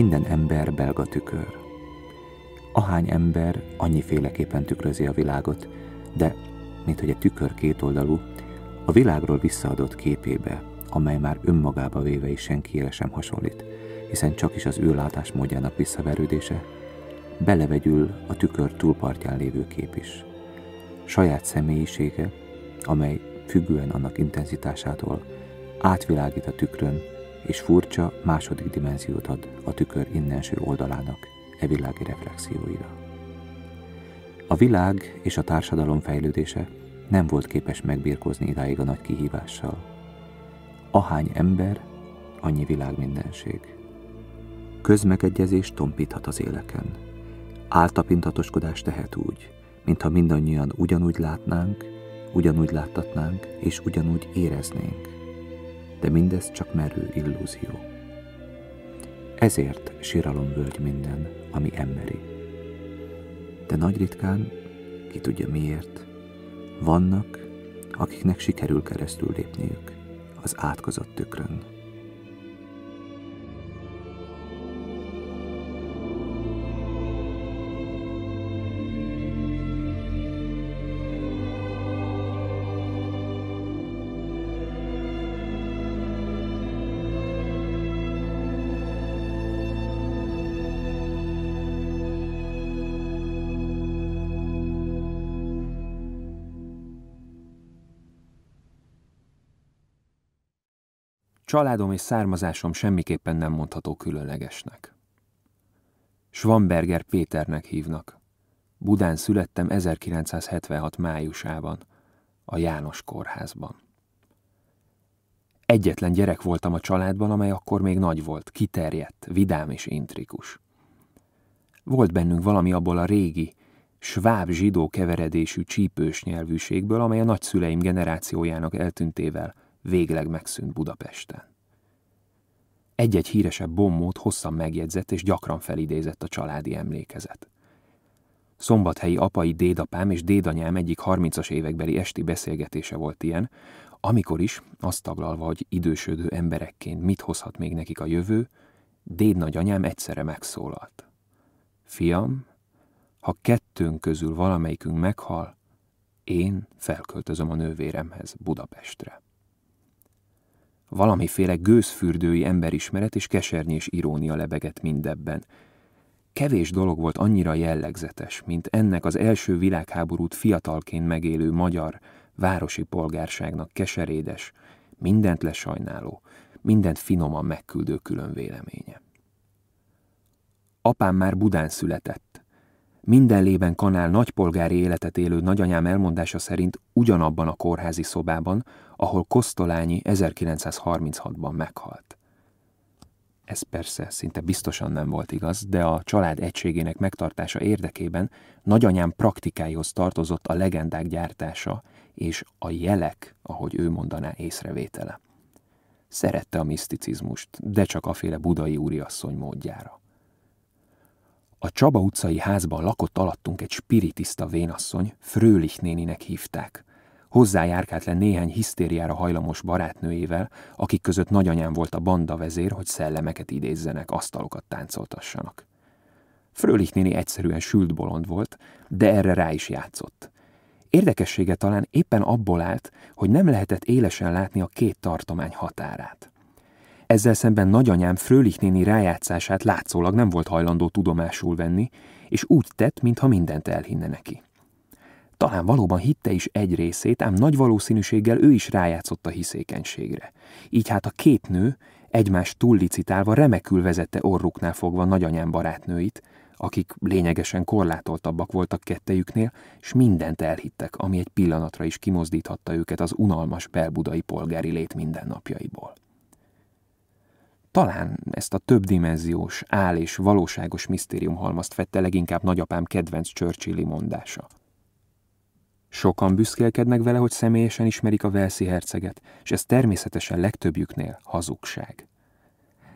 Minden ember belga tükör. Ahány ember annyi féleképpen tükrözi a világot, de, mint hogy a tükör kétoldalú, a világról visszaadott képébe, amely már önmagába véve is senkire sem hasonlít, hiszen csak is az ő látásmódjának visszaverődése, belevegyül a tükör túlpartján lévő kép is. Saját személyisége, amely függően annak intenzitásától átvilágít a tükrön, és furcsa második dimenziót ad a tükör innenső oldalának, e világi reflexióira. A világ és a társadalom fejlődése nem volt képes megbírkozni idáig a nagy kihívással. Ahány ember, annyi világ mindenség. Közmegegyezés tompíthat az éleken. Áltapintatoskodás tehet úgy, mintha mindannyian ugyanúgy látnánk, ugyanúgy láttatnánk és ugyanúgy éreznénk de mindez csak merő illúzió. Ezért síralom völgy minden, ami emberi. De nagy ritkán, ki tudja miért, vannak, akiknek sikerül keresztül lépniük az átkozott tükrön. Családom és származásom semmiképpen nem mondható különlegesnek. Schwamberger Péternek hívnak. Budán születtem 1976 májusában, a János kórházban. Egyetlen gyerek voltam a családban, amely akkor még nagy volt, kiterjedt, vidám és intrikus. Volt bennünk valami abból a régi, sváb zsidó keveredésű csípős nyelvűségből, amely a nagyszüleim generációjának eltüntével – végleg megszűnt Budapesten. Egy-egy híresebb bommót hosszan megjegyzett és gyakran felidézett a családi emlékezet. Szombathelyi apai dédapám és dédanyám egyik 30-as évekbeli esti beszélgetése volt ilyen, amikor is, azt taglalva, hogy idősödő emberekként mit hozhat még nekik a jövő, dédnagyanyám egyszerre megszólalt. Fiam, ha kettőnk közül valamelyikünk meghal, én felköltözöm a nővéremhez Budapestre. Valamiféle gőzfürdői emberismeret és kesernyés irónia lebegett mindebben. Kevés dolog volt annyira jellegzetes, mint ennek az első világháborút fiatalként megélő magyar, városi polgárságnak keserédes, mindent lesajnáló, mindent finoman megküldő külön véleménye. Apám már Budán született. Minden lében kanál nagypolgári életet élő nagyanyám elmondása szerint ugyanabban a kórházi szobában, ahol Kosztolányi 1936-ban meghalt. Ez persze szinte biztosan nem volt igaz, de a család egységének megtartása érdekében nagyanyám praktikáihoz tartozott a legendák gyártása és a jelek, ahogy ő mondaná, észrevétele. Szerette a miszticizmust, de csak aféle budai úriasszony módjára. A Csaba utcai házban lakott alattunk egy spiritista vénasszony, Frőlich néninek hívták – hozzájárkált le néhány hisztériára hajlamos barátnőjével, akik között nagyanyám volt a banda vezér, hogy szellemeket idézzenek, asztalokat táncoltassanak. Frölich néni egyszerűen sült bolond volt, de erre rá is játszott. Érdekessége talán éppen abból állt, hogy nem lehetett élesen látni a két tartomány határát. Ezzel szemben nagyanyám Frölich néni rájátszását látszólag nem volt hajlandó tudomásul venni, és úgy tett, mintha mindent elhinne neki. Talán valóban hitte is egy részét, ám nagy valószínűséggel ő is rájátszott a hiszékenységre. Így hát a két nő, egymást túllicitálva remekül vezette orruknál fogva nagyanyám barátnőit, akik lényegesen korlátoltabbak voltak kettejüknél, és mindent elhittek, ami egy pillanatra is kimozdíthatta őket az unalmas belbudai polgári lét mindennapjaiból. Talán ezt a többdimenziós, áll és valóságos misztériumhalmazt fette leginkább nagyapám kedvenc Churchill mondása – Sokan büszkélkednek vele, hogy személyesen ismerik a Velszi herceget, és ez természetesen legtöbbjüknél hazugság.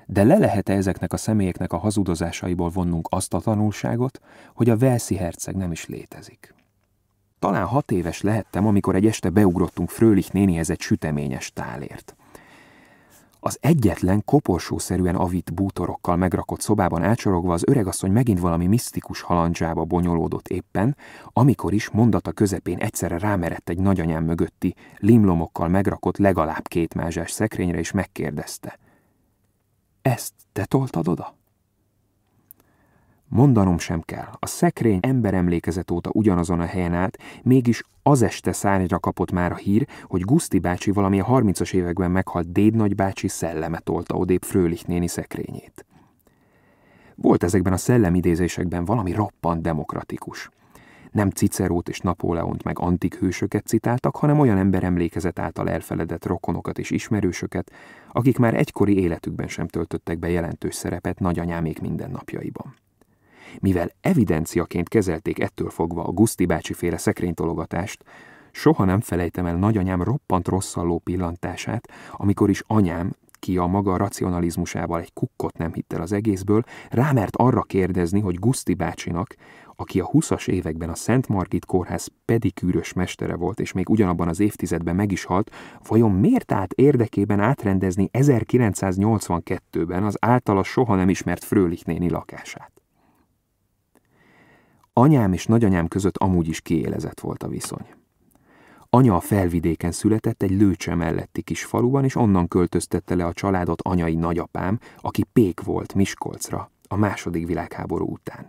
De le lehet -e ezeknek a személyeknek a hazudozásaiból vonnunk azt a tanulságot, hogy a Velszi herceg nem is létezik? Talán hat éves lehettem, amikor egy este beugrottunk Frölich nénihez egy süteményes tálért. Az egyetlen koporsószerűen avit bútorokkal megrakott szobában ácsorogva az öregasszony megint valami misztikus halandzsába bonyolódott éppen, amikor is mondata közepén egyszerre rámerett egy nagyanyám mögötti, limlomokkal megrakott legalább két mázsás szekrényre, és megkérdezte. Ezt te toltad oda? Mondanom sem kell, a szekrény emberemlékezet óta ugyanazon a helyen állt, mégis az este szárnyra kapott már a hír, hogy Guszti bácsi valami a 30-as években meghalt déd nagybácsi szelleme tolta odébb Frölich néni szekrényét. Volt ezekben a szellemidézésekben valami roppant demokratikus. Nem Cicerót és Napóleont meg antik hősöket citáltak, hanem olyan ember emlékezet által elfeledett rokonokat és ismerősöket, akik már egykori életükben sem töltöttek be jelentős szerepet nagyanyámék mindennapjaiban mivel evidenciaként kezelték ettől fogva a Guszti bácsi féle szekrénytologatást, soha nem felejtem el nagyanyám roppant rosszalló pillantását, amikor is anyám, ki a maga racionalizmusával egy kukkot nem hitt el az egészből, rámert arra kérdezni, hogy Guszti bácsinak, aki a 20-as években a Szent Margit kórház pedikűrös mestere volt, és még ugyanabban az évtizedben meg is halt, vajon miért állt érdekében átrendezni 1982-ben az általa soha nem ismert Frölich néni lakását? Anyám és nagyanyám között amúgy is kiélezett volt a viszony. Anya a felvidéken született egy lőcse melletti kis faluban, és onnan költöztette le a családot anyai nagyapám, aki pék volt Miskolcra a második világháború után.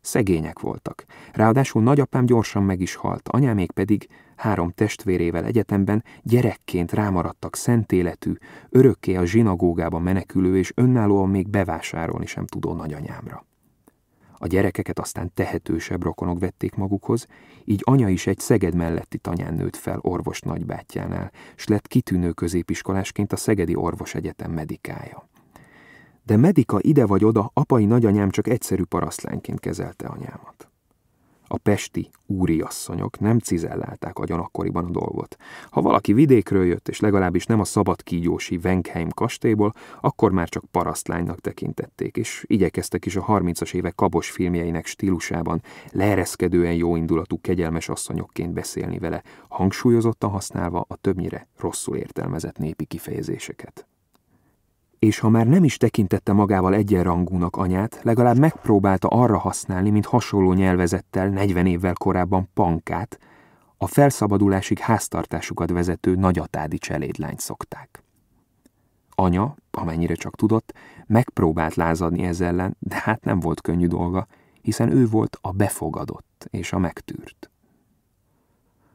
Szegények voltak. Ráadásul nagyapám gyorsan meg is halt, anyámék pedig három testvérével egyetemben gyerekként rámaradtak életű, örökké a zsinagógába menekülő és önállóan még bevásárolni sem tudó nagyanyámra. A gyerekeket aztán tehetősebb rokonok vették magukhoz, így anya is egy Szeged melletti tanyán nőtt fel orvos nagybátyjánál, s lett kitűnő középiskolásként a Szegedi Orvos Egyetem medikája. De medika ide vagy oda, apai nagyanyám csak egyszerű parasztlányként kezelte anyámat. A pesti úriasszonyok nem cizellálták agyon akkoriban a dolgot. Ha valaki vidékről jött, és legalábbis nem a szabad kígyósi Wenkheim kastélyból, akkor már csak parasztlánynak tekintették, és igyekeztek is a 30-as évek kabos filmjeinek stílusában leereszkedően jóindulatú kegyelmes asszonyokként beszélni vele, hangsúlyozottan használva a többnyire rosszul értelmezett népi kifejezéseket és ha már nem is tekintette magával egyenrangúnak anyát, legalább megpróbálta arra használni, mint hasonló nyelvezettel 40 évvel korábban Pankát, a felszabadulásig háztartásukat vezető nagyatádi cselédlányt szokták. Anya, amennyire csak tudott, megpróbált lázadni ez ellen, de hát nem volt könnyű dolga, hiszen ő volt a befogadott és a megtűrt.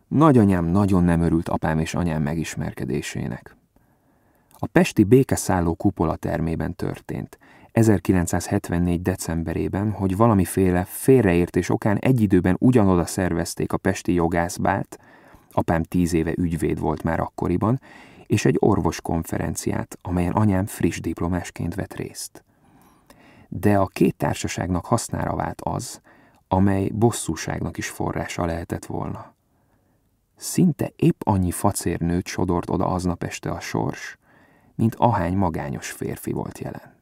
Nagyanyám nagyon nem örült apám és anyám megismerkedésének a Pesti békeszálló kupola termében történt. 1974. decemberében, hogy valamiféle félreértés okán egy időben ugyanoda szervezték a Pesti jogászbát, apám tíz éve ügyvéd volt már akkoriban, és egy orvos konferenciát, amelyen anyám friss diplomásként vett részt. De a két társaságnak hasznára vált az, amely bosszúságnak is forrása lehetett volna. Szinte épp annyi facérnőt sodort oda aznap este a sors, mint ahány magányos férfi volt jelen.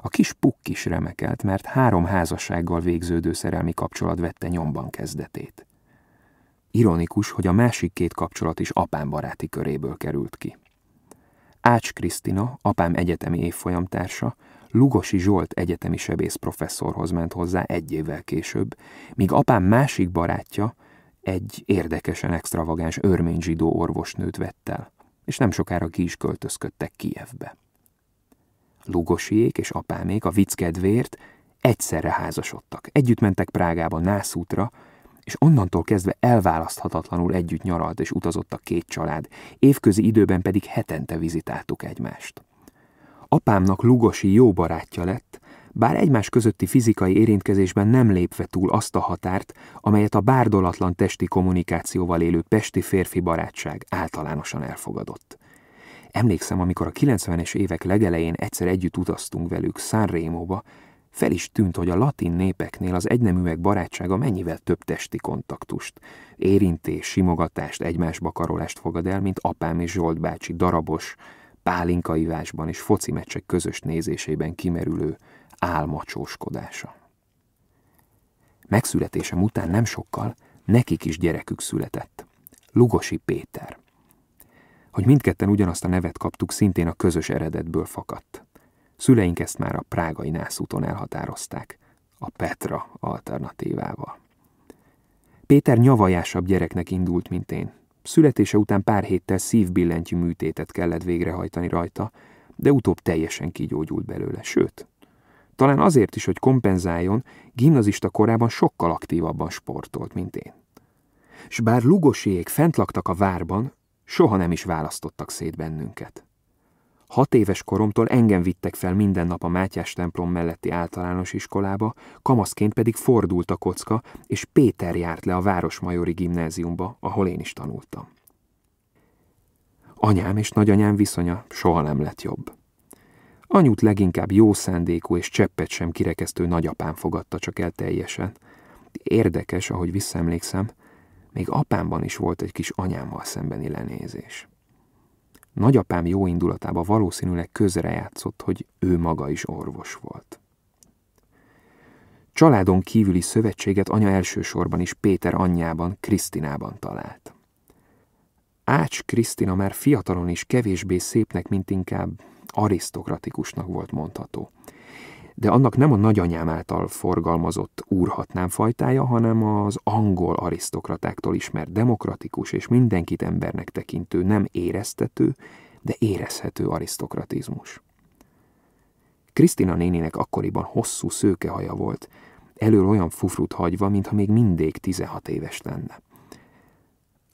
A kis pukk is remekelt, mert három házassággal végződő szerelmi kapcsolat vette nyomban kezdetét. Ironikus, hogy a másik két kapcsolat is apám baráti köréből került ki. Ács Krisztina, apám egyetemi évfolyamtársa, Lugosi Zsolt egyetemi sebész professzorhoz ment hozzá egy évvel később, míg apám másik barátja egy érdekesen extravagáns örmény zsidó orvosnőt vett el és nem sokára ki is költözködtek Kijevbe. Lugosiék és apámék a vicc kedvéért egyszerre házasodtak. Együtt mentek Prágába, Nászútra, és onnantól kezdve elválaszthatatlanul együtt nyaralt és utazott a két család, évközi időben pedig hetente vizitáltuk egymást. Apámnak Lugosi jó barátja lett, bár egymás közötti fizikai érintkezésben nem lépve túl azt a határt, amelyet a bárdolatlan testi kommunikációval élő pesti férfi barátság általánosan elfogadott. Emlékszem, amikor a 90-es évek legelején egyszer együtt utaztunk velük Sanremo-ba, fel is tűnt, hogy a latin népeknél az egyneműek barátsága mennyivel több testi kontaktust, érintés, simogatást, egymásba karolást fogad el, mint apám és Zsolt bácsi darabos, pálinkaivásban és foci meccsek közös nézésében kimerülő, álmacsóskodása. Megszületésem után nem sokkal nekik is gyerekük született, Lugosi Péter. Hogy mindketten ugyanazt a nevet kaptuk, szintén a közös eredetből fakadt. Szüleink ezt már a prágai nászúton elhatározták, a Petra alternatívával. Péter nyavajásabb gyereknek indult, mint én. Születése után pár héttel szívbillentyű műtétet kellett végrehajtani rajta, de utóbb teljesen kigyógyult belőle, sőt, talán azért is, hogy kompenzáljon, gimnazista korában sokkal aktívabban sportolt, mint én. S bár lugosiék fent laktak a várban, soha nem is választottak szét bennünket. Hat éves koromtól engem vittek fel minden nap a Mátyás templom melletti általános iskolába, kamaszként pedig fordult a kocka, és Péter járt le a Városmajori gimnáziumba, ahol én is tanultam. Anyám és nagyanyám viszonya soha nem lett jobb. Anyut leginkább jó szándékú és cseppet sem kirekesztő nagyapám fogadta csak el teljesen. Érdekes, ahogy visszaemlékszem, még apámban is volt egy kis anyámmal szembeni lenézés. Nagyapám jó indulatába valószínűleg közrejátszott, hogy ő maga is orvos volt. Családon kívüli szövetséget anya elsősorban is Péter anyjában, Krisztinában talált. Ács Krisztina már fiatalon is kevésbé szépnek, mint inkább arisztokratikusnak volt mondható. De annak nem a nagyanyám által forgalmazott úrhatnám fajtája, hanem az angol arisztokratáktól ismert demokratikus és mindenkit embernek tekintő, nem éreztető, de érezhető arisztokratizmus. Krisztina néninek akkoriban hosszú szőkehaja volt, elől olyan fufrut hagyva, mintha még mindig 16 éves lenne.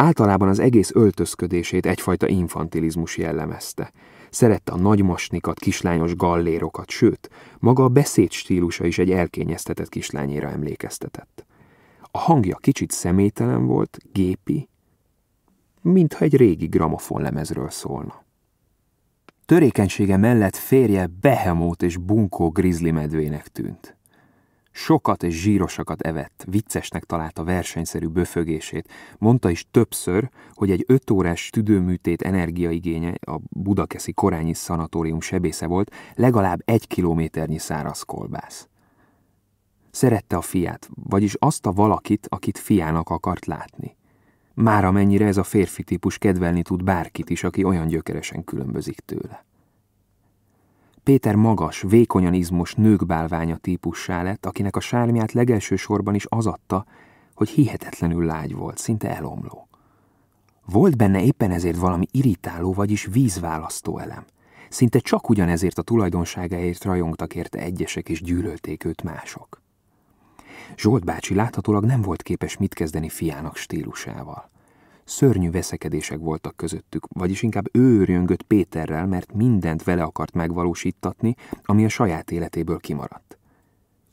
Általában az egész öltözködését egyfajta infantilizmus jellemezte. Szerette a nagymasnikat, kislányos gallérokat, sőt, maga a beszédstílusa is egy elkényeztetett kislányéra emlékeztetett. A hangja kicsit személytelen volt, gépi, mintha egy régi gramofonlemezről szólna. Törékenysége mellett férje behemót és bunkó grizzly medvének tűnt. Sokat és zsírosakat evett, viccesnek találta versenyszerű böfögését. Mondta is többször, hogy egy öt órás tüdőműtét energiaigénye a budakeszi korányi szanatórium sebésze volt, legalább egy kilométernyi száraz kolbász. Szerette a fiát, vagyis azt a valakit, akit fiának akart látni. Már amennyire ez a férfi típus kedvelni tud bárkit is, aki olyan gyökeresen különbözik tőle. Péter magas, vékonyan izmos nőkbálványa típussá lett, akinek a sármját legelső sorban is az adta, hogy hihetetlenül lágy volt, szinte elomló. Volt benne éppen ezért valami irritáló, vagyis vízválasztó elem. Szinte csak ugyanezért a tulajdonságáért rajongtak érte egyesek és gyűlölték őt mások. Zsolt bácsi láthatólag nem volt képes mit kezdeni fiának stílusával. Szörnyű veszekedések voltak közöttük, vagyis inkább ő őrjöngött Péterrel, mert mindent vele akart megvalósítatni, ami a saját életéből kimaradt.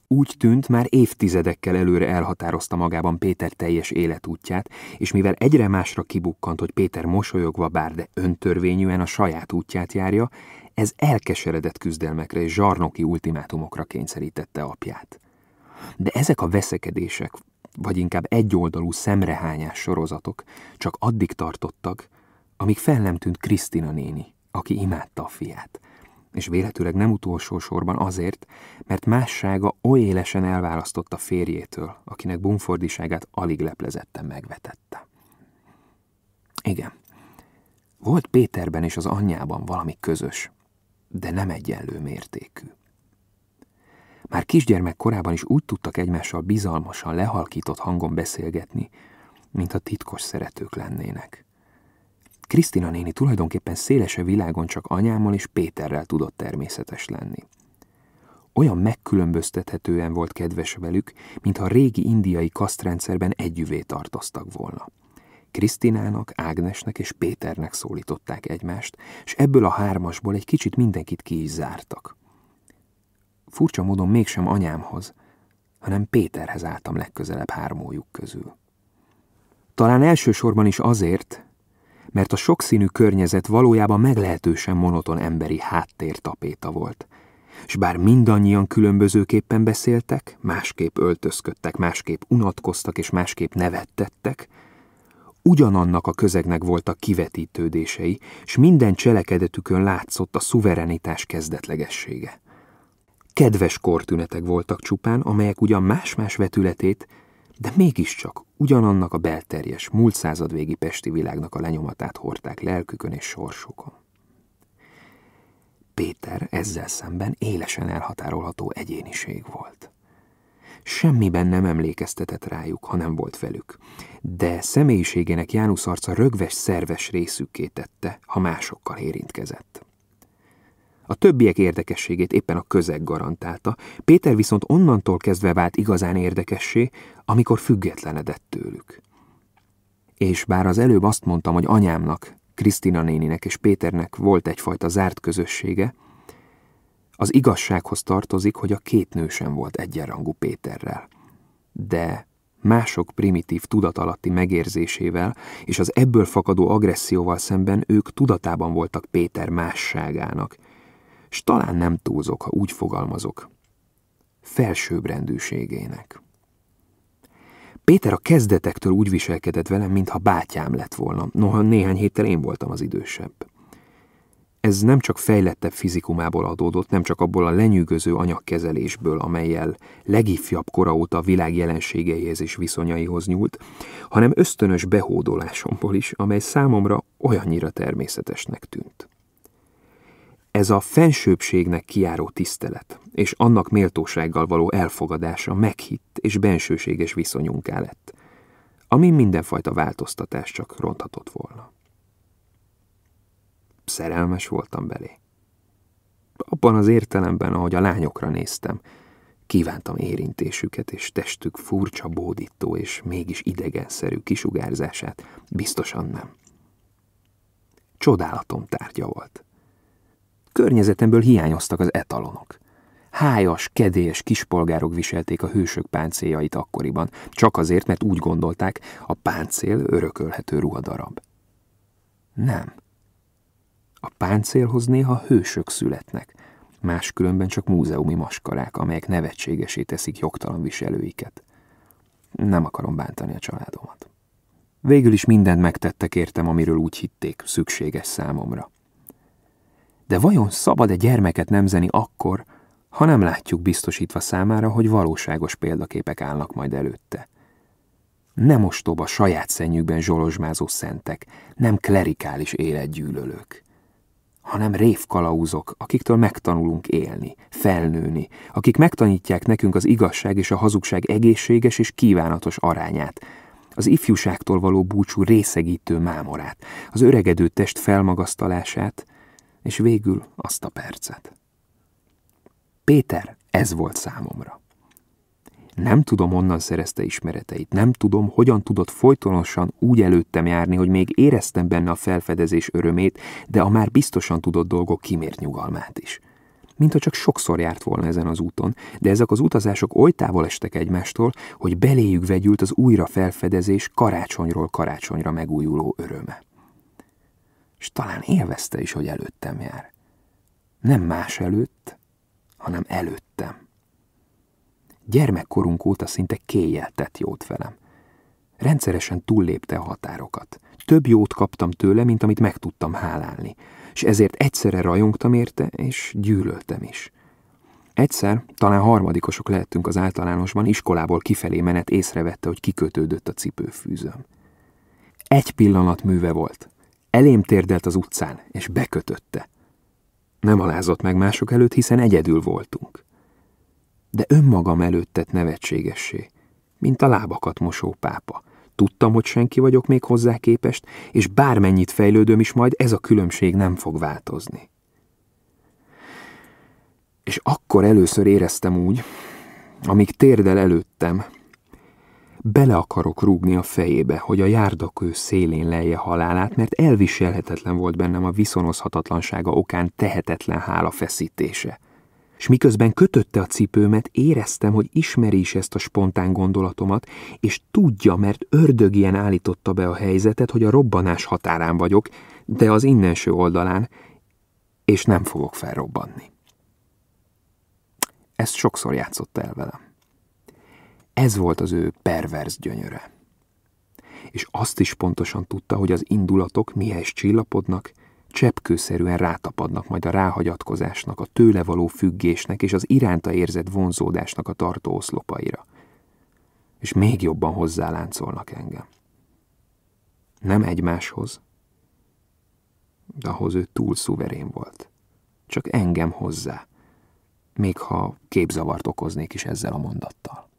Úgy tűnt, már évtizedekkel előre elhatározta magában Péter teljes életútját, és mivel egyre másra kibukkant, hogy Péter mosolyogva bár, de öntörvényűen a saját útját járja, ez elkeseredett küzdelmekre és zsarnoki ultimátumokra kényszerítette apját. De ezek a veszekedések vagy inkább egyoldalú szemrehányás sorozatok csak addig tartottak, amíg fel nem tűnt Krisztina néni, aki imádta a fiát, és véletőleg nem utolsó sorban azért, mert mássága oly élesen elválasztotta férjétől, akinek bumfordiságát alig leplezetten megvetette. Igen, volt Péterben és az anyjában valami közös, de nem egyenlő mértékű. Már kisgyermek korában is úgy tudtak egymással bizalmasan, lehalkított hangon beszélgetni, mintha titkos szeretők lennének. Krisztina néni tulajdonképpen szélese világon csak anyámmal és Péterrel tudott természetes lenni. Olyan megkülönböztethetően volt kedves velük, mintha a régi indiai kasztrendszerben együvé tartoztak volna. Krisztinának, Ágnesnek és Péternek szólították egymást, és ebből a hármasból egy kicsit mindenkit ki is zártak furcsa módon mégsem anyámhoz, hanem Péterhez álltam legközelebb hármójuk közül. Talán elsősorban is azért, mert a sokszínű környezet valójában meglehetősen monoton emberi háttértapéta volt. És bár mindannyian különbözőképpen beszéltek, másképp öltözködtek, másképp unatkoztak és másképp nevettettek, ugyanannak a közegnek voltak kivetítődései, és minden cselekedetükön látszott a szuverenitás kezdetlegessége kedves kortünetek voltak csupán, amelyek ugyan más-más vetületét, de mégiscsak ugyanannak a belterjes, múlt századvégi pesti világnak a lenyomatát hordták lelkükön és sorsukon. Péter ezzel szemben élesen elhatárolható egyéniség volt. Semmiben nem emlékeztetett rájuk, ha nem volt velük, de személyiségének Jánusz arca rögves szerves részükké tette, ha másokkal érintkezett. A többiek érdekességét éppen a közeg garantálta, Péter viszont onnantól kezdve vált igazán érdekessé, amikor függetlenedett tőlük. És bár az előbb azt mondtam, hogy anyámnak, Krisztina néninek és Péternek volt egyfajta zárt közössége, az igazsághoz tartozik, hogy a két nő sem volt egyenrangú Péterrel. De mások primitív tudatalatti megérzésével és az ebből fakadó agresszióval szemben ők tudatában voltak Péter másságának, s talán nem túlzok, ha úgy fogalmazok, felsőbbrendűségének. Péter a kezdetektől úgy viselkedett velem, mintha bátyám lett volna, noha néhány héttel én voltam az idősebb. Ez nem csak fejlettebb fizikumából adódott, nem csak abból a lenyűgöző anyagkezelésből, amelyel legifjabb kora óta a világ jelenségeihez és viszonyaihoz nyúlt, hanem ösztönös behódolásomból is, amely számomra olyannyira természetesnek tűnt. Ez a fensőbségnek kiáró tisztelet és annak méltósággal való elfogadása meghitt és bensőséges viszonyunk lett, ami mindenfajta változtatás csak ronthatott volna. Szerelmes voltam belé. Abban az értelemben, ahogy a lányokra néztem, kívántam érintésüket és testük furcsa, bódító és mégis idegenszerű kisugárzását, biztosan nem. Csodálatom tárgya volt. Környezetemből hiányoztak az etalonok. Hájas, kedélyes kispolgárok viselték a hősök páncéljait akkoriban, csak azért, mert úgy gondolták, a páncél örökölhető ruhadarab. Nem. A páncélhoz néha hősök születnek, máskülönben csak múzeumi maskarák, amelyek nevetségesé teszik jogtalan viselőiket. Nem akarom bántani a családomat. Végül is mindent megtettek értem, amiről úgy hitték, szükséges számomra. De vajon szabad-e gyermeket nemzeni akkor, ha nem látjuk biztosítva számára, hogy valóságos példaképek állnak majd előtte? Nem ostoba saját szennyükben zsolozsmázó szentek, nem klerikális életgyűlölők, hanem révkalauzok, akiktől megtanulunk élni, felnőni, akik megtanítják nekünk az igazság és a hazugság egészséges és kívánatos arányát, az ifjúságtól való búcsú részegítő mámorát, az öregedő test felmagasztalását, és végül azt a percet. Péter ez volt számomra. Nem tudom, honnan szerezte ismereteit, nem tudom, hogyan tudott folytonosan úgy előttem járni, hogy még éreztem benne a felfedezés örömét, de a már biztosan tudott dolgok kimért nyugalmát is. Mint csak sokszor járt volna ezen az úton, de ezek az utazások oly távol estek egymástól, hogy beléjük vegyült az újra felfedezés karácsonyról karácsonyra megújuló öröme és talán élvezte is, hogy előttem jár. Nem más előtt, hanem előttem. Gyermekkorunk óta szinte kéjjel tett jót velem. Rendszeresen túllépte a határokat. Több jót kaptam tőle, mint amit meg tudtam hálálni, és ezért egyszerre rajongtam érte, és gyűlöltem is. Egyszer, talán harmadikosok lehettünk az általánosban, iskolából kifelé menet észrevette, hogy kikötődött a cipőfűzöm. Egy pillanat műve volt, Elém térdelt az utcán, és bekötötte. Nem alázott meg mások előtt, hiszen egyedül voltunk. De önmagam előtt tett nevetségessé, mint a lábakat mosó pápa. Tudtam, hogy senki vagyok még hozzá képest, és bármennyit fejlődöm is, majd ez a különbség nem fog változni. És akkor először éreztem úgy, amíg térdel előttem, Bele akarok rúgni a fejébe, hogy a járdakő szélén lelje halálát, mert elviselhetetlen volt bennem a viszonozhatatlansága okán tehetetlen hála feszítése. És miközben kötötte a cipőmet, éreztem, hogy ismeri is ezt a spontán gondolatomat, és tudja, mert ördögien állította be a helyzetet, hogy a robbanás határán vagyok, de az innenső oldalán, és nem fogok felrobbanni. Ezt sokszor játszott el velem. Ez volt az ő perverz gyönyöre. És azt is pontosan tudta, hogy az indulatok mihez csillapodnak, cseppkőszerűen rátapadnak majd a ráhagyatkozásnak, a tőle való függésnek és az iránta érzett vonzódásnak a tartó oszlopaira. És még jobban hozzáláncolnak engem. Nem egymáshoz, de ahhoz ő túl szuverén volt. Csak engem hozzá, még ha képzavart okoznék is ezzel a mondattal.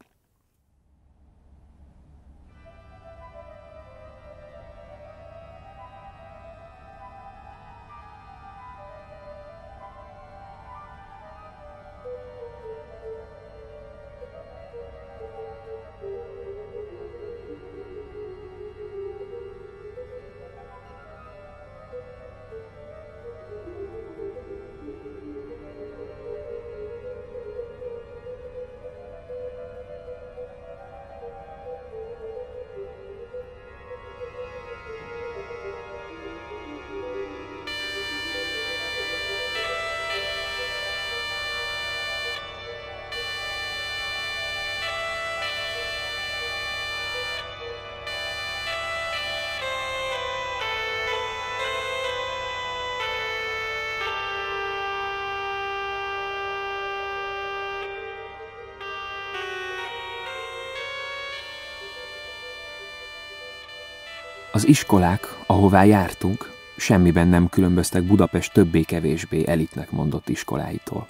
Az iskolák, ahová jártunk, semmiben nem különböztek Budapest többé-kevésbé elitnek mondott iskoláitól.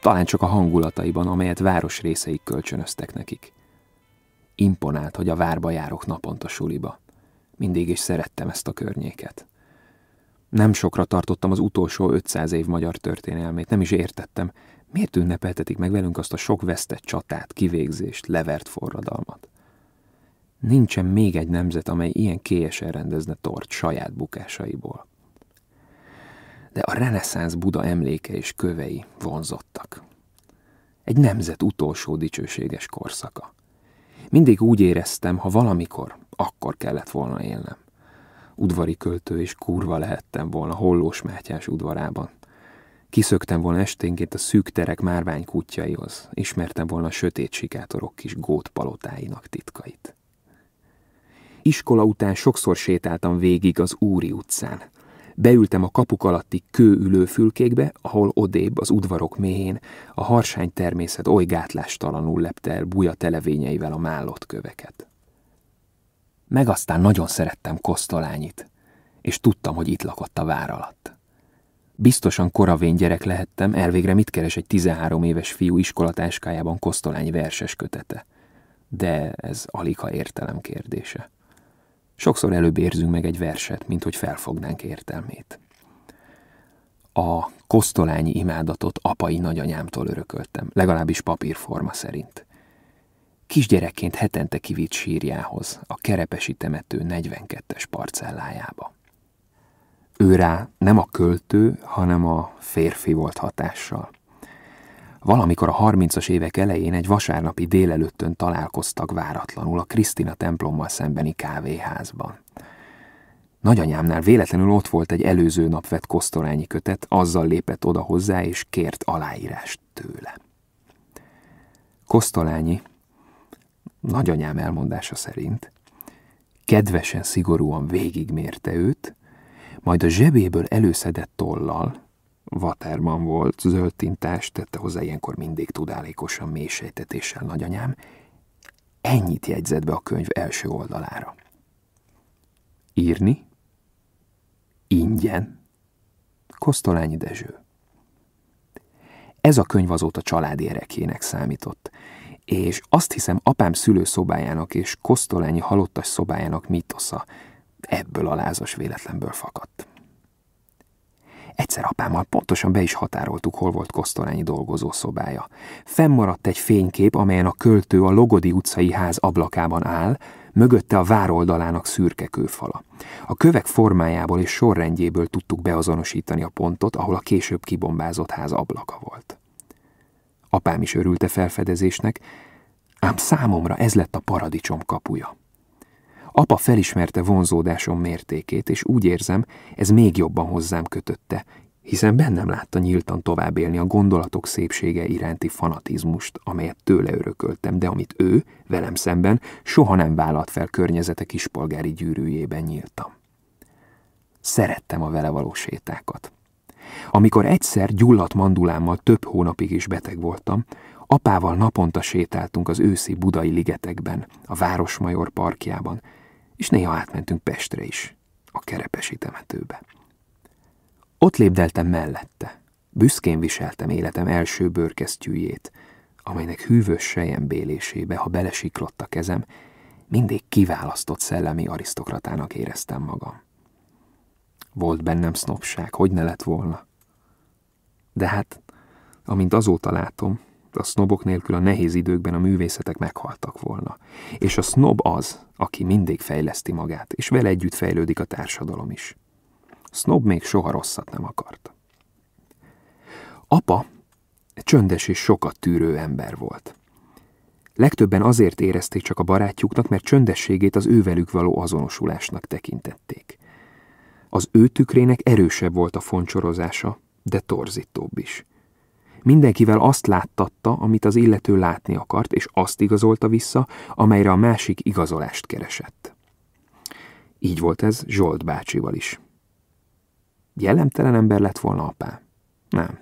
Talán csak a hangulataiban, amelyet város részeik kölcsönöztek nekik. Imponált, hogy a várba járok naponta suliba. Mindig is szerettem ezt a környéket. Nem sokra tartottam az utolsó 500 év magyar történelmét, nem is értettem, miért ünnepeltetik meg velünk azt a sok vesztett csatát, kivégzést, levert forradalmat. Nincsen még egy nemzet, amely ilyen kélyesen rendezne tort saját bukásaiból. De a reneszánsz Buda emléke és kövei vonzottak. Egy nemzet utolsó dicsőséges korszaka. Mindig úgy éreztem, ha valamikor, akkor kellett volna élnem. Udvari költő és kurva lehettem volna Hollós Mátyás udvarában. Kiszöktem volna esténként a szűk terek márvány kutyaihoz, ismertem volna a sötét sikátorok kis gótpalotáinak titkait. Iskola után sokszor sétáltam végig az Úri utcán. Beültem a kapuk alatti kőülő fülkékbe, ahol odébb, az udvarok mélyén, a harsány természet oly gátlástalanul lepte el buja televényeivel a mállott köveket. Meg aztán nagyon szerettem Kosztolányit, és tudtam, hogy itt lakott a vár alatt. Biztosan koravén gyerek lehettem, elvégre mit keres egy 13 éves fiú iskolatáskájában Kosztolány verses kötete. De ez alig ha értelem kérdése. Sokszor előbb érzünk meg egy verset, mint hogy felfognánk értelmét. A kosztolányi imádatot apai nagyanyámtól örököltem, legalábbis papírforma szerint. Kisgyerekként hetente kivitt sírjához, a kerepesi temető 42-es parcellájába. Ő rá nem a költő, hanem a férfi volt hatással. Valamikor a 30-as évek elején egy vasárnapi délelőttön találkoztak váratlanul a Krisztina templommal szembeni kávéházban. Nagyanyámnál véletlenül ott volt egy előző nap vett kosztorányi kötet, azzal lépett oda hozzá és kért aláírást tőle. Kosztolányi, nagyanyám elmondása szerint, kedvesen, szigorúan végigmérte őt, majd a zsebéből előszedett tollal, Waterman volt, zöld tintás, tette hozzá ilyenkor mindig tudálékosan mély sejtetéssel nagyanyám. Ennyit jegyzett be a könyv első oldalára. Írni? Ingyen? Kosztolányi Dezső. Ez a könyv azóta család érekének számított, és azt hiszem apám szülőszobájának és Kosztolányi halottas szobájának mítosza ebből a lázas véletlenből fakadt. Egyszer apámmal pontosan be is határoltuk, hol volt Kosztolányi dolgozó szobája. Fennmaradt egy fénykép, amelyen a költő a Logodi utcai ház ablakában áll, mögötte a vároldalának szürke kőfala. A kövek formájából és sorrendjéből tudtuk beazonosítani a pontot, ahol a később kibombázott ház ablaka volt. Apám is örülte felfedezésnek, ám számomra ez lett a paradicsom kapuja. Apa felismerte vonzódásom mértékét, és úgy érzem, ez még jobban hozzám kötötte, hiszen bennem látta nyíltan továbbélni a gondolatok szépsége iránti fanatizmust, amelyet tőle örököltem, de amit ő, velem szemben, soha nem vállalt fel környezete kispolgári gyűrűjében nyíltam. Szerettem a vele való sétákat. Amikor egyszer gyulladt mandulámmal több hónapig is beteg voltam, apával naponta sétáltunk az őszi budai ligetekben, a Városmajor parkjában, és néha átmentünk Pestre is, a kerepesi temetőbe. Ott lépdeltem mellette, büszkén viseltem életem első bőrkesztyűjét, amelynek hűvös bélésébe, ha belesiklott a kezem, mindig kiválasztott szellemi arisztokratának éreztem magam. Volt bennem sznopság, hogy ne lett volna. De hát, amint azóta látom, a sznobok nélkül a nehéz időkben a művészetek meghaltak volna. És a sznob az, aki mindig fejleszti magát, és vele együtt fejlődik a társadalom is. Snob még soha rosszat nem akart. Apa csöndes és sokat tűrő ember volt. Legtöbben azért érezték csak a barátjuknak, mert csöndességét az ővelük való azonosulásnak tekintették. Az ő tükrének erősebb volt a foncsorozása, de torzítóbb is – Mindenkivel azt láttatta, amit az illető látni akart, és azt igazolta vissza, amelyre a másik igazolást keresett. Így volt ez Zsolt bácsival is. Jellemtelen ember lett volna apá? Nem.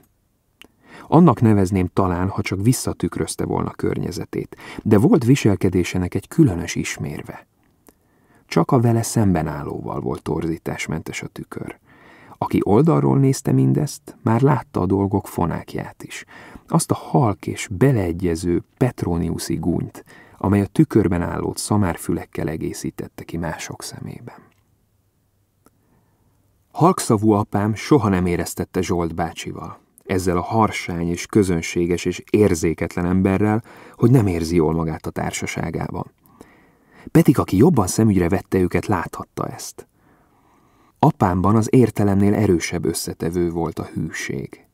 Annak nevezném talán, ha csak visszatükrözte volna környezetét, de volt viselkedésének egy különös ismérve. Csak a vele szemben állóval volt torzításmentes a tükör. Aki oldalról nézte mindezt, már látta a dolgok fonákját is. Azt a halk és beleegyező Petroniuszi gúnyt, amely a tükörben állót szamárfülekkel egészítette ki mások szemében. Halkszavú apám soha nem éreztette Zsolt bácsival, ezzel a harsány és közönséges és érzéketlen emberrel, hogy nem érzi jól magát a társaságában. Pedig aki jobban szemügyre vette őket, láthatta ezt. Apámban az értelemnél erősebb összetevő volt a hűség.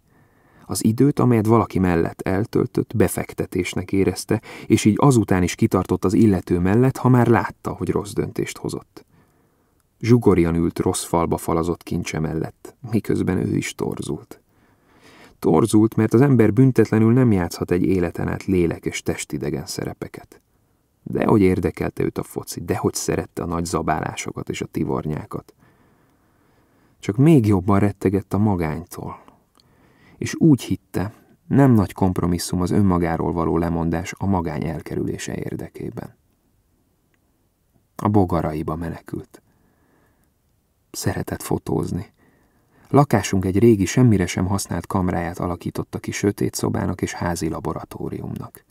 Az időt, amelyet valaki mellett eltöltött, befektetésnek érezte, és így azután is kitartott az illető mellett, ha már látta, hogy rossz döntést hozott. Zsugorian ült rossz falba falazott kincse mellett, miközben ő is torzult. Torzult, mert az ember büntetlenül nem játszhat egy életen át lélek és testidegen szerepeket. Dehogy érdekelte őt a foci, dehogy szerette a nagy zabálásokat és a tivornyákat csak még jobban rettegett a magánytól. És úgy hitte, nem nagy kompromisszum az önmagáról való lemondás a magány elkerülése érdekében. A bogaraiba menekült. Szeretett fotózni. Lakásunk egy régi, semmire sem használt kamráját alakította ki sötét szobának és házi laboratóriumnak.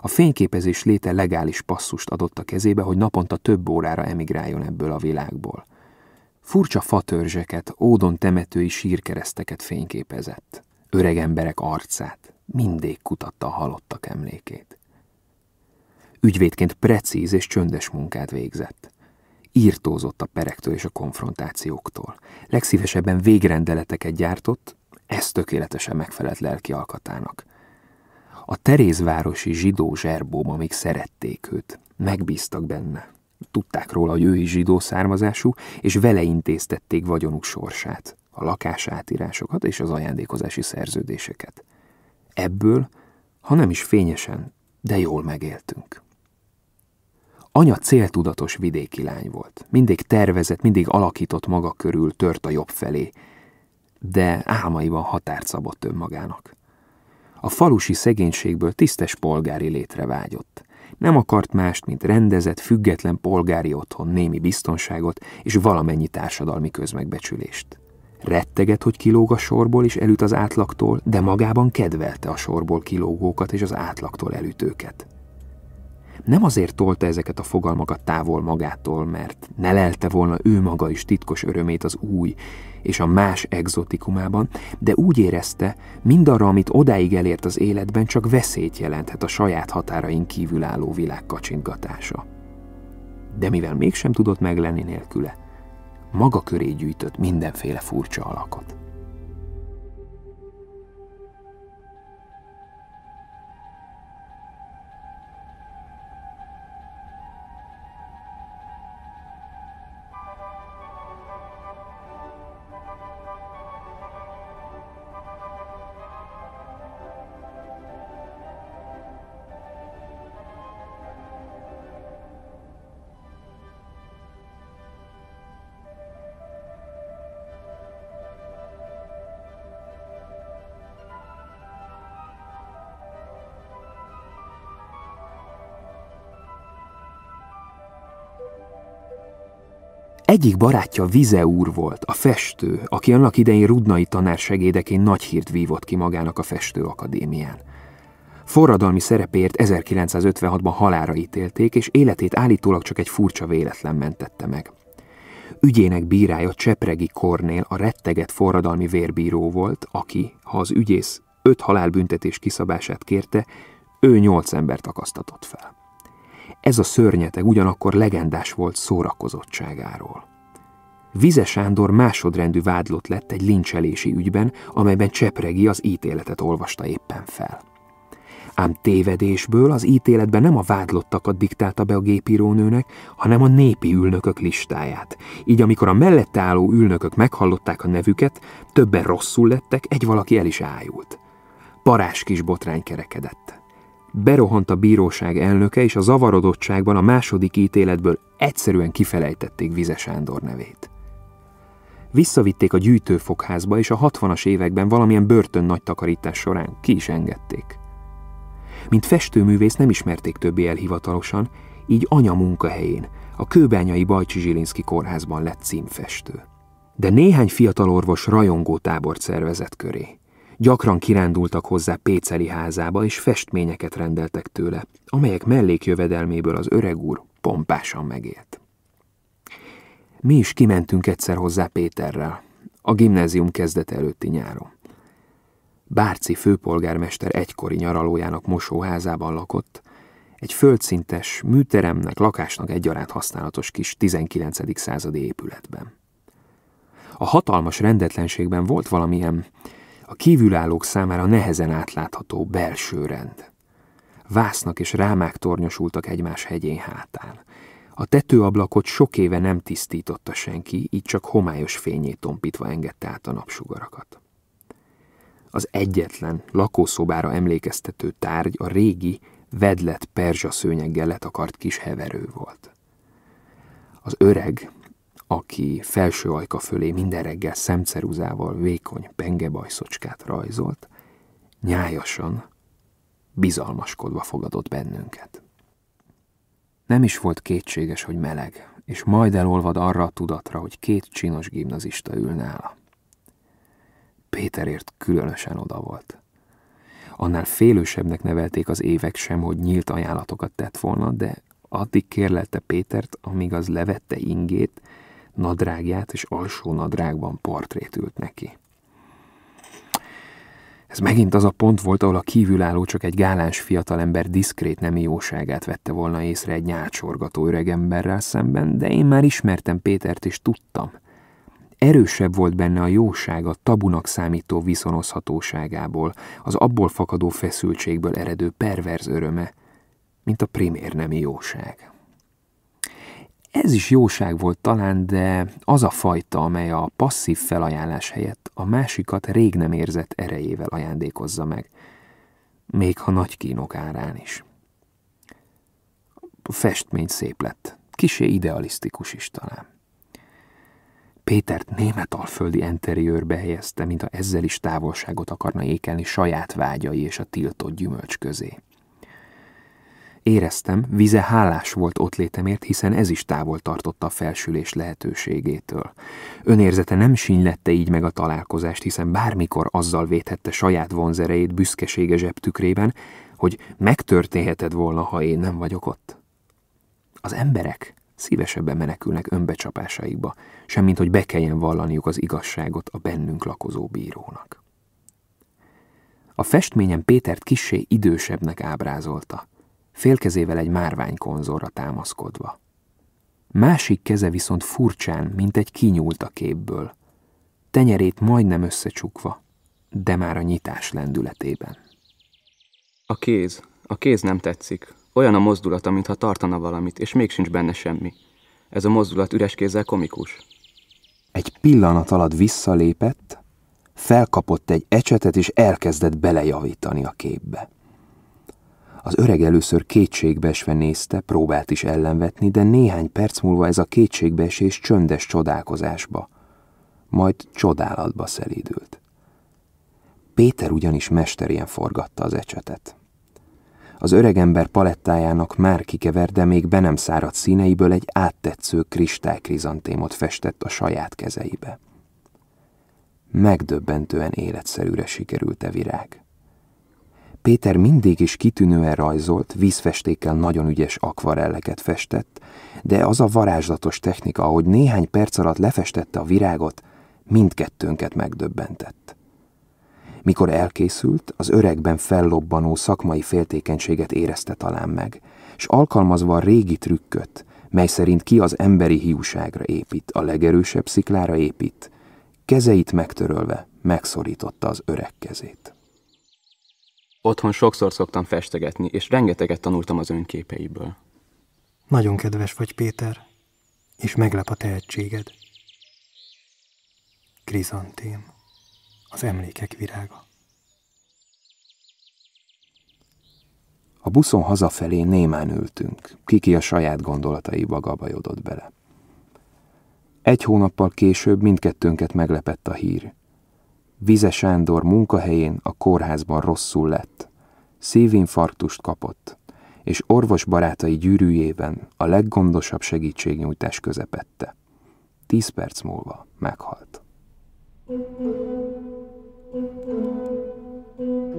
A fényképezés léte legális passzust adott a kezébe, hogy naponta több órára emigráljon ebből a világból. Furcsa fatörzseket, ódon temetői sírkereszteket fényképezett, öreg emberek arcát, mindig kutatta a halottak emlékét. Ügyvédként precíz és csöndes munkát végzett. Írtózott a perektől és a konfrontációktól. Legszívesebben végrendeleteket gyártott, ez tökéletesen megfelelt lelki alkatának. A Terézvárosi zsidó zserbóma még szerették őt, megbíztak benne. Tudták róla, hogy ő is zsidó származású, és vele intéztették vagyonuk sorsát, a átírásokat és az ajándékozási szerződéseket. Ebből, ha nem is fényesen, de jól megéltünk. Anya céltudatos vidéki lány volt. Mindig tervezett, mindig alakított maga körül, tört a jobb felé, de álmaiban határt szabott önmagának. A falusi szegénységből tisztes polgári létre vágyott – nem akart mást, mint rendezett, független polgári otthon némi biztonságot és valamennyi társadalmi közmegbecsülést. Retteget, hogy kilóg a sorból és elüt az átlagtól, de magában kedvelte a sorból kilógókat és az átlagtól elütőket nem azért tolta ezeket a fogalmakat távol magától, mert ne lelte volna ő maga is titkos örömét az új és a más exotikumában, de úgy érezte, mindarra, amit odáig elért az életben, csak veszélyt jelenthet a saját határain kívül álló világ kacsingatása. De mivel mégsem tudott meglenni nélküle, maga köré gyűjtött mindenféle furcsa alakot. Egyik barátja Vize úr volt, a festő, aki annak idején Rudnai tanár segédeként nagy hírt vívott ki magának a festő Forradalmi szerepért 1956-ban halára ítélték, és életét állítólag csak egy furcsa véletlen mentette meg. Ügyének bírája Csepregi Kornél a retteget forradalmi vérbíró volt, aki, ha az ügyész öt halálbüntetés kiszabását kérte, ő nyolc embert akasztatott fel. Ez a szörnyeteg ugyanakkor legendás volt szórakozottságáról. Vize Sándor másodrendű vádlott lett egy lincselési ügyben, amelyben Csepregi az ítéletet olvasta éppen fel. Ám tévedésből az ítéletben nem a vádlottakat diktálta be a gépírónőnek, hanem a népi ülnökök listáját. Így amikor a mellette álló ülnökök meghallották a nevüket, többen rosszul lettek, egy valaki el is ájult. Parás kis botrány kerekedett berohant a bíróság elnöke, és a zavarodottságban a második ítéletből egyszerűen kifelejtették Vize Sándor nevét. Visszavitték a gyűjtőfogházba, és a 60-as években valamilyen börtön nagy takarítás során ki is engedték. Mint festőművész nem ismerték többé elhivatalosan, így anya munkahelyén, a kőbányai Bajcsi Zsilinszki kórházban lett címfestő. De néhány fiatal orvos rajongó tábort szervezett köré. Gyakran kirándultak hozzá Péceli házába, és festményeket rendeltek tőle, amelyek mellékjövedelméből az öreg úr pompásan megélt. Mi is kimentünk egyszer hozzá Péterrel, a gimnázium kezdete előtti nyáron. Bárci főpolgármester egykori nyaralójának mosóházában lakott, egy földszintes, műteremnek, lakásnak egyaránt használatos kis 19. századi épületben. A hatalmas rendetlenségben volt valamilyen a kívülállók számára nehezen átlátható belső rend. Vásznak és rámák tornyosultak egymás hegyén hátán. A tetőablakot sok éve nem tisztította senki, így csak homályos fényét tompítva engedte át a napsugarakat. Az egyetlen, lakószobára emlékeztető tárgy a régi, vedlet perzsa szőnyeggel letakart kis heverő volt. Az öreg, aki felső ajka fölé minden reggel szemceruzával vékony pengebajszocskát rajzolt, nyájasan, bizalmaskodva fogadott bennünket. Nem is volt kétséges, hogy meleg, és majd elolvad arra a tudatra, hogy két csinos gimnazista ül nála. Péterért különösen oda volt. Annál félősebbnek nevelték az évek sem, hogy nyílt ajánlatokat tett volna, de addig kérlelte Pétert, amíg az levette ingét, nadrágját, és alsó nadrágban portrét ült neki. Ez megint az a pont volt, ahol a kívülálló csak egy gáláns fiatalember diszkrét nemi jóságát vette volna észre egy nyácsorgató öregemberrel szemben, de én már ismertem Pétert, és tudtam. Erősebb volt benne a jóság a tabunak számító viszonozhatóságából, az abból fakadó feszültségből eredő perverz öröme, mint a primér nemi jóság. Ez is jóság volt talán, de az a fajta, amely a passzív felajánlás helyett a másikat rég nem érzett erejével ajándékozza meg, még ha nagy kínok árán is. A festmény szép lett, kisé idealisztikus is talán. Pétert alföldi enteriőrbe helyezte, mintha ezzel is távolságot akarna ékelni saját vágyai és a tiltott gyümölcs közé. Éreztem, vize hálás volt ott létemért, hiszen ez is távol tartotta a felsülés lehetőségétől. Önérzete nem sinylette így meg a találkozást, hiszen bármikor azzal védhette saját vonzerejét büszkesége tükrében, hogy megtörténheted volna, ha én nem vagyok ott. Az emberek szívesebben menekülnek önbecsapásaikba, semmint hogy be kelljen vallaniuk az igazságot a bennünk lakozó bírónak. A festményen Pétert kissé idősebbnek ábrázolta – félkezével egy márványkonzorra támaszkodva. Másik keze viszont furcsán, mint egy kinyúlt a képből, tenyerét majdnem összecsukva, de már a nyitás lendületében. A kéz, a kéz nem tetszik. Olyan a mozdulata, mintha tartana valamit, és még sincs benne semmi. Ez a mozdulat üres kézzel komikus. Egy pillanat alatt visszalépett, felkapott egy ecsetet, és elkezdett belejavítani a képbe. Az öreg először kétségbeesve nézte, próbált is ellenvetni, de néhány perc múlva ez a kétségbeesés csöndes csodálkozásba, majd csodálatba szelídült. Péter ugyanis mesterien forgatta az ecsetet. Az öregember palettájának már kikever, de még be nem száradt színeiből egy áttetsző kristálykrizantémot festett a saját kezeibe. Megdöbbentően életszerűre sikerült a virág. Péter mindig is kitűnően rajzolt, vízfestékkel nagyon ügyes akvarelleket festett, de az a varázslatos technika, ahogy néhány perc alatt lefestette a virágot, mindkettőnket megdöbbentett. Mikor elkészült, az öregben fellobbanó szakmai féltékenységet érezte talán meg, s alkalmazva a régi trükköt, mely szerint ki az emberi hiúságra épít, a legerősebb sziklára épít, kezeit megtörölve megszorította az öreg kezét. Otthon sokszor szoktam festegetni, és rengeteget tanultam az önképeiből. Nagyon kedves vagy, Péter, és meglep a tehetséged. Krizantém, az emlékek virága. A buszon hazafelé némán ültünk, kiki a saját gondolataiba gabajodott bele. Egy hónappal később mindkettőnket meglepett a hír – Vize Sándor munkahelyén a kórházban rosszul lett. Szívinfarktust kapott, és orvos barátai gyűrűjében a leggondosabb segítségnyújtás közepette. Tíz perc múlva meghalt. Thank you.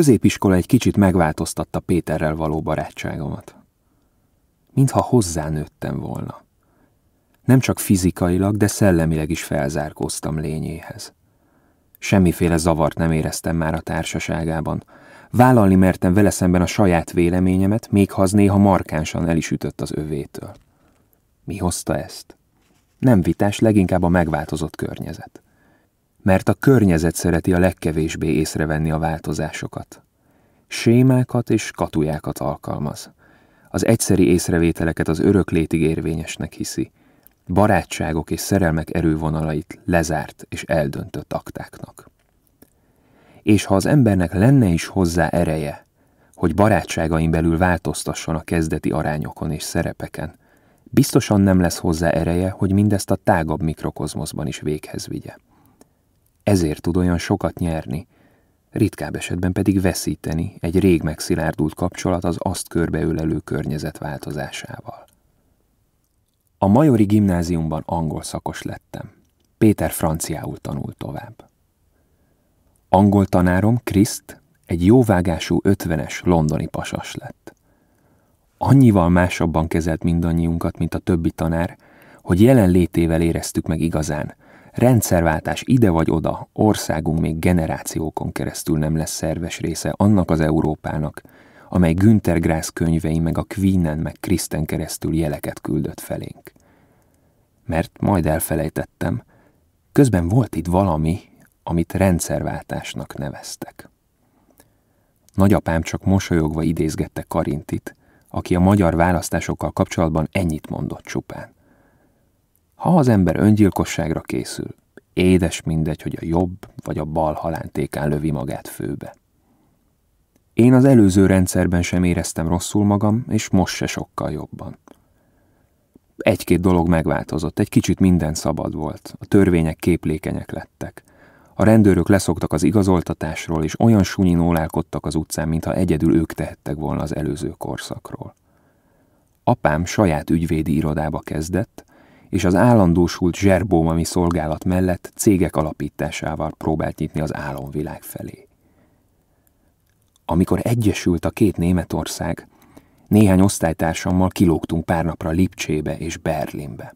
középiskola egy kicsit megváltoztatta Péterrel való barátságomat. Mintha hozzánőttem volna. Nem csak fizikailag, de szellemileg is felzárkóztam lényéhez. Semmiféle zavart nem éreztem már a társaságában. Vállalni mertem vele szemben a saját véleményemet, még ha az néha markánsan el is ütött az övétől. Mi hozta ezt? Nem vitás, leginkább a megváltozott környezet mert a környezet szereti a legkevésbé észrevenni a változásokat. Sémákat és katujákat alkalmaz. Az egyszeri észrevételeket az létig érvényesnek hiszi. Barátságok és szerelmek erővonalait lezárt és eldöntött aktáknak. És ha az embernek lenne is hozzá ereje, hogy barátságain belül változtasson a kezdeti arányokon és szerepeken, biztosan nem lesz hozzá ereje, hogy mindezt a tágabb mikrokozmoszban is véghez vigye. Ezért tud olyan sokat nyerni, ritkább esetben pedig veszíteni egy rég megszilárdult kapcsolat az azt körbeölelő környezet változásával. A majori gimnáziumban angol szakos lettem. Péter franciául tanult tovább. Angol tanárom, Kriszt, egy jóvágású ötvenes londoni pasas lett. Annyival másabban kezelt mindannyiunkat, mint a többi tanár, hogy jelenlétével éreztük meg igazán, Rendszerváltás ide vagy oda, országunk még generációkon keresztül nem lesz szerves része annak az Európának, amely Günther Grass könyvei meg a Queenen meg Kristen keresztül jeleket küldött felénk. Mert majd elfelejtettem, közben volt itt valami, amit rendszerváltásnak neveztek. Nagyapám csak mosolyogva idézgette Karintit, aki a magyar választásokkal kapcsolatban ennyit mondott csupán. Ha az ember öngyilkosságra készül, édes mindegy, hogy a jobb vagy a bal halántékán lövi magát főbe. Én az előző rendszerben sem éreztem rosszul magam, és most se sokkal jobban. Egy-két dolog megváltozott, egy kicsit minden szabad volt, a törvények képlékenyek lettek. A rendőrök leszoktak az igazoltatásról, és olyan sunyin nólálkodtak az utcán, mintha egyedül ők tehettek volna az előző korszakról. Apám saját ügyvédi irodába kezdett, és az állandósult zserbómami szolgálat mellett cégek alapításával próbált nyitni az álomvilág felé. Amikor egyesült a két Németország, néhány osztálytársammal kilógtunk pár napra Lipcsébe és Berlinbe.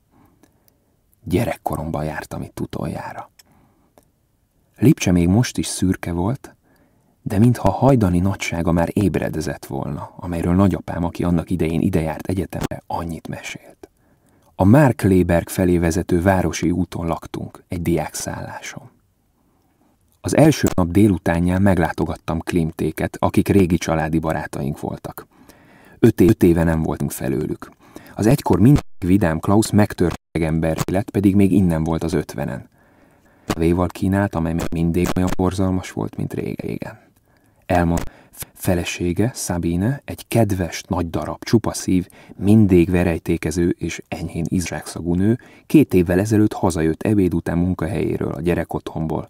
Gyerekkoromban jártam itt utoljára. Lipcse még most is szürke volt, de mintha hajdani nagysága már ébredezett volna, amelyről nagyapám, aki annak idején idejárt egyetemre, annyit mesélt. A Mark Léberg felé vezető városi úton laktunk, egy diákszálláson. Az első nap délutánján meglátogattam Klimtéket, akik régi családi barátaink voltak. Öt, év, öt éve nem voltunk felőlük. Az egykor mindig vidám Klaus megtört ember lett, pedig még innen volt az ötvenen. Véval kínált, amely még mindig olyan borzalmas volt, mint régen. Elmond, Felesége, Szabine, egy kedves, nagy darab, csupa szív, mindig verejtékező és enyhén izsákszagú nő, két évvel ezelőtt hazajött ebéd után munkahelyéről, a gyerek otthonból.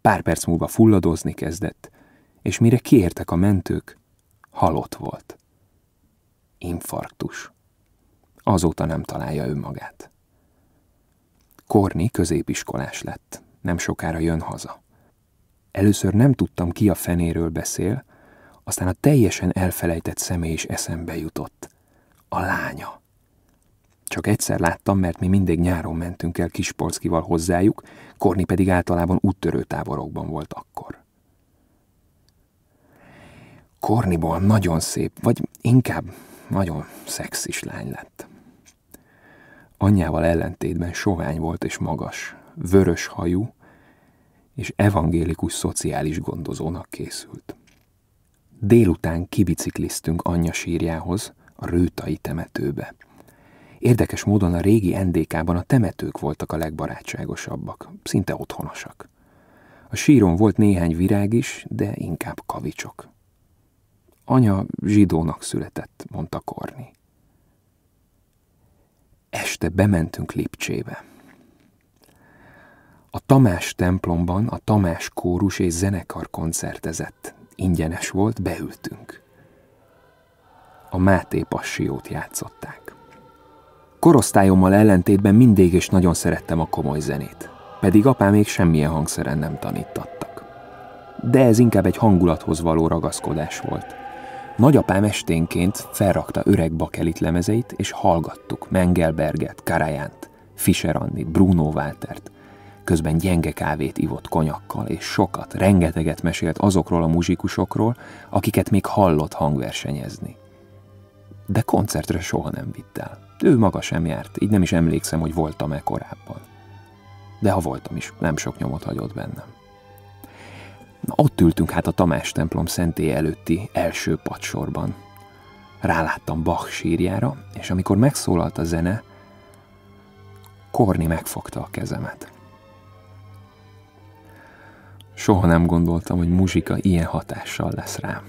Pár perc múlva fulladozni kezdett, és mire kiértek a mentők, halott volt. Infarktus. Azóta nem találja önmagát. Korni középiskolás lett. Nem sokára jön haza. Először nem tudtam, ki a fenéről beszél, aztán a teljesen elfelejtett személy is eszembe jutott. A lánya. Csak egyszer láttam, mert mi mindig nyáron mentünk el Kispolszkival hozzájuk, Korni pedig általában úttörő táborokban volt akkor. Korniból nagyon szép, vagy inkább nagyon szexis lány lett. Anyjával ellentétben sovány volt és magas, vörös hajú, és evangélikus szociális gondozónak készült. Délután kibicikliztünk anyja sírjához, a rőtai temetőbe. Érdekes módon a régi NDK-ban a temetők voltak a legbarátságosabbak, szinte otthonosak. A síron volt néhány virág is, de inkább kavicsok. Anya zsidónak született, mondta Korni. Este bementünk Lipcsébe. A Tamás templomban a Tamás kórus és zenekar koncertezett, ingyenes volt, beültünk. A Máté Passiót játszották. Korosztályommal ellentétben mindig is nagyon szerettem a komoly zenét, pedig apám még semmilyen hangszeren nem tanítattak. De ez inkább egy hangulathoz való ragaszkodás volt. Nagyapám esténként felrakta öreg bakelit lemezeit, és hallgattuk Mengelberget, Karajánt, Fischer Annit, Bruno Waltert, közben gyenge kávét ivott konyakkal, és sokat, rengeteget mesélt azokról a muzsikusokról, akiket még hallott hangversenyezni. De koncertre soha nem vitt el. Ő maga sem járt, így nem is emlékszem, hogy voltam-e korábban. De ha voltam is, nem sok nyomot hagyott bennem. Na, ott ültünk hát a Tamás templom szentély előtti első padsorban. Ráláttam Bach sírjára, és amikor megszólalt a zene, Korni megfogta a kezemet. Soha nem gondoltam, hogy muzsika ilyen hatással lesz rám.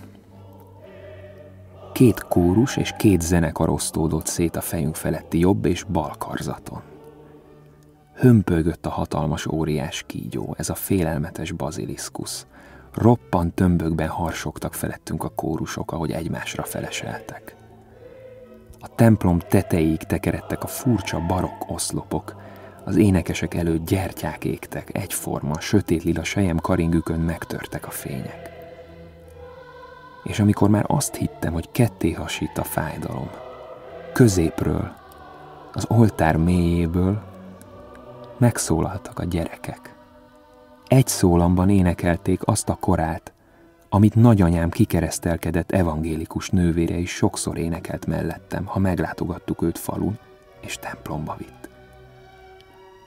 Két kórus és két zenekar osztódott szét a fejünk feletti jobb és bal karzaton. Hömpölgött a hatalmas óriás kígyó, ez a félelmetes baziliszkusz. Roppan tömbökben harsogtak felettünk a kórusok, ahogy egymásra feleseltek. A templom tetejéig tekerettek a furcsa barokk oszlopok, az énekesek előtt gyertyák égtek, egyforma, sötét lila sejem karingükön megtörtek a fények. És amikor már azt hittem, hogy ketté hasít a fájdalom, középről, az oltár mélyéből megszólaltak a gyerekek. Egy szólamban énekelték azt a korát, amit nagyanyám kikeresztelkedett evangélikus nővére is sokszor énekelt mellettem, ha meglátogattuk őt falun és templomba vitt.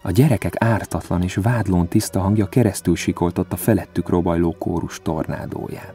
A gyerekek ártatlan és vádlón tiszta hangja keresztül sikoltott a felettük robajló kórus tornádóját.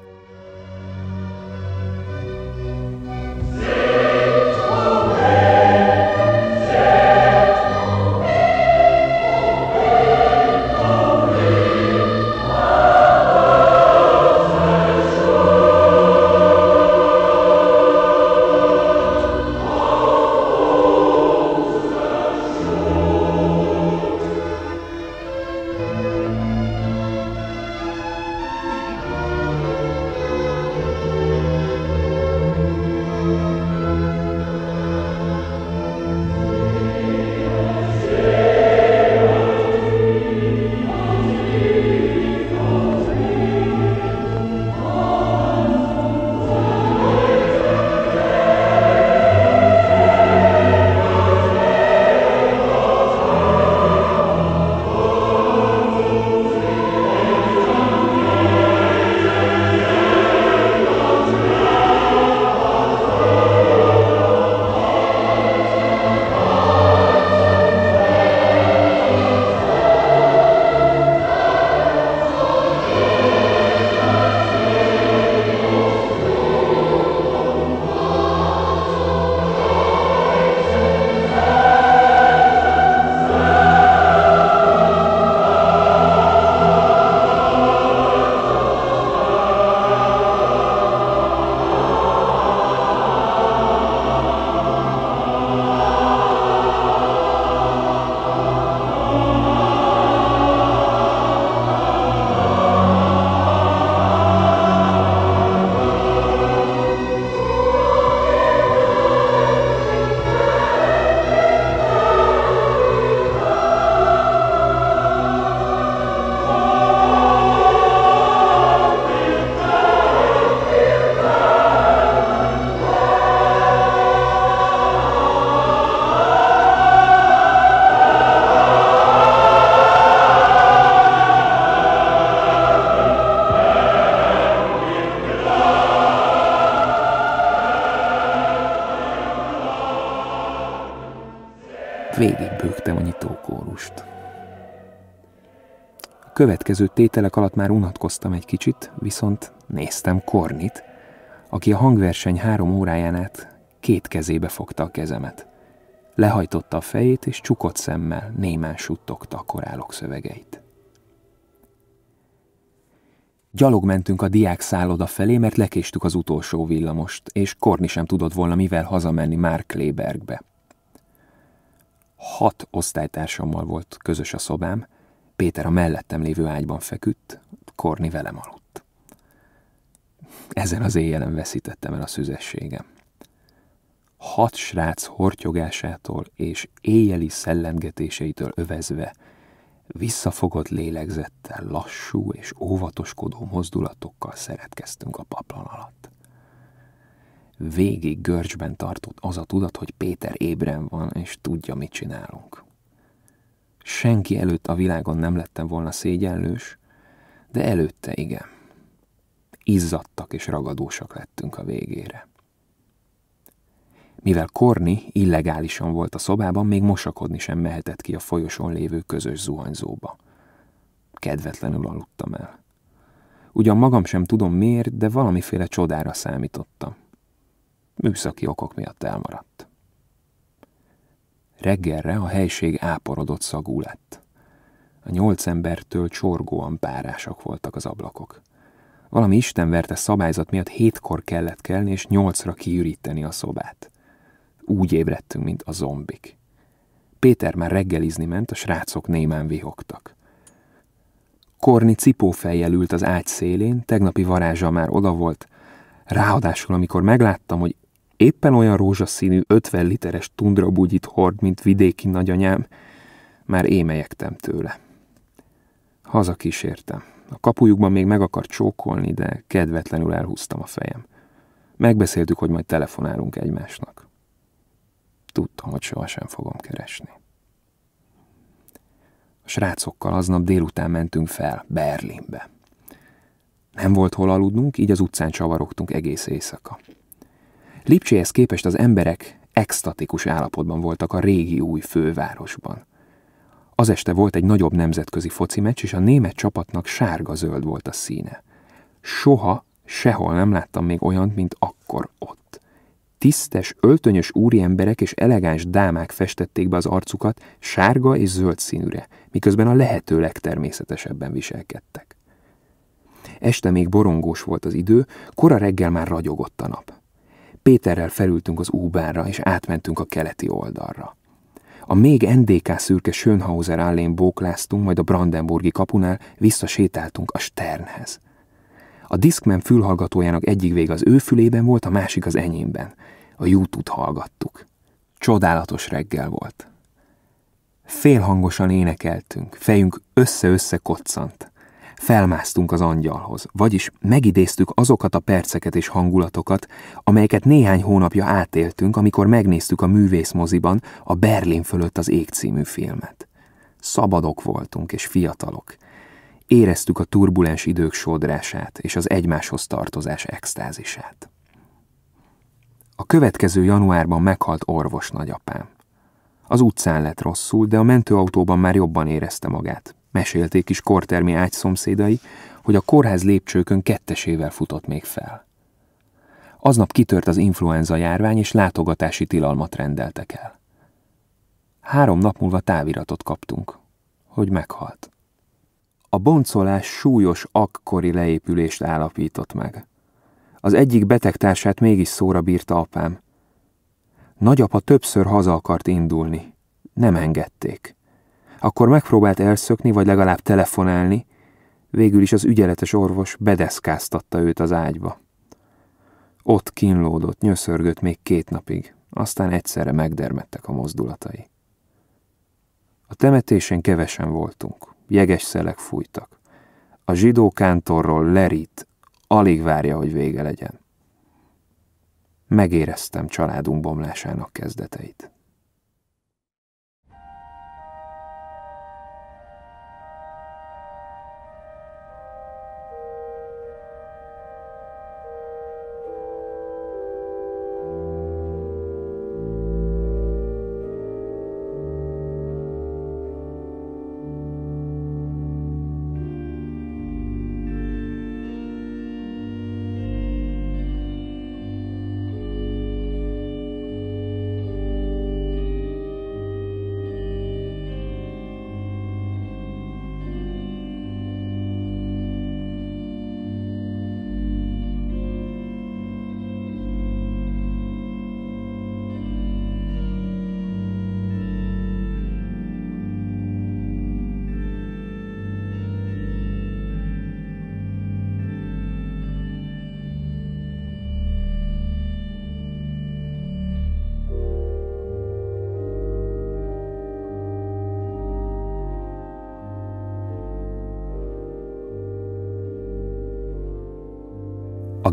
következő tételek alatt már unatkoztam egy kicsit, viszont néztem Kornit, aki a hangverseny három óráján át két kezébe fogta a kezemet. Lehajtotta a fejét, és csukott szemmel némán suttogta a korálok szövegeit. Gyalog mentünk a diák szálloda felé, mert lekéstük az utolsó villamost, és Korni sem tudott volna mivel hazamenni már Klébergbe. Hat osztálytársammal volt közös a szobám, Péter a mellettem lévő ágyban feküdt, Korni velem aludt. Ezen az éjjelen veszítettem el a szüzességem. Hat srác hortyogásától és éjjeli szellengéséitől övezve, visszafogott lélegzettel, lassú és óvatoskodó mozdulatokkal szeretkeztünk a paplan alatt. Végig görcsben tartott az a tudat, hogy Péter ébren van, és tudja, mit csinálunk. Senki előtt a világon nem lettem volna szégyenlős, de előtte igen. Izzadtak és ragadósak lettünk a végére. Mivel Korni illegálisan volt a szobában, még mosakodni sem mehetett ki a folyosón lévő közös zuhanyzóba. Kedvetlenül aludtam el. Ugyan magam sem tudom miért, de valamiféle csodára számítottam. Műszaki okok miatt elmaradt. Reggelre a helység áporodott szagú lett. A nyolc embertől csorgóan párásak voltak az ablakok. Valami istenverte szabályzat miatt hétkor kellett kelni, és nyolcra kiüríteni a szobát. Úgy ébredtünk, mint a zombik. Péter már reggelizni ment, a srácok némán vihogtak. Korni cipófejjel ült az ágy szélén, tegnapi varázsa már oda volt, ráadásul amikor megláttam, hogy éppen olyan rózsaszínű 50 literes bugyit hord, mint vidéki nagyanyám, már émelyektem tőle. Haza kísértem. A kapujukban még meg akart csókolni, de kedvetlenül elhúztam a fejem. Megbeszéltük, hogy majd telefonálunk egymásnak. Tudtam, hogy sohasem fogom keresni. A srácokkal aznap délután mentünk fel Berlinbe. Nem volt hol aludnunk, így az utcán csavarogtunk egész éjszaka. Lipcséhez képest az emberek extatikus állapotban voltak a régi új fővárosban. Az este volt egy nagyobb nemzetközi foci meccs, és a német csapatnak sárga-zöld volt a színe. Soha, sehol nem láttam még olyant, mint akkor ott. Tisztes, öltönyös úriemberek és elegáns dámák festették be az arcukat sárga és zöld színűre, miközben a lehető legtermészetesebben viselkedtek. Este még borongós volt az idő, kora reggel már ragyogott a nap. Péterrel felültünk az Uberra, és átmentünk a keleti oldalra. A még NDK szürke Schönhauser állén bókláztunk, majd a Brandenburgi kapunál visszasétáltunk a Sternhez. A Discman fülhallgatójának egyik vége az ő fülében volt, a másik az enyémben. A YouTube-t hallgattuk. Csodálatos reggel volt. Félhangosan énekeltünk, fejünk össze-össze koccant felmásztunk az angyalhoz, vagyis megidéztük azokat a perceket és hangulatokat, amelyeket néhány hónapja átéltünk, amikor megnéztük a művészmoziban a Berlin fölött az ég című filmet. Szabadok voltunk és fiatalok. Éreztük a turbulens idők sodrását és az egymáshoz tartozás extázisát. A következő januárban meghalt orvos nagyapám. Az utcán lett rosszul, de a mentőautóban már jobban érezte magát, Mesélték is kortermi ágy szomszédai, hogy a kórház lépcsőkön kettesével futott még fel. Aznap kitört az influenza járvány, és látogatási tilalmat rendeltek el. Három nap múlva táviratot kaptunk, hogy meghalt. A boncolás súlyos akkori leépülést állapított meg. Az egyik betegtársát mégis szóra bírta apám. Nagyapa többször haza akart indulni. Nem engedték. Akkor megpróbált elszökni, vagy legalább telefonálni, végül is az ügyeletes orvos bedeszkáztatta őt az ágyba. Ott kínlódott, nyöszörgött még két napig, aztán egyszerre megdermettek a mozdulatai. A temetésen kevesen voltunk, jeges szelek fújtak. A zsidó kántorról lerít, alig várja, hogy vége legyen. Megéreztem családunk bomlásának kezdeteit.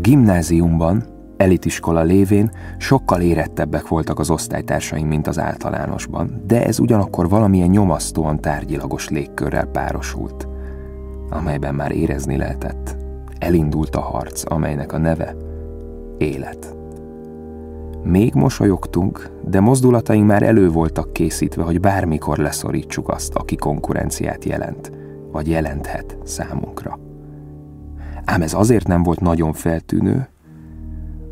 gimnáziumban, elitiskola lévén sokkal érettebbek voltak az osztálytársaim, mint az általánosban, de ez ugyanakkor valamilyen nyomasztóan tárgyilagos légkörrel párosult, amelyben már érezni lehetett. Elindult a harc, amelynek a neve élet. Még mosolyogtunk, de mozdulataink már elő voltak készítve, hogy bármikor leszorítsuk azt, aki konkurenciát jelent, vagy jelenthet számunkra. Ám ez azért nem volt nagyon feltűnő,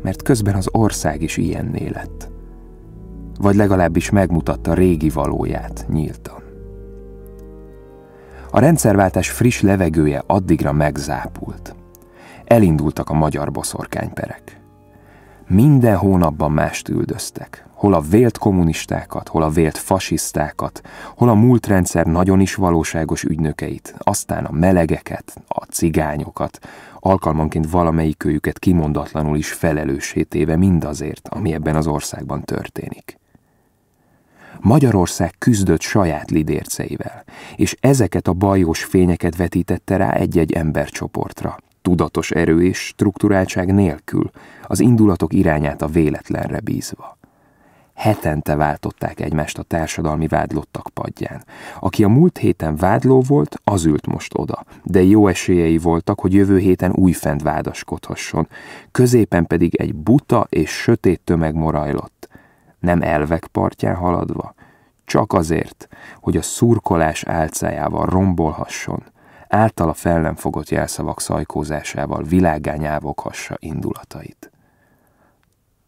mert közben az ország is ilyenné lett. Vagy legalábbis megmutatta régi valóját nyíltan. A rendszerváltás friss levegője addigra megzápult. Elindultak a magyar boszorkányperek. Minden hónapban mást üldöztek. Hol a vélt kommunistákat, hol a vélt fasisztákat, hol a múlt rendszer nagyon is valóságos ügynökeit, aztán a melegeket, a cigányokat, alkalmanként valamelyikőjüket kimondatlanul is felelőssé mindazért, ami ebben az országban történik. Magyarország küzdött saját lidérceivel, és ezeket a bajos fényeket vetítette rá egy-egy embercsoportra – tudatos erő és struktúráltság nélkül, az indulatok irányát a véletlenre bízva. Hetente váltották egymást a társadalmi vádlottak padján. Aki a múlt héten vádló volt, az ült most oda, de jó esélyei voltak, hogy jövő héten újfent vádaskodhasson. Középen pedig egy buta és sötét tömeg morajlott. Nem elvek partján haladva, csak azért, hogy a szurkolás álcájával rombolhasson – általa fel nem fogott jelszavak szajkózásával világá hassa indulatait.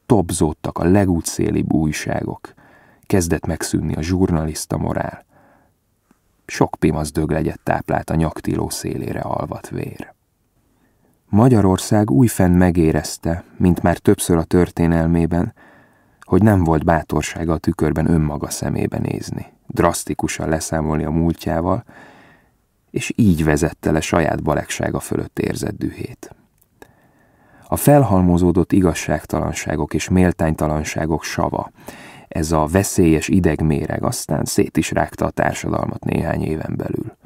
Tobzódtak a legútszélibb újságok, kezdett megszűnni a zsurnalista morál. Sok pimasz döglegyet táplált a nyaktiló szélére alvat vér. Magyarország újfent megérezte, mint már többször a történelmében, hogy nem volt bátorsága a tükörben önmaga szemébe nézni, drasztikusan leszámolni a múltjával, és így vezette le saját balegsága fölött érzett dühét. A felhalmozódott igazságtalanságok és méltánytalanságok sava, ez a veszélyes idegméreg aztán szét is rágta a társadalmat néhány éven belül.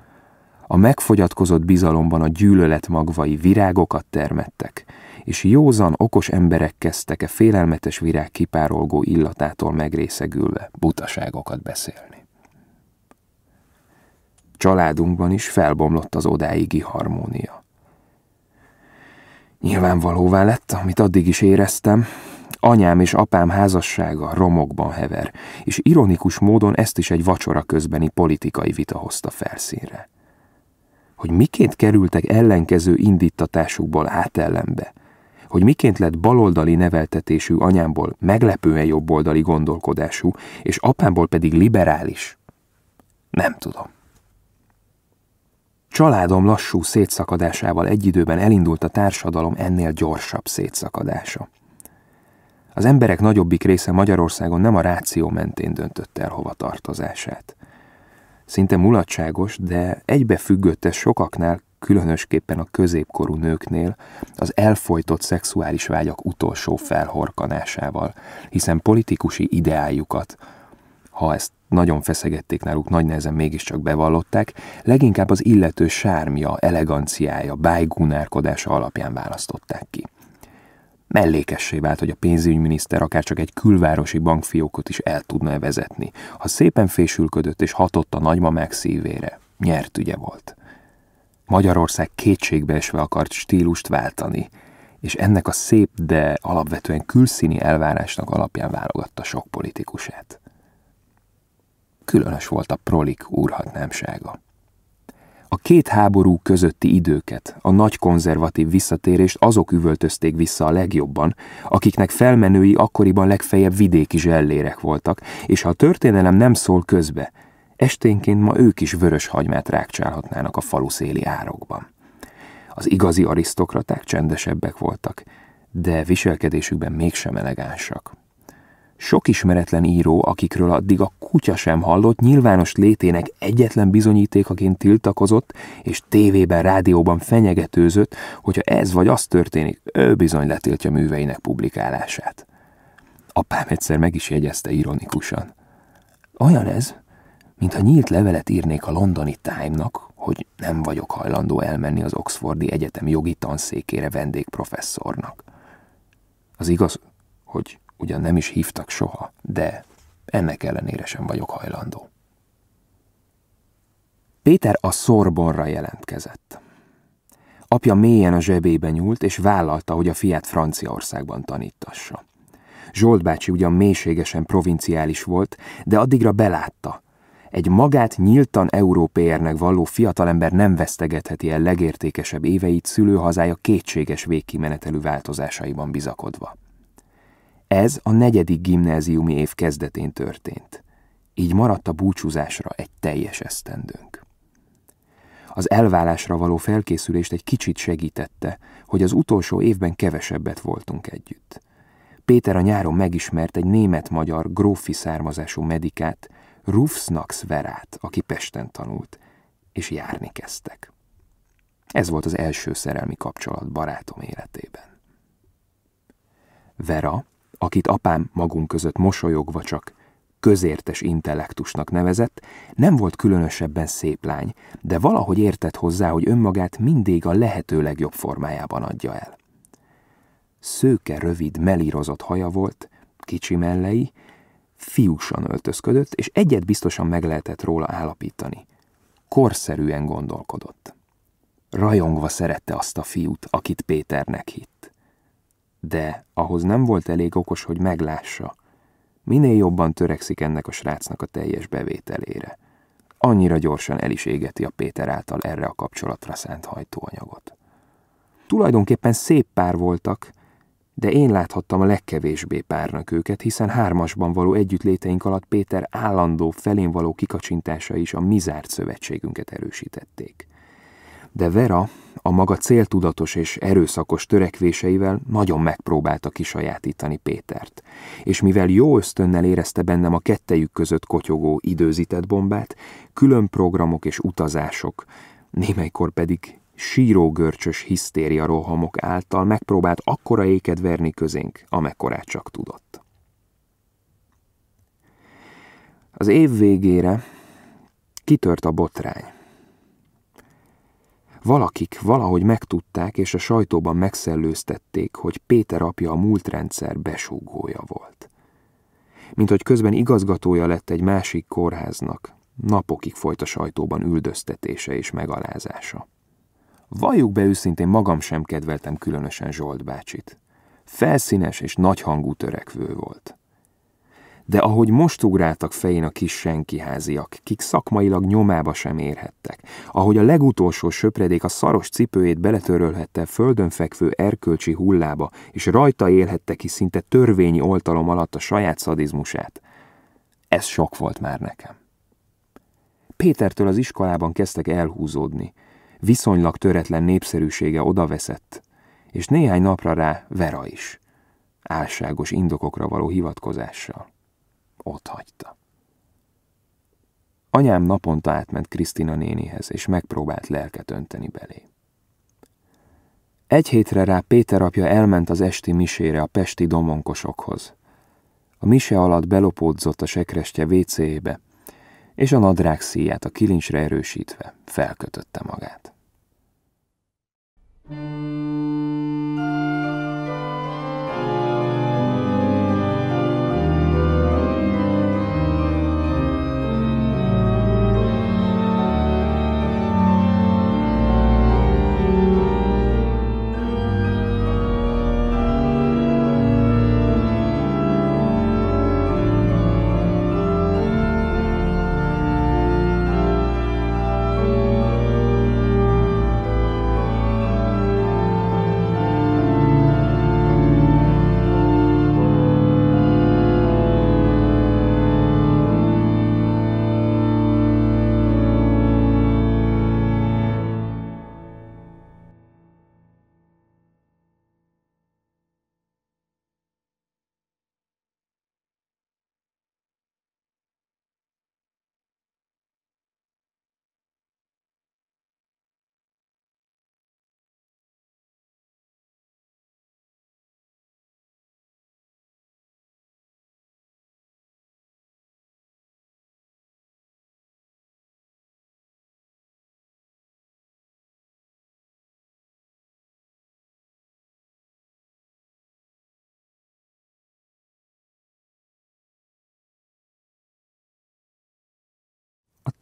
A megfogyatkozott bizalomban a gyűlölet magvai virágokat termettek, és józan, okos emberek kezdtek e félelmetes virág kipárolgó illatától megrészegülve butaságokat beszélni családunkban is felbomlott az odáigi harmónia. Nyilvánvalóvá lett, amit addig is éreztem, anyám és apám házassága romokban hever, és ironikus módon ezt is egy vacsora közbeni politikai vita hozta felszínre. Hogy miként kerültek ellenkező indítatásukból átellenbe, hogy miként lett baloldali neveltetésű anyámból meglepően jobboldali gondolkodású, és apámból pedig liberális, nem tudom. Családom lassú szétszakadásával egy időben elindult a társadalom ennél gyorsabb szétszakadása. Az emberek nagyobbik része Magyarországon nem a ráció mentén döntött el hova tartozását. Szinte mulatságos, de ez sokaknál, különösképpen a középkorú nőknél, az elfolytott szexuális vágyak utolsó felhorkanásával, hiszen politikusi ideájukat, ha ezt nagyon feszegették náluk, nagy nehezen mégiscsak bevallották, leginkább az illető sármja, eleganciája, bájgunárkodása alapján választották ki. Mellékessé vált, hogy a pénzügyminiszter akár csak egy külvárosi bankfiókot is el tudna vezetni. Ha szépen fésülködött és hatott a nagymamák szívére, nyert ügye volt. Magyarország kétségbeesve akart stílust váltani, és ennek a szép, de alapvetően külszíni elvárásnak alapján válogatta sok politikusát. Különös volt a prolik úrhatnámsága. A két háború közötti időket, a nagy konzervatív visszatérést azok üvöltözték vissza a legjobban, akiknek felmenői akkoriban legfeljebb vidéki zsellérek voltak, és ha a történelem nem szól közbe, esténként ma ők is vörös hagymát rákcsálhatnának a falu széli árokban. Az igazi arisztokraták csendesebbek voltak, de viselkedésükben mégsem elegánsak. Sok ismeretlen író, akikről addig a kutya sem hallott, nyilvános létének egyetlen bizonyítékaként tiltakozott, és tévében, rádióban fenyegetőzött, hogyha ez vagy az történik, ő bizony letiltja műveinek publikálását. Apám egyszer meg is jegyezte ironikusan. Olyan ez, mintha nyílt levelet írnék a londoni Time-nak, hogy nem vagyok hajlandó elmenni az Oxfordi Egyetem jogi tanszékére vendégprofesszornak. Az igaz, hogy ugyan nem is hívtak soha, de ennek ellenére sem vagyok hajlandó. Péter a szorborra jelentkezett. Apja mélyen a zsebébe nyúlt, és vállalta, hogy a fiát Franciaországban tanítassa. Zsolt bácsi ugyan mélységesen provinciális volt, de addigra belátta. Egy magát nyíltan európérnek valló fiatalember nem vesztegetheti el legértékesebb éveit szülőhazája kétséges végkimenetelű változásaiban bizakodva. Ez a negyedik gimnáziumi év kezdetén történt. Így maradt a búcsúzásra egy teljes esztendőnk. Az elválásra való felkészülést egy kicsit segítette, hogy az utolsó évben kevesebbet voltunk együtt. Péter a nyáron megismert egy német-magyar grófi származású medikát, Rufsnax Verát, aki Pesten tanult, és járni kezdtek. Ez volt az első szerelmi kapcsolat barátom életében. Vera, akit apám magunk között mosolyogva csak közértes intellektusnak nevezett, nem volt különösebben szép lány, de valahogy értett hozzá, hogy önmagát mindig a lehető legjobb formájában adja el. Szőke rövid, melírozott haja volt, kicsi mellei, fiúsan öltözködött, és egyet biztosan meg lehetett róla állapítani. Korszerűen gondolkodott. Rajongva szerette azt a fiút, akit Péternek hitt de ahhoz nem volt elég okos, hogy meglássa. Minél jobban törekszik ennek a srácnak a teljes bevételére. Annyira gyorsan el is égeti a Péter által erre a kapcsolatra szánt hajtóanyagot. Tulajdonképpen szép pár voltak, de én láthattam a legkevésbé párnak őket, hiszen hármasban való együttléteink alatt Péter állandó felén való kikacsintása is a mizárt szövetségünket erősítették de Vera a maga céltudatos és erőszakos törekvéseivel nagyon megpróbálta kisajátítani Pétert, és mivel jó ösztönnel érezte bennem a kettejük között kotyogó időzített bombát, külön programok és utazások, némelykor pedig sírógörcsös hisztéria rohamok által megpróbált akkora éket verni közénk, amekkorát csak tudott. Az év végére kitört a botrány. Valakik valahogy megtudták és a sajtóban megszellőztették, hogy Péter apja a múltrendszer besúgója volt. Mint hogy közben igazgatója lett egy másik kórháznak, napokig folyt a sajtóban üldöztetése és megalázása. Valljuk be őszintén, magam sem kedveltem különösen Zsolt bácsit. Felszínes és nagyhangú törekvő volt de ahogy most ugráltak fején a kis senkiháziak, kik szakmailag nyomába sem érhettek, ahogy a legutolsó söpredék a szaros cipőjét beletörölhette földön fekvő erkölcsi hullába, és rajta élhette ki szinte törvényi oltalom alatt a saját szadizmusát. Ez sok volt már nekem. Pétertől az iskolában kezdtek elhúzódni. Viszonylag töretlen népszerűsége odaveszett, és néhány napra rá Vera is. Álságos indokokra való hivatkozással ott hagyta. Anyám naponta átment Krisztina nénihez, és megpróbált lelket önteni belé. Egy hétre rá Péter apja elment az esti misére a pesti domonkosokhoz. A mise alatt belopódzott a sekrestje vécéjébe, és a nadrág szíját a kilincsre erősítve felkötötte magát. Thank you.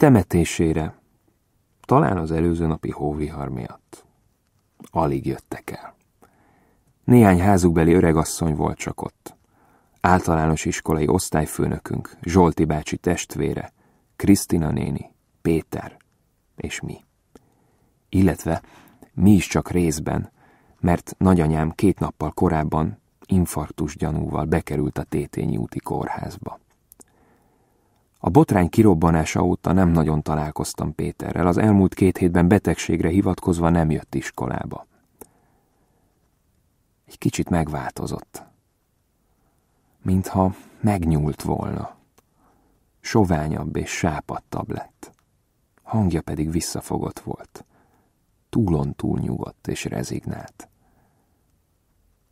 temetésére, talán az előző napi hóvihar miatt. Alig jöttek el. Néhány házukbeli öregasszony volt csak ott. Általános iskolai osztályfőnökünk, Zsolti bácsi testvére, Krisztina néni, Péter és mi. Illetve mi is csak részben, mert nagyanyám két nappal korábban infarktus gyanúval bekerült a Tétényi úti kórházba. A botrány kirobbanása óta nem nagyon találkoztam Péterrel, az elmúlt két hétben betegségre hivatkozva nem jött iskolába. Egy kicsit megváltozott. Mintha megnyúlt volna. Soványabb és sápadtabb lett. Hangja pedig visszafogott volt. Túlon túl nyugodt és rezignált.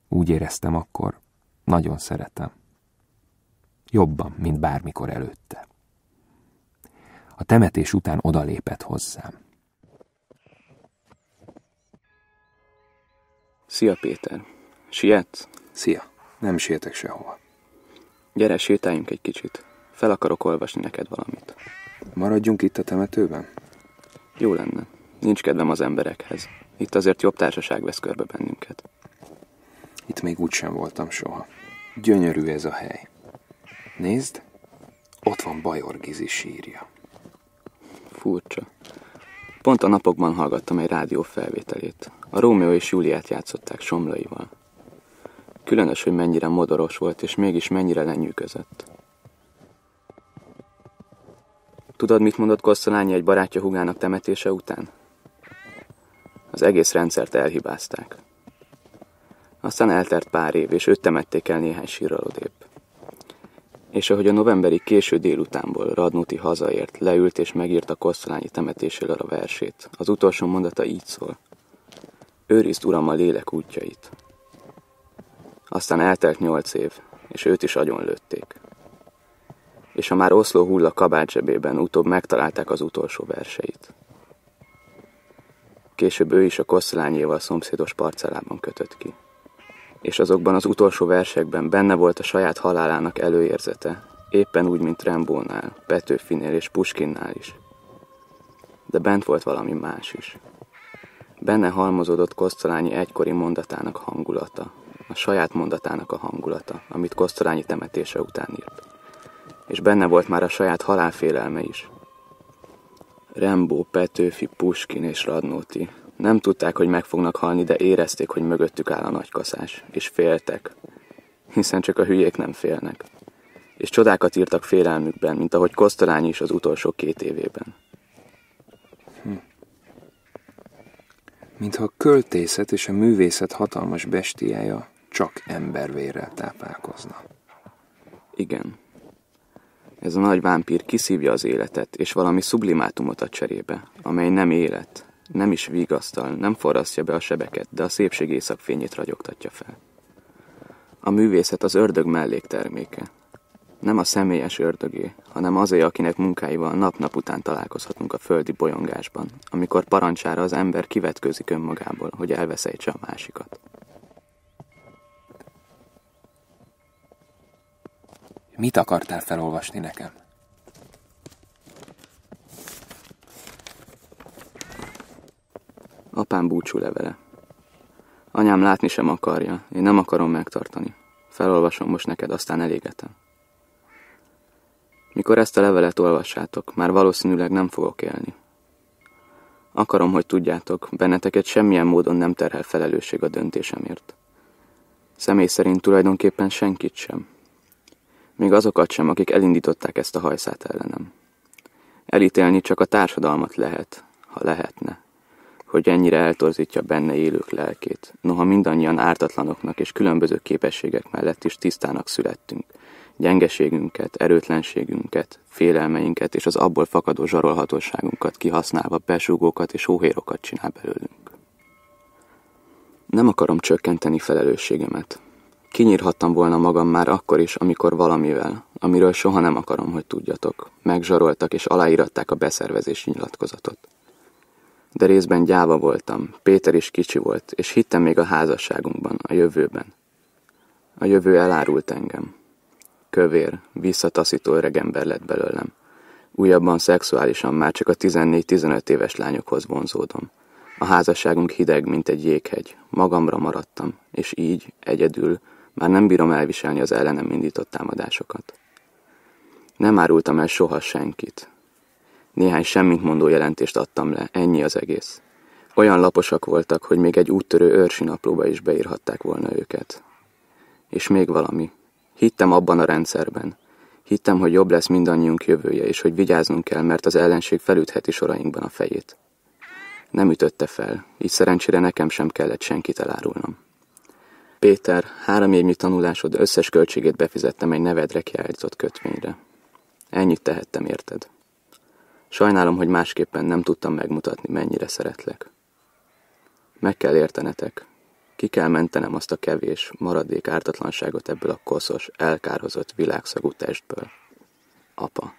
Úgy éreztem akkor, nagyon szeretem. Jobban, mint bármikor előtte. A temetés után odalépett hozzám. Szia, Péter. Sietsz? Szia. Nem sietek sehova. Gyere, sétáljunk egy kicsit. Fel akarok olvasni neked valamit. Maradjunk itt a temetőben? Jó lenne. Nincs kedvem az emberekhez. Itt azért jobb társaság vesz körbe bennünket. Itt még úgy sem voltam soha. Gyönyörű ez a hely. Nézd, ott van Bajor Gizi sírja. Furcsa. Pont a napokban hallgattam egy rádió felvételét. A Rómeó és Júliát játszották somlaival. Különös, hogy mennyire modoros volt, és mégis mennyire lenyűgözött. Tudod, mit mondott Kosszolányi egy barátja hugának temetése után? Az egész rendszert elhibázták. Aztán eltert pár év, és őt temették el néhány sírral odébb és ahogy a novemberi késő délutánból Radnuti hazaért, leült és megírta Kosszolányi temetéséről a versét. Az utolsó mondata így szól. Őrizd, uram, a lélek útjait. Aztán eltelt nyolc év, és őt is agyonlőtték. És a már oszló hulla zsebében, utóbb megtalálták az utolsó verseit. Később ő is a Kosszolányéval szomszédos parcellában kötött ki és azokban az utolsó versekben benne volt a saját halálának előérzete, éppen úgy, mint Rambónál, Petőfinél és Puskinnál is. De bent volt valami más is. Benne halmozódott Kosztolányi egykori mondatának hangulata, a saját mondatának a hangulata, amit Kosztolányi temetése után írt. És benne volt már a saját halálfélelme is. Rembó, Petőfi, Puskin és Radnóti, nem tudták, hogy meg fognak halni, de érezték, hogy mögöttük áll a nagykaszás, és féltek, hiszen csak a hülyék nem félnek. És csodákat írtak félelmükben, mint ahogy Kosztolány is az utolsó két évében. Hm. Mintha a költészet és a művészet hatalmas bestiája csak embervérrel táplálkozna. Igen. Ez a nagy vámpír kiszívja az életet, és valami sublimátumot ad cserébe, amely nem élet, nem is vigasztal, nem forrasztja be a sebeket, de a szépség éjszakfényét ragyogtatja fel. A művészet az ördög mellékterméke. Nem a személyes ördögé, hanem azé, akinek munkáival nap-nap után találkozhatunk a földi bolyongásban, amikor parancsára az ember kivetközik önmagából, hogy elveszejtse a másikat. Mit akartál felolvasni nekem? Apám búcsú levele. Anyám látni sem akarja, én nem akarom megtartani. Felolvasom most neked, aztán elégetem. Mikor ezt a levelet olvassátok, már valószínűleg nem fogok élni. Akarom, hogy tudjátok, benneteket semmilyen módon nem terhel felelősség a döntésemért. Személy szerint tulajdonképpen senkit sem. Még azokat sem, akik elindították ezt a hajszát ellenem. Elítélni csak a társadalmat lehet, ha lehetne hogy ennyire eltorzítja benne élők lelkét. Noha mindannyian ártatlanoknak és különböző képességek mellett is tisztának születtünk. Gyengeségünket, erőtlenségünket, félelmeinket és az abból fakadó zsarolhatóságunkat kihasználva besúgókat és hóhérokat csinál belőlünk. Nem akarom csökkenteni felelősségemet. Kinyírhattam volna magam már akkor is, amikor valamivel, amiről soha nem akarom, hogy tudjatok, megzsaroltak és aláíratták a beszervezési nyilatkozatot de részben gyáva voltam, Péter is kicsi volt, és hittem még a házasságunkban, a jövőben. A jövő elárult engem. Kövér, visszataszító öregember lett belőlem. Újabban szexuálisan már csak a 14-15 éves lányokhoz vonzódom. A házasságunk hideg, mint egy jéghegy. Magamra maradtam, és így, egyedül, már nem bírom elviselni az ellenem indított támadásokat. Nem árultam el soha senkit, néhány semmit mondó jelentést adtam le, ennyi az egész. Olyan laposak voltak, hogy még egy úttörő őrsi naplóba is beírhatták volna őket. És még valami. Hittem abban a rendszerben. Hittem, hogy jobb lesz mindannyiunk jövője, és hogy vigyáznunk kell, mert az ellenség felütheti sorainkban a fejét. Nem ütötte fel, így szerencsére nekem sem kellett senkit elárulnom. Péter, három évnyi tanulásod összes költségét befizettem egy nevedre kiállított kötvényre. Ennyit tehettem, érted? Sajnálom, hogy másképpen nem tudtam megmutatni, mennyire szeretlek. Meg kell értenetek. Ki kell mentenem azt a kevés, maradék ártatlanságot ebből a koszos, elkárhozott világszagú testből. Apa.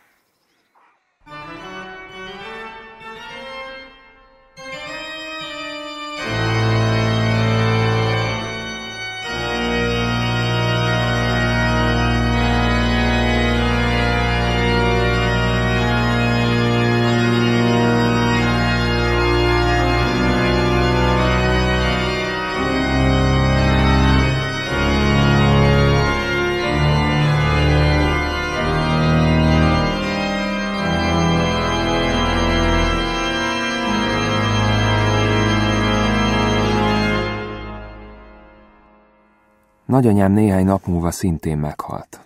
Nagyanyám néhány nap múlva szintén meghalt.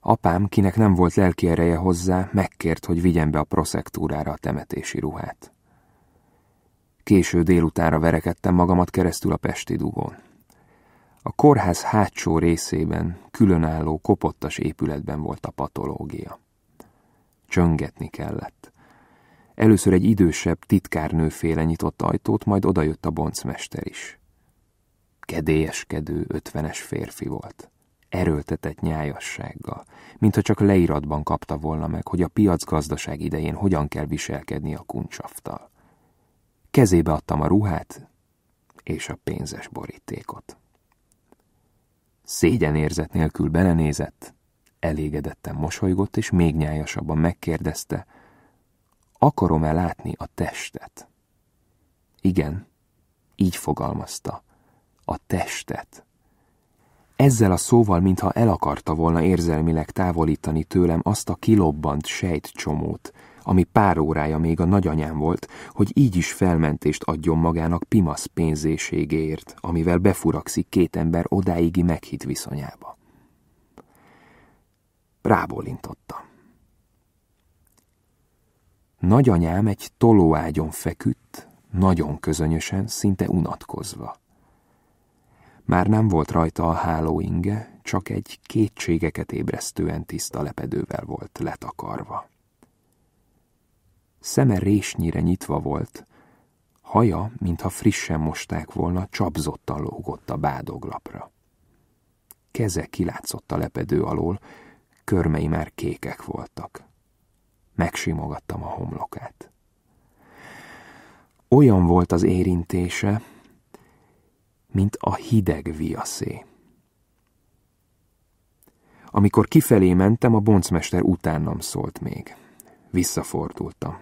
Apám, kinek nem volt lelki ereje hozzá, megkért, hogy vigyen be a proszektúrára a temetési ruhát. Késő délutánra verekedtem magamat keresztül a Pesti dugón. A kórház hátsó részében, különálló, kopottas épületben volt a patológia. Csöngetni kellett. Először egy idősebb, titkárnőféle nyitott ajtót, majd odajött a boncmester is kedélyeskedő, ötvenes férfi volt. Erőltetett nyájassággal, mintha csak leíratban kapta volna meg, hogy a piac gazdaság idején hogyan kell viselkedni a kuncsaftal. Kezébe adtam a ruhát és a pénzes borítékot. Szégyenérzet nélkül belenézett, elégedetten mosolygott, és még nyájasabban megkérdezte, akarom-e látni a testet? Igen, így fogalmazta, a testet. Ezzel a szóval, mintha el akarta volna érzelmileg távolítani tőlem azt a kilobbant sejtcsomót, ami pár órája még a nagyanyám volt, hogy így is felmentést adjon magának Pimasz pénzéségéért, amivel befurakszik két ember odáigi meghitt viszonyába. Rábólintottam. Nagyanyám egy tolóágyon feküdt, nagyon közönösen, szinte unatkozva. Már nem volt rajta a hálóinge, csak egy kétségeket ébresztően tiszta lepedővel volt letakarva. Szeme résnyire nyitva volt, haja, mintha frissen mosták volna, csapzottan lógott a bádoglapra. Keze kilátszott a lepedő alól, körmei már kékek voltak. Megsimogattam a homlokát. Olyan volt az érintése, mint a hideg viaszé. Amikor kifelé mentem, a boncmester utánam szólt még. Visszafordultam.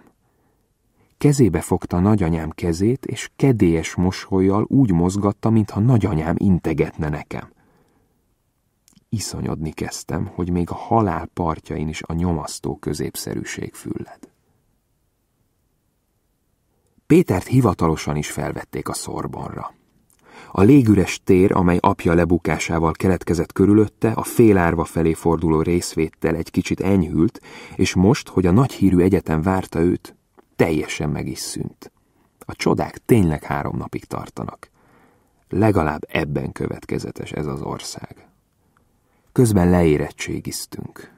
Kezébe fogta nagyanyám kezét, és kedélyes mosolyjal úgy mozgatta, mintha nagyanyám integetne nekem. Iszonyodni kezdtem, hogy még a halál partjain is a nyomasztó középszerűség fülled. Pétert hivatalosan is felvették a szorbonra. A légüres tér, amely apja lebukásával keletkezett körülötte, a félárva felé forduló részvéttel egy kicsit enyhült, és most, hogy a nagyhírű egyetem várta őt, teljesen meg is szűnt. A csodák tényleg három napig tartanak. Legalább ebben következetes ez az ország. Közben leérettségiztünk.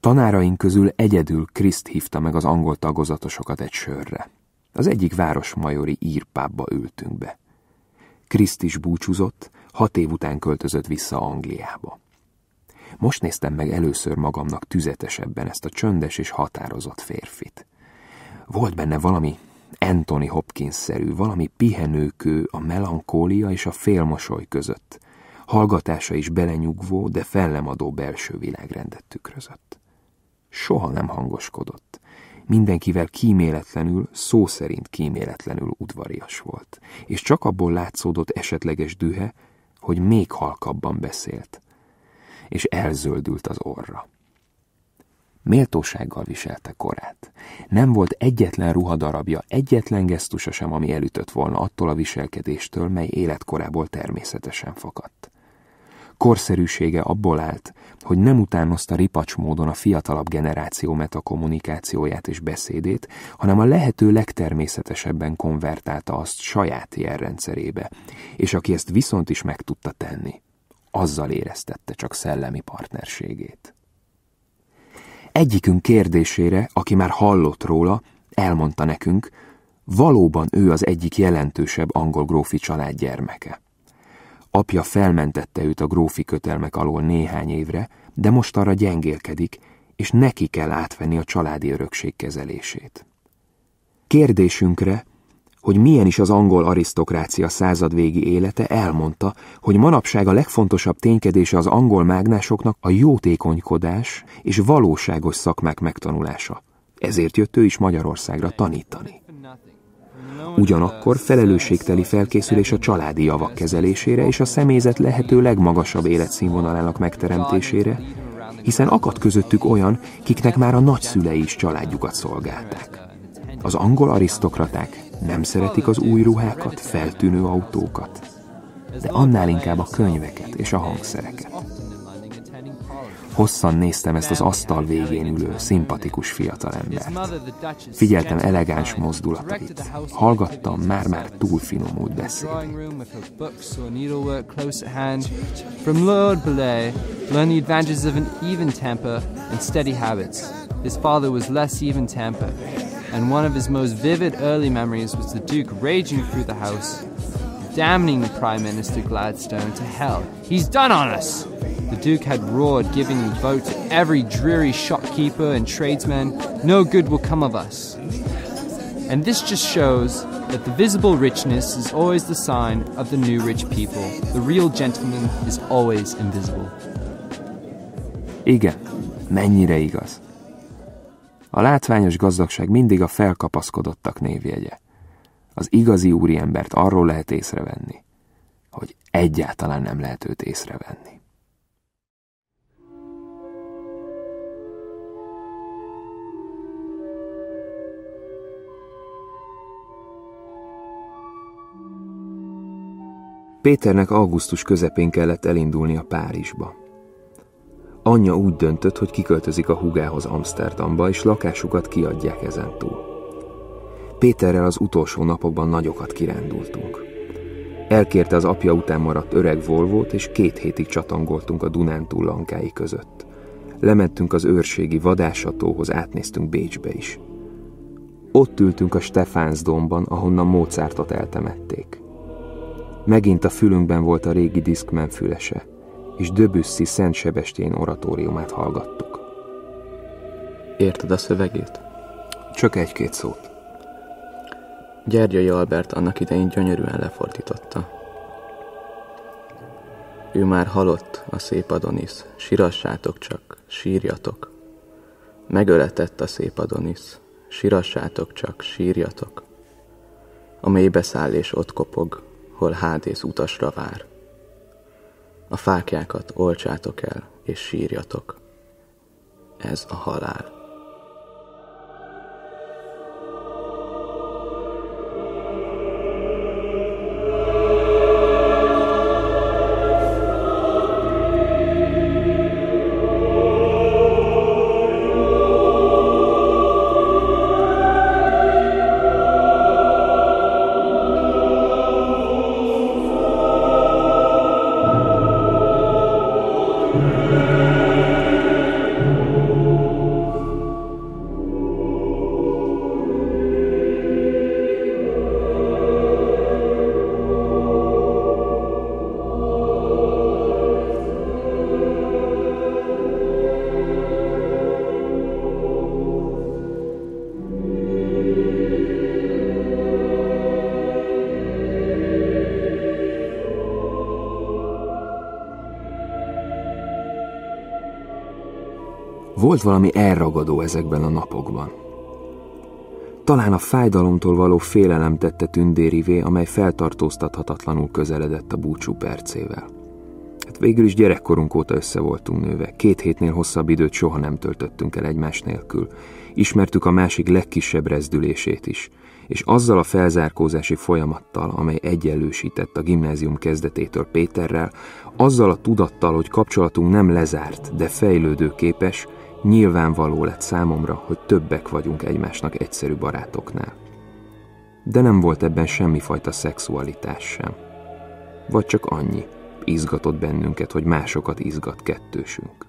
Tanáraink közül egyedül Kriszt hívta meg az angol tagozatosokat egy sörre. Az egyik városmajori írpábba ültünk be. Kriszt is búcsúzott, hat év után költözött vissza Angliába. Most néztem meg először magamnak tüzetesebben ezt a csöndes és határozott férfit. Volt benne valami Anthony Hopkins-szerű, valami pihenőkő a melankólia és a félmosoly között. Hallgatása is belenyugvó, de fellemadó belső világrendet tükrözött. Soha nem hangoskodott mindenkivel kíméletlenül, szó szerint kíméletlenül udvarias volt, és csak abból látszódott esetleges dühe, hogy még halkabban beszélt, és elzöldült az orra. Méltósággal viselte korát. Nem volt egyetlen ruhadarabja, egyetlen gesztusa sem, ami elütött volna attól a viselkedéstől, mely életkorából természetesen fakadt korszerűsége abból állt, hogy nem utánozta ripacs módon a fiatalabb generáció metakommunikációját és beszédét, hanem a lehető legtermészetesebben konvertálta azt saját jelrendszerébe, és aki ezt viszont is meg tudta tenni, azzal éreztette csak szellemi partnerségét. Egyikünk kérdésére, aki már hallott róla, elmondta nekünk, valóban ő az egyik jelentősebb angol grófi család gyermeke. Apja felmentette őt a grófi kötelmek alól néhány évre, de most arra gyengélkedik, és neki kell átvenni a családi örökség kezelését. Kérdésünkre, hogy milyen is az angol arisztokrácia századvégi élete, elmondta, hogy manapság a legfontosabb ténykedése az angol mágnásoknak a jótékonykodás és valóságos szakmák megtanulása. Ezért jött ő is Magyarországra tanítani. Ugyanakkor felelősségteli felkészülés a családi javak kezelésére és a személyzet lehető legmagasabb életszínvonalának megteremtésére, hiszen akad közöttük olyan, kiknek már a nagyszülei is családjukat szolgálták. Az angol arisztokraták nem szeretik az új ruhákat, feltűnő autókat, de annál inkább a könyveket és a hangszereket. Hosszan néztem ezt az asztal végén ülő, szimpatikus fiatalembert. Figyeltem elegáns mozdulatait. Hallgattam már-már túl finomult beszélni. From Lord learn the advantages of an even temper and steady habits. His father was less even tempered, and one of his most vivid early memories was the Duke raging through the house damning Prime Minister Gladstone to hell. He's done on us! The Duke had roared, giving the vote to every dreary shopkeeper and tradesman, no good will come of us. And this just shows that the visible richness is always the sign of the new rich people. The real gentleman is always invisible. Igen, mennyire igaz. A látványos gazdagság mindig a felkapaszkodottak névjegye. az igazi úriembert arról lehet észrevenni, hogy egyáltalán nem lehet őt észrevenni. Péternek augusztus közepén kellett elindulni a Párizsba. Anyja úgy döntött, hogy kiköltözik a hugához Amsterdamba, és lakásukat kiadják ezentúl. Péterrel az utolsó napokban nagyokat kirándultunk. Elkérte az apja után maradt öreg Volvót, és két hétig csatangoltunk a Dunántúl lankái között. Lementünk az őrségi vadásatóhoz, átnéztünk Bécsbe is. Ott ültünk a Stefáns-domban, ahonnan Mozartot eltemették. Megint a fülünkben volt a régi diszkmen fülese, és Döbüsszi Szent Sebestén oratóriumát hallgattuk. Érted a szövegét? Csak egy-két szót. Gyergyai Albert annak idején gyönyörűen lefordította. Ő már halott, a szép Adonis, sirassátok csak, sírjatok. Megöletett a szép Adonis, sirassátok csak, sírjatok. A mélybe és ott kopog, hol hádész utasra vár. A fákjákat olcsátok el, és sírjatok. Ez a halál. Volt valami elragadó ezekben a napokban. Talán a fájdalomtól való félelem tette tündérivé, amely feltartóztathatatlanul közeledett a búcsú percével. Hát végül is gyerekkorunk óta össze voltunk nőve. Két hétnél hosszabb időt soha nem töltöttünk el egymás nélkül. Ismertük a másik legkisebb rezdülését is, és azzal a felzárkózási folyamattal, amely egyenlősített a gimnázium kezdetétől Péterrel, azzal a tudattal, hogy kapcsolatunk nem lezárt, de fejlődőképes, Nyilvánvaló lett számomra, hogy többek vagyunk egymásnak egyszerű barátoknál. De nem volt ebben semmifajta szexualitás sem. Vagy csak annyi, izgatott bennünket, hogy másokat izgat kettősünk.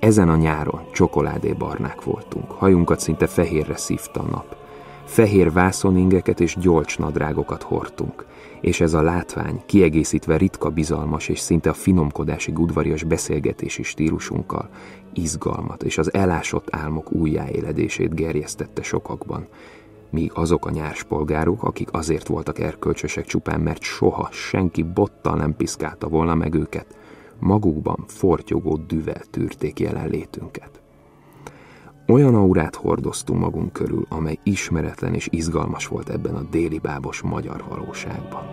Ezen a nyáron csokoládébarnák voltunk, hajunkat szinte fehérre szívta a nap fehér vászoningeket és nadrágokat hordtunk, és ez a látvány kiegészítve ritka bizalmas és szinte a finomkodási udvarias beszélgetési stílusunkkal izgalmat és az elásott álmok újjáéledését gerjesztette sokakban, míg azok a nyárspolgárok, akik azért voltak erkölcsösek csupán, mert soha senki bottal nem piszkálta volna meg őket, magukban fortyogó düvel tűrték jelenlétünket. Olyan aurát hordoztunk magunk körül, amely ismeretlen és izgalmas volt ebben a déli bábos magyar valóságban.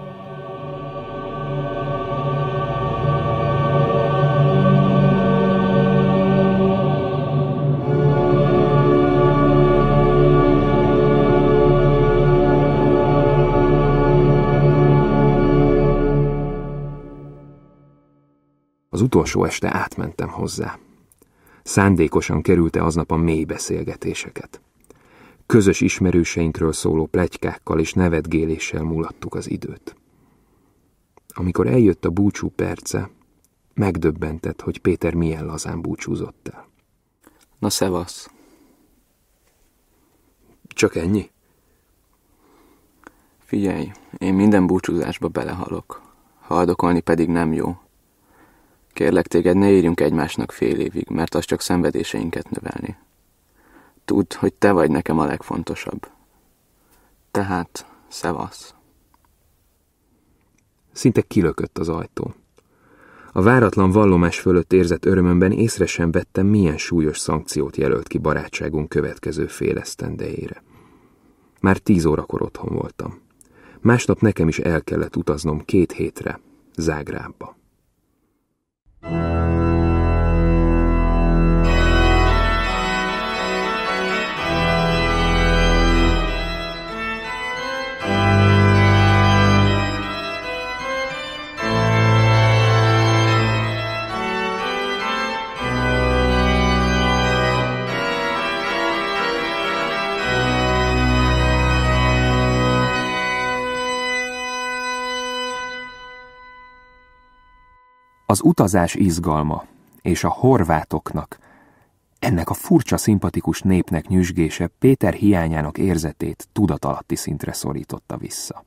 Az utolsó este átmentem hozzá, Szándékosan kerülte aznap a mély beszélgetéseket. Közös ismerőseinkről szóló plegykákkal és nevetgéléssel mulattuk az időt. Amikor eljött a búcsú perce, megdöbbentett, hogy Péter milyen lazán búcsúzott el. Na szevasz. Csak ennyi? Figyelj, én minden búcsúzásba belehalok. Haldokolni pedig nem jó. Kérlek téged, ne írjunk egymásnak fél évig, mert az csak szenvedéseinket növelni. Tudd, hogy te vagy nekem a legfontosabb. Tehát, szevasz. Szinte kilökött az ajtó. A váratlan vallomás fölött érzett örömömben észre sem vettem, milyen súlyos szankciót jelölt ki barátságunk következő fél esztendejére. Már tíz órakor otthon voltam. Másnap nekem is el kellett utaznom két hétre, zágrába. thank you Az utazás izgalma, és a horvátoknak, ennek a furcsa szimpatikus népnek nyüzsgése Péter hiányának érzetét tudatalatti szintre szorította vissza.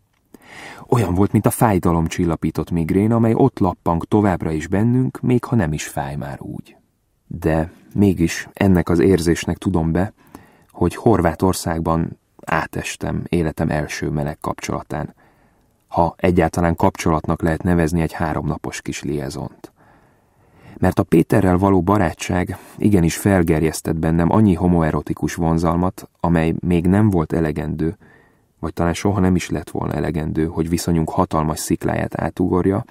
Olyan volt, mint a fájdalom csillapított migrén, amely ott lappang továbbra is bennünk, még ha nem is fáj már úgy. De mégis ennek az érzésnek tudom be, hogy Horvátországban átestem életem első meleg kapcsolatán, ha egyáltalán kapcsolatnak lehet nevezni egy háromnapos kis liezont. Mert a Péterrel való barátság igenis felgerjesztett bennem annyi homoerotikus vonzalmat, amely még nem volt elegendő, vagy talán soha nem is lett volna elegendő, hogy viszonyunk hatalmas szikláját átugorja,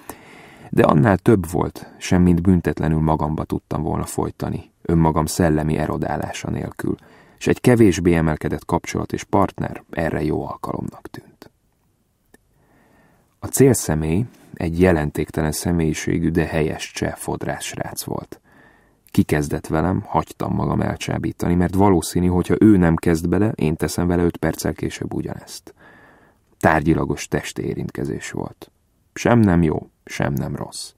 de annál több volt, semmint büntetlenül magamba tudtam volna folytani, önmagam szellemi erodálása nélkül, és egy kevésbé emelkedett kapcsolat és partner erre jó alkalomnak tűnt. A célszemély egy jelentéktelen személyiségű, de helyes cseh fodrássrác volt. Kikezdett velem, hagytam magam elcsábítani, mert valószínű, hogyha ő nem kezd bele, én teszem vele öt perccel később ugyanezt. Tárgyilagos testérintkezés volt. Sem nem jó, sem nem rossz.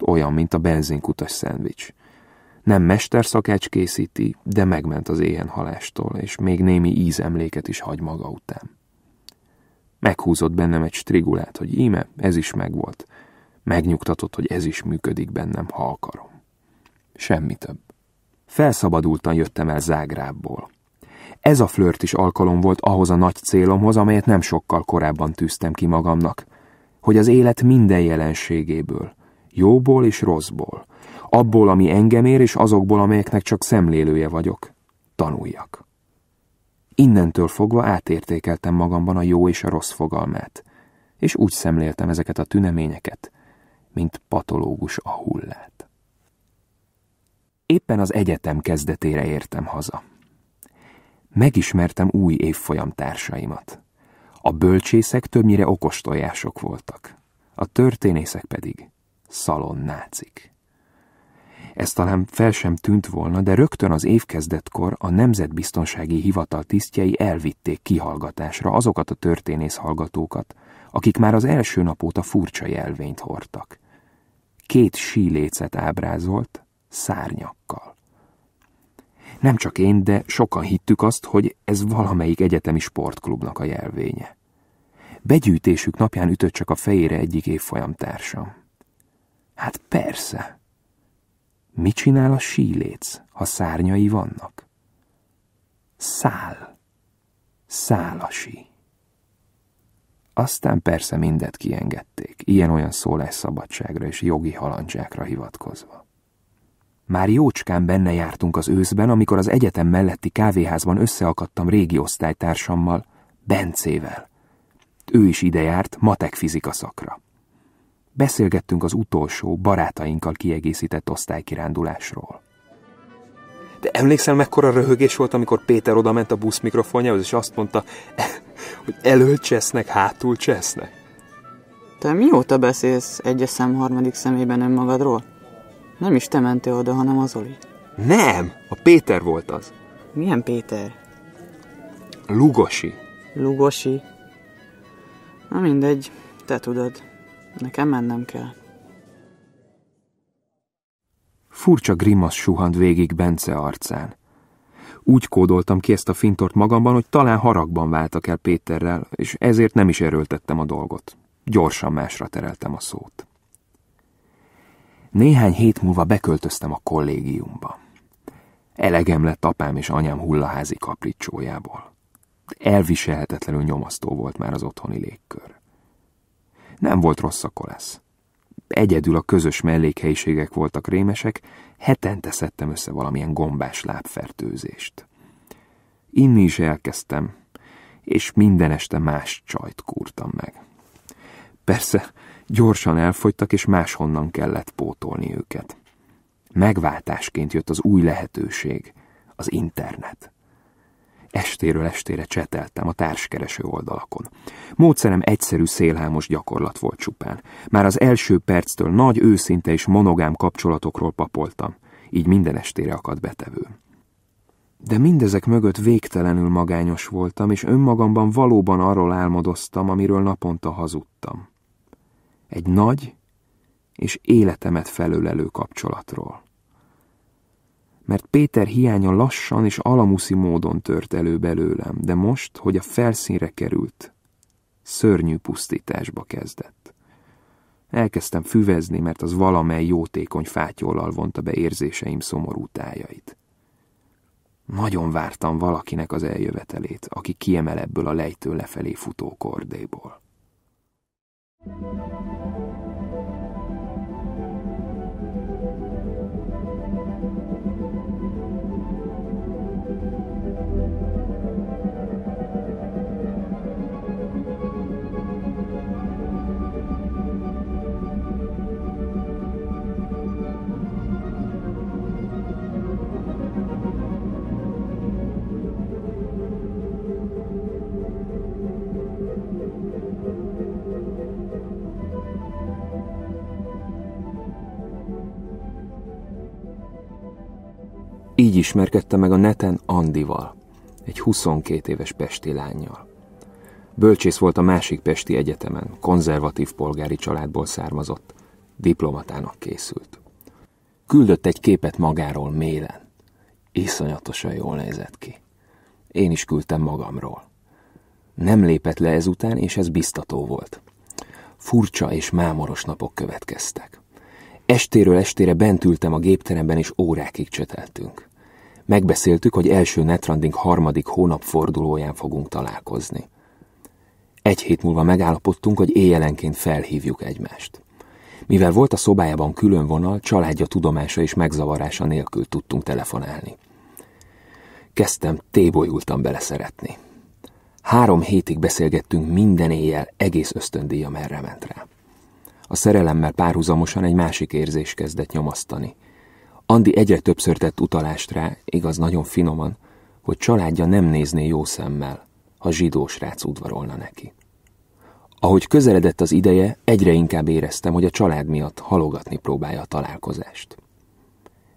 Olyan, mint a benzinkutas szendvics. Nem mesterszakács készíti, de megment az éhen halástól, és még némi ízemléket is hagy maga után. Meghúzott bennem egy strigulát, hogy íme, ez is megvolt. Megnyugtatott, hogy ez is működik bennem, ha akarom. Semmi több. Felszabadultan jöttem el Zágrábból. Ez a flört is alkalom volt ahhoz a nagy célomhoz, amelyet nem sokkal korábban tűztem ki magamnak, hogy az élet minden jelenségéből, jóból és rosszból, abból, ami engem ér, és azokból, amelyeknek csak szemlélője vagyok, tanuljak. Innentől fogva átértékeltem magamban a jó és a rossz fogalmát, és úgy szemléltem ezeket a tüneményeket, mint patológus a hullát. Éppen az egyetem kezdetére értem haza. Megismertem új évfolyam társaimat. A bölcsészek többnyire okostojások voltak, a történészek pedig szalonnácik. Ez talán fel sem tűnt volna, de rögtön az évkezdetkor a Nemzetbiztonsági Hivatal tisztjei elvitték kihallgatásra azokat a történész hallgatókat, akik már az első nap óta furcsa jelvényt hordtak. Két sílécet ábrázolt, szárnyakkal. Nem csak én, de sokan hittük azt, hogy ez valamelyik egyetemi sportklubnak a jelvénye. Begyűjtésük napján ütött csak a fejére egyik évfolyamtársam. Hát persze, Mit csinál a síléc, ha szárnyai vannak? Szál. Szálasi. Aztán persze mindet kiengedték, ilyen-olyan szabadságra és jogi halandzsákra hivatkozva. Már jócskán benne jártunk az őszben, amikor az egyetem melletti kávéházban összeakadtam régi osztálytársammal, Bencével. Ő is ide járt matek fizika szakra. Beszélgettünk az utolsó, barátainkkal kiegészített osztálykirándulásról. De emlékszel, mekkora röhögés volt, amikor Péter odament a busz mikrofonjához, és azt mondta, hogy elől csesznek, hátul csesznek? Te mióta beszélsz egy szem harmadik szemében önmagadról? Nem is te mentél oda, hanem az Oli. Nem, a Péter volt az. Milyen Péter? Lugosi. Lugosi. Na mindegy, te tudod. Nekem mennem kell. Furcsa grimasz suhant végig Bence arcán. Úgy kódoltam ki ezt a fintort magamban, hogy talán haragban váltak el Péterrel, és ezért nem is erőltettem a dolgot. Gyorsan másra tereltem a szót. Néhány hét múlva beköltöztem a kollégiumba. Elegem lett apám és anyám hullaházi kapricsójából. Elviselhetetlenül nyomasztó volt már az otthoni légkör. Nem volt rossz a kolesz. Egyedül a közös mellékhelyiségek voltak rémesek, hetente szedtem össze valamilyen gombás lábfertőzést. Inni is elkezdtem, és minden este más csajt kúrtam meg. Persze, gyorsan elfogytak, és máshonnan kellett pótolni őket. Megváltásként jött az új lehetőség, az internet. Estéről estére cseteltem a társkereső oldalakon. Módszerem egyszerű szélhámos gyakorlat volt csupán. Már az első perctől nagy, őszinte és monogám kapcsolatokról papoltam. Így minden estére akad betevő. De mindezek mögött végtelenül magányos voltam, és önmagamban valóban arról álmodoztam, amiről naponta hazudtam. Egy nagy és életemet felölelő kapcsolatról mert Péter hiánya lassan és alamuszi módon tört elő belőlem, de most, hogy a felszínre került, szörnyű pusztításba kezdett. Elkezdtem füvezni, mert az valamely jótékony fátyollal vonta be érzéseim szomorú tájait. Nagyon vártam valakinek az eljövetelét, aki kiemel ebből a lejtő lefelé futó kordéból. Thank you. ismerkedte meg a neten Andival, egy 22 éves pesti lányjal. Bölcsész volt a másik pesti egyetemen, konzervatív polgári családból származott, diplomatának készült. Küldött egy képet magáról mélen. Iszonyatosan jól nézett ki. Én is küldtem magamról. Nem lépett le ezután, és ez biztató volt. Furcsa és mámoros napok következtek. Estéről estére bent ültem a gépteremben, és órákig cseteltünk. Megbeszéltük, hogy első netranding harmadik hónap fordulóján fogunk találkozni. Egy hét múlva megállapodtunk, hogy éjjelenként felhívjuk egymást. Mivel volt a szobájában külön vonal, családja tudomása és megzavarása nélkül tudtunk telefonálni. Kezdtem tébolyultan beleszeretni. Három hétig beszélgettünk minden éjjel, egész ösztöndíja merre ment rá. A szerelemmel párhuzamosan egy másik érzés kezdett nyomasztani – Andi egyre többször tett utalást rá, igaz nagyon finoman, hogy családja nem nézné jó szemmel, ha zsidós rác udvarolna neki. Ahogy közeledett az ideje, egyre inkább éreztem, hogy a család miatt halogatni próbálja a találkozást.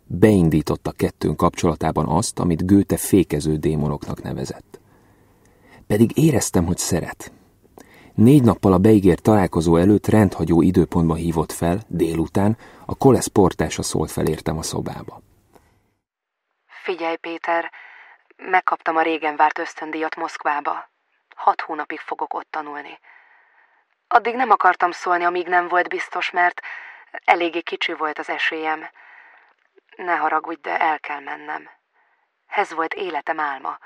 Beindította kettőnk kapcsolatában azt, amit Göte fékező démonoknak nevezett. Pedig éreztem, hogy szeret, Négy nappal a beígért találkozó előtt rendhagyó időpontba hívott fel, délután, a kolesz portása szólt felértem a szobába. Figyelj, Péter, megkaptam a régen várt ösztöndíjat Moszkvába. Hat hónapig fogok ott tanulni. Addig nem akartam szólni, amíg nem volt biztos, mert eléggé kicsi volt az esélyem. Ne haragudj, de el kell mennem. Ez volt életem álma.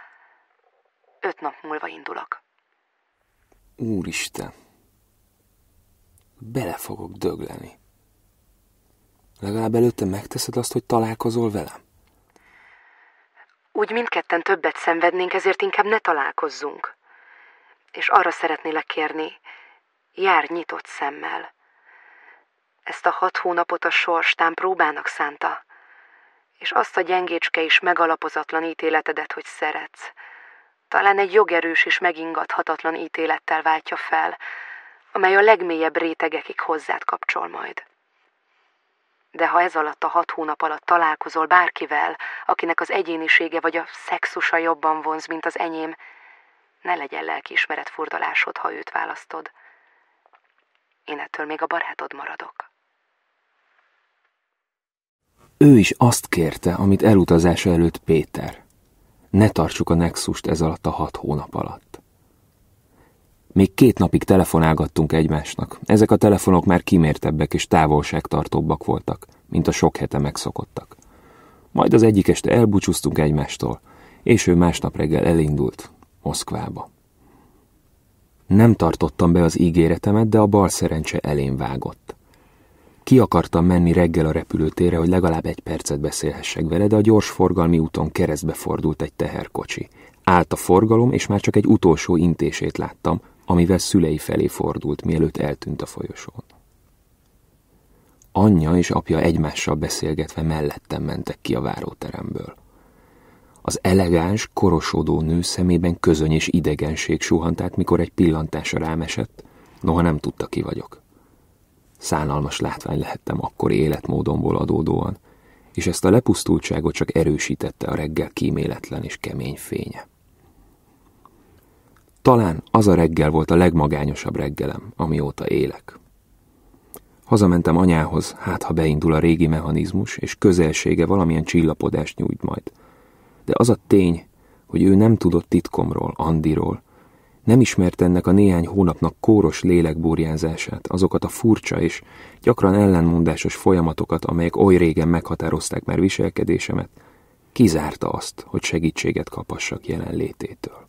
Öt nap múlva indulok. Úristen, bele fogok dögleni. Legalább előtte megteszed azt, hogy találkozol velem. Úgy mindketten többet szenvednénk, ezért inkább ne találkozzunk. És arra szeretnélek kérni, jár nyitott szemmel. Ezt a hat hónapot a sorstán próbának szánta, és azt a gyengécske is megalapozatlan ítéletedet, hogy szeretsz, talán egy jogerős és megingathatatlan ítélettel váltja fel, amely a legmélyebb rétegekig hozzád kapcsol majd. De ha ez alatt a hat hónap alatt találkozol bárkivel, akinek az egyénisége vagy a szexusa jobban vonz, mint az enyém, ne legyen lelkiismeret furdalásod, ha őt választod. Én ettől még a barátod maradok. Ő is azt kérte, amit elutazása előtt Péter – ne tartsuk a nexust ez alatt a hat hónap alatt. Még két napig telefonálgattunk egymásnak. Ezek a telefonok már kimértebbek és távolságtartóbbak voltak, mint a sok hete megszokottak. Majd az egyik este elbúcsúztunk egymástól, és ő másnap reggel elindult Moszkvába. Nem tartottam be az ígéretemet, de a bal szerencse elén vágott. Ki akartam menni reggel a repülőtérre, hogy legalább egy percet beszélhessek vele, de a gyors forgalmi úton keresztbe fordult egy teherkocsi. Állt a forgalom, és már csak egy utolsó intését láttam, amivel szülei felé fordult, mielőtt eltűnt a folyosón. Anyja és apja egymással beszélgetve mellettem mentek ki a váróteremből. Az elegáns, korosodó nő szemében közöny és idegenség suhant át, mikor egy pillantásra rám esett, noha nem tudta ki vagyok. Szánalmas látvány lehettem akkori életmódomból adódóan, és ezt a lepusztultságot csak erősítette a reggel kíméletlen és kemény fénye. Talán az a reggel volt a legmagányosabb reggelem, amióta élek. Hazamentem anyához, hát ha beindul a régi mechanizmus, és közelsége valamilyen csillapodást nyújt majd. De az a tény, hogy ő nem tudott titkomról, Andiról, nem ismert ennek a néhány hónapnak kóros lélekbúrjánzását, azokat a furcsa és gyakran ellenmondásos folyamatokat, amelyek oly régen meghatározták már viselkedésemet, kizárta azt, hogy segítséget kapassak jelenlététől.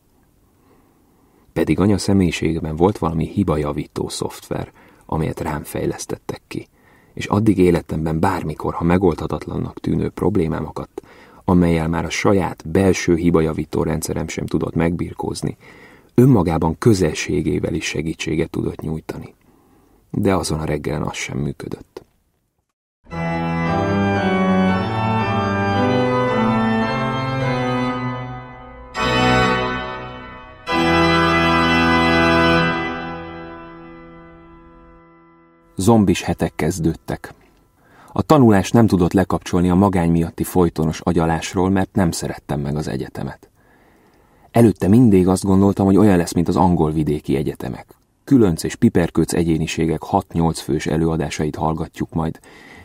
Pedig anya személyiségben volt valami hibajavító szoftver, amelyet rám fejlesztettek ki, és addig életemben bármikor, ha megoldhatatlannak tűnő problémám akadt, amelyel már a saját belső hibajavító rendszerem sem tudott megbirkózni, önmagában közelségével is segítséget tudott nyújtani. De azon a reggelen az sem működött. Zombis hetek kezdődtek. A tanulás nem tudott lekapcsolni a magány miatti folytonos agyalásról, mert nem szerettem meg az egyetemet. Előtte mindig azt gondoltam, hogy olyan lesz, mint az angol vidéki egyetemek. Különc és piperköc egyéniségek 6-8 fős előadásait hallgatjuk majd.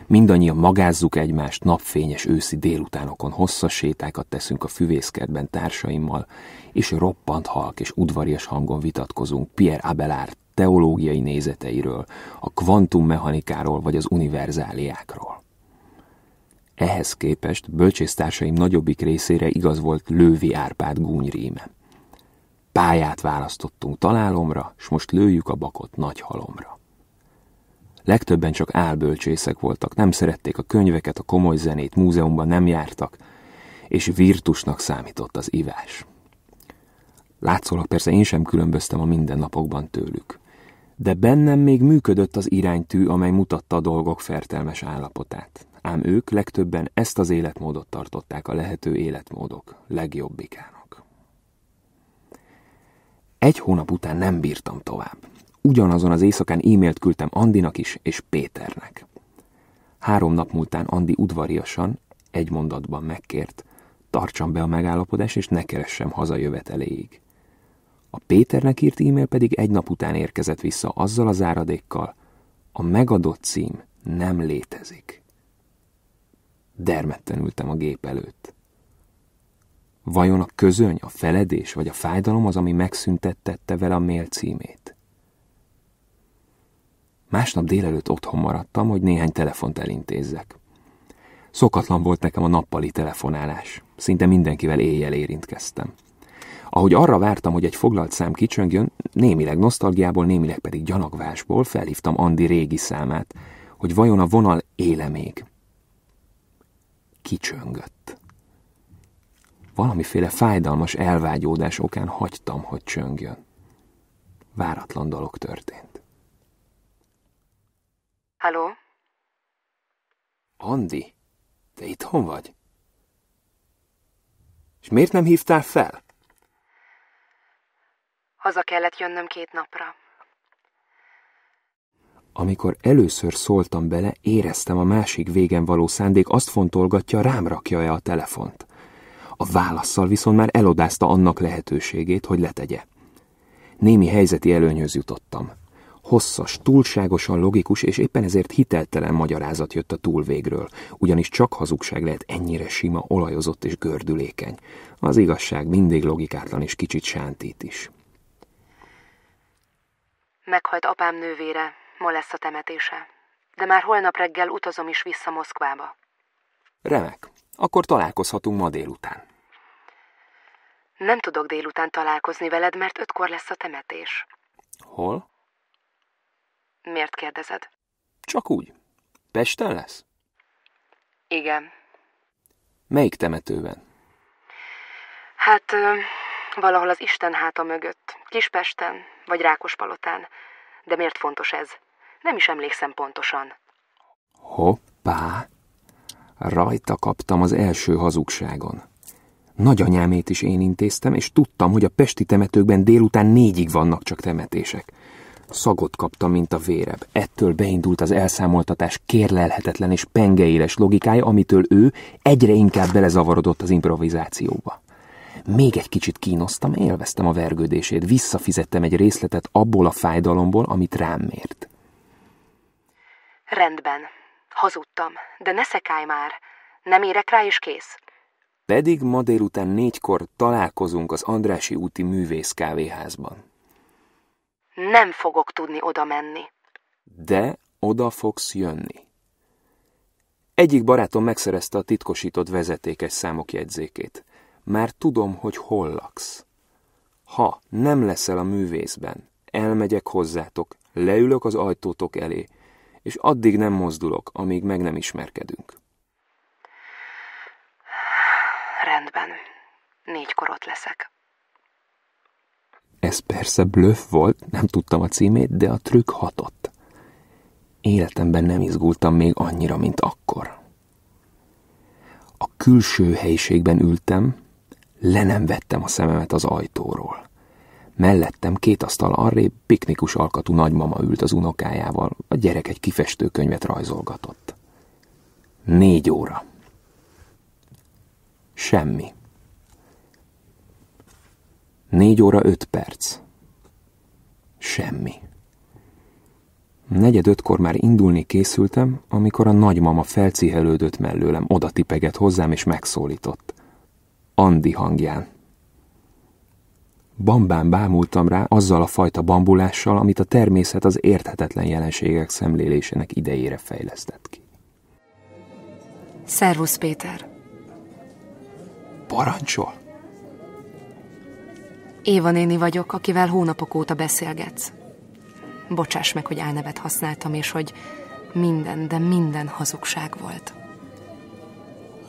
Mindannyian magázzuk egymást napfényes őszi délutánokon, hosszas sétákat teszünk a füvészkertben társaimmal, és roppant halk és udvarias hangon vitatkozunk Pierre Abelard teológiai nézeteiről, a kvantummechanikáról vagy az univerzáliákról. Ehhez képest bölcsésztársaim nagyobbik részére igaz volt Lővi Árpád gúnyríme. Pályát választottunk találomra, s most lőjük a bakot nagy halomra. Legtöbben csak álbölcsészek voltak, nem szerették a könyveket, a komoly zenét, múzeumban nem jártak, és virtusnak számított az ivás. Látszólag persze én sem különböztem a mindennapokban tőlük. De bennem még működött az iránytű, amely mutatta a dolgok fertelmes állapotát ám ők legtöbben ezt az életmódot tartották a lehető életmódok legjobbikának. Egy hónap után nem bírtam tovább. Ugyanazon az éjszakán e-mailt küldtem Andinak is és Péternek. Három nap múltán Andi udvariasan, egy mondatban megkért, tartsam be a megállapodás és ne keressem jöveteléig. A Péternek írt e-mail pedig egy nap után érkezett vissza azzal az áradékkal, a megadott cím nem létezik. Dermedten ültem a gép előtt. Vajon a közöny, a feledés vagy a fájdalom az, ami megszüntettette vele a mail címét? Másnap délelőtt otthon maradtam, hogy néhány telefont elintézzek. Szokatlan volt nekem a nappali telefonálás. Szinte mindenkivel éjjel érintkeztem. Ahogy arra vártam, hogy egy foglalt szám kicsöngjön, némileg nosztalgiából, némileg pedig gyanakvásból felhívtam Andi régi számát, hogy vajon a vonal éle még kicsöngött. Valamiféle fájdalmas elvágyódás okán hagytam, hogy csöngjön. Váratlan dolog történt. Halló? Andi, te itthon vagy? És miért nem hívtál fel? Haza kellett jönnöm két napra. Amikor először szóltam bele, éreztem a másik végen való szándék azt fontolgatja, rám rakja-e a telefont. A válaszsal viszont már elodázta annak lehetőségét, hogy letegye. Némi helyzeti előnyhöz jutottam. Hosszas, túlságosan logikus és éppen ezért hiteltelen magyarázat jött a túlvégről, ugyanis csak hazugság lehet ennyire sima, olajozott és gördülékeny. Az igazság mindig logikátlan és kicsit sántít is. Meghalt apám nővére, ma lesz a temetése. De már holnap reggel utazom is vissza Moszkvába. Remek. Akkor találkozhatunk ma délután. Nem tudok délután találkozni veled, mert ötkor lesz a temetés. Hol? Miért kérdezed? Csak úgy. Pesten lesz? Igen. Melyik temetőben? Hát ö, valahol az Isten háta mögött. Kispesten, vagy Rákospalotán. De miért fontos ez? Nem is emlékszem pontosan. Hoppá! Rajta kaptam az első hazugságon. Nagyanyámét is én intéztem, és tudtam, hogy a pesti temetőkben délután négyig vannak csak temetések. Szagot kaptam, mint a véreb. Ettől beindult az elszámoltatás kérlelhetetlen és pengeéles logikája, amitől ő egyre inkább belezavarodott az improvizációba. Még egy kicsit kínoztam, élveztem a vergődését, visszafizettem egy részletet abból a fájdalomból, amit rám mért. Rendben. Hazudtam. De ne szekálj már. Nem érek rá, és kész. Pedig ma délután négykor találkozunk az Andrási úti művész kávéházban. Nem fogok tudni oda menni. De oda fogsz jönni. Egyik barátom megszerezte a titkosított vezetékes számok jegyzékét. Már tudom, hogy hol laksz. Ha nem leszel a művészben, elmegyek hozzátok, leülök az ajtótok elé, és addig nem mozdulok, amíg meg nem ismerkedünk. Rendben. Négykor ott leszek. Ez persze blöff volt, nem tudtam a címét, de a trükk hatott. Életemben nem izgultam még annyira, mint akkor. A külső helyiségben ültem, le nem vettem a szememet az ajtóról. Mellettem két asztal arré piknikus alkatú nagymama ült az unokájával, a gyerek egy kifestőkönyvet rajzolgatott. Négy óra. Semmi. Négy óra öt perc. Semmi. Negyed ötkor már indulni készültem, amikor a nagymama felcihelődött mellőlem, oda tipegett hozzám és megszólított. Andi hangján. Bambán bámultam rá azzal a fajta bambulással, amit a természet az érthetetlen jelenségek szemlélésének idejére fejlesztett ki. Szervusz, Péter! Parancsol! Éva néni vagyok, akivel hónapok óta beszélgetsz. Bocsáss meg, hogy álnevet használtam, és hogy minden, de minden hazugság volt.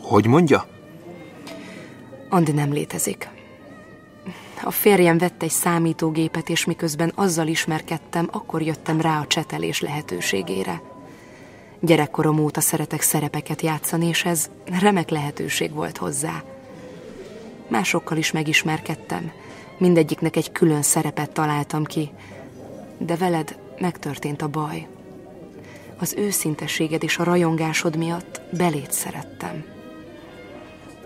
Hogy mondja? Andi nem létezik. A férjem vett egy számítógépet, és miközben azzal ismerkedtem, akkor jöttem rá a csetelés lehetőségére. Gyerekkorom óta szeretek szerepeket játszani, és ez remek lehetőség volt hozzá. Másokkal is megismerkedtem, mindegyiknek egy külön szerepet találtam ki, de veled megtörtént a baj. Az őszintességed és a rajongásod miatt belét szerettem.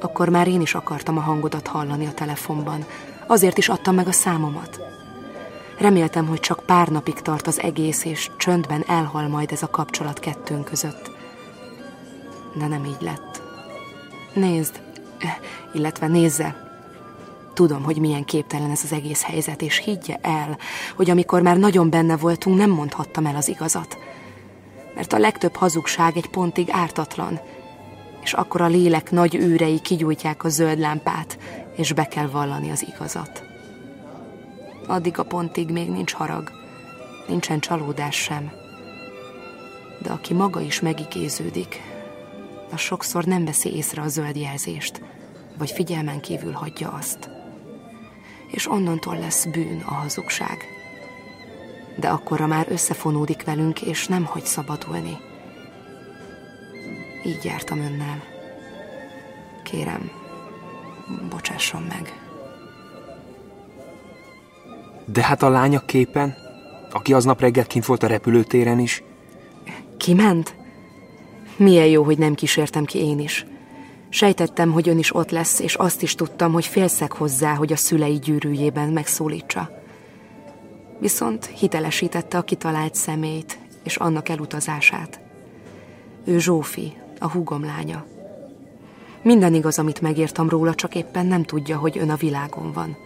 Akkor már én is akartam a hangodat hallani a telefonban, Azért is adtam meg a számomat. Reméltem, hogy csak pár napig tart az egész, és csöndben elhal majd ez a kapcsolat kettőnk között. De nem így lett. Nézd, illetve nézze, Tudom, hogy milyen képtelen ez az egész helyzet, és higgye el, hogy amikor már nagyon benne voltunk, nem mondhattam el az igazat. Mert a legtöbb hazugság egy pontig ártatlan, és akkor a lélek nagy űrei kigyújtják a zöld lámpát, és be kell vallani az igazat. Addig a pontig még nincs harag, nincsen csalódás sem. De aki maga is megikéződik, az sokszor nem veszi észre a zöld jelzést, vagy figyelmen kívül hagyja azt. És onnantól lesz bűn a hazugság. De akkorra már összefonódik velünk, és nem hagy szabadulni. Így jártam önnel. Kérem, bocsásson meg. De hát a lánya képen, aki aznap reggel kint volt a repülőtéren is. Kiment? Milyen jó, hogy nem kísértem ki én is. Sejtettem, hogy ön is ott lesz, és azt is tudtam, hogy félszek hozzá, hogy a szülei gyűrűjében megszólítsa. Viszont hitelesítette a kitalált személyt és annak elutazását. Ő Zsófi, a húgom lánya. Minden igaz, amit megírtam róla, csak éppen nem tudja, hogy ön a világon van.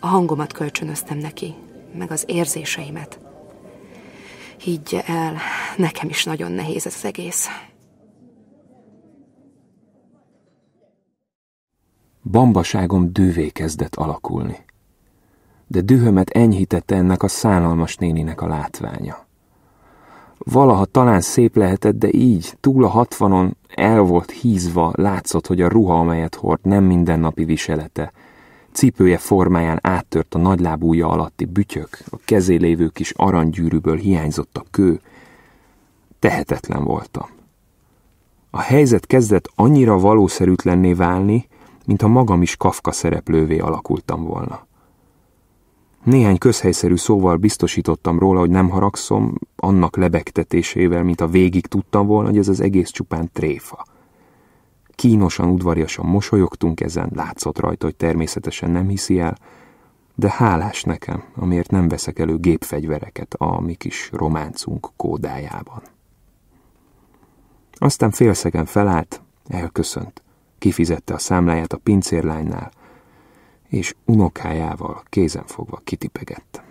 A hangomat kölcsönöztem neki, meg az érzéseimet. Higgye el, nekem is nagyon nehéz ez az egész. Bambaságom dűvé kezdett alakulni, de dühömet enyhítette ennek a szánalmas néninek a látványa. Valaha talán szép lehetett, de így, túl a hatvanon, el volt hízva, látszott, hogy a ruha, amelyet hord, nem mindennapi viselete. Cipője formáján áttört a nagylábúja alatti bütyök, a lévő kis aranygyűrűből hiányzott a kő. Tehetetlen voltam. A helyzet kezdett annyira valószerűtlenné válni, mintha magam is Kafka szereplővé alakultam volna. Néhány közhelyszerű szóval biztosítottam róla, hogy nem haragszom, annak lebegtetésével, mint a végig tudtam volna, hogy ez az egész csupán tréfa. Kínosan, udvariasan mosolyogtunk ezen, látszott rajta, hogy természetesen nem hiszi el, de hálás nekem, amiért nem veszek elő gépfegyvereket a mi kis románcunk kódájában. Aztán félszegen felállt, elköszönt, kifizette a számláját a pincérlánynál, és unokájával kézenfogva kitipegett.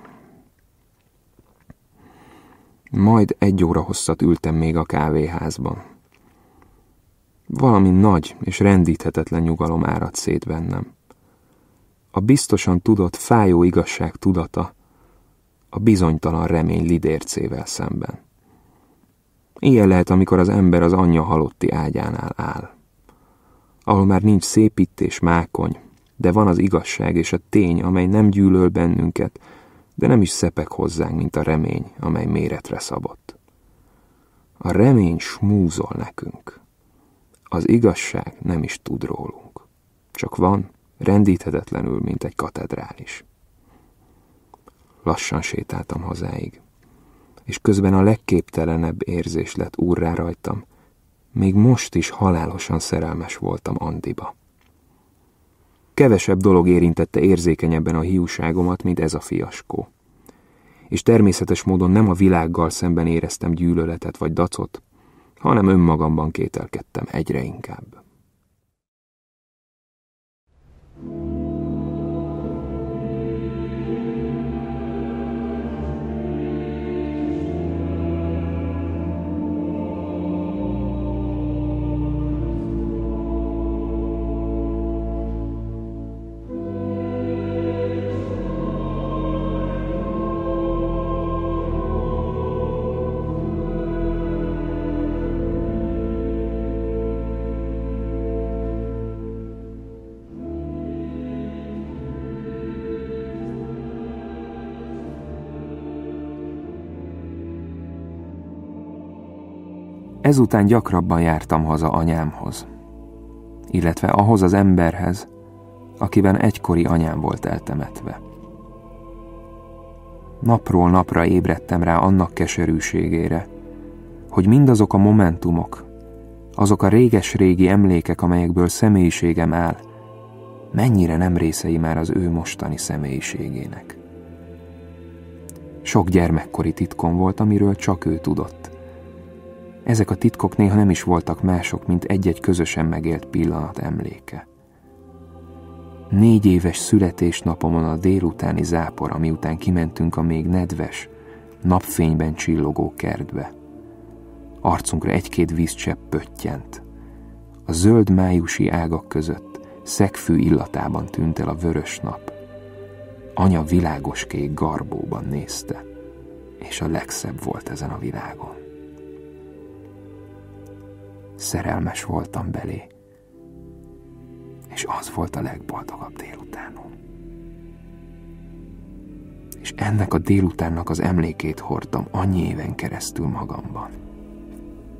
Majd egy óra hosszat ültem még a kávéházban. Valami nagy és rendíthetetlen nyugalom áradt szét bennem. A biztosan tudott fájó igazság tudata a bizonytalan remény lidércével szemben. Ilyen lehet, amikor az ember az anyja halotti ágyánál áll, ahol már nincs szépítés, mákony, de van az igazság és a tény, amely nem gyűlöl bennünket, de nem is szepek hozzánk, mint a remény, amely méretre szabott. A remény smúzol nekünk. Az igazság nem is tud rólunk. Csak van, rendíthetetlenül, mint egy katedrális. Lassan sétáltam hazáig, és közben a legképtelenebb érzés lett úrrá rajtam. Még most is halálosan szerelmes voltam Andiba. Kevesebb dolog érintette érzékenyebben a hiúságomat, mint ez a fiaskó. És természetes módon nem a világgal szemben éreztem gyűlöletet vagy dacot, hanem önmagamban kételkedtem egyre inkább. thank you Ezután gyakrabban jártam haza anyámhoz, illetve ahhoz az emberhez, akiben egykori anyám volt eltemetve. Napról napra ébredtem rá annak keserűségére, hogy mindazok a momentumok, azok a réges-régi emlékek, amelyekből személyiségem áll, mennyire nem részei már az ő mostani személyiségének. Sok gyermekkori titkom volt, amiről csak ő tudott, ezek a titkok néha nem is voltak mások, mint egy-egy közösen megélt pillanat emléke. Négy éves születésnapomon a délutáni zápor, amiután kimentünk a még nedves, napfényben csillogó kertbe. Arcunkra egy-két vízcsepp pöttyent. A zöld májusi ágak között, szegfű illatában tűnt el a vörös nap. Anya világos kék garbóban nézte, és a legszebb volt ezen a világon szerelmes voltam belé. És az volt a legboldogabb délutánom. És ennek a délutánnak az emlékét hordtam annyi éven keresztül magamban.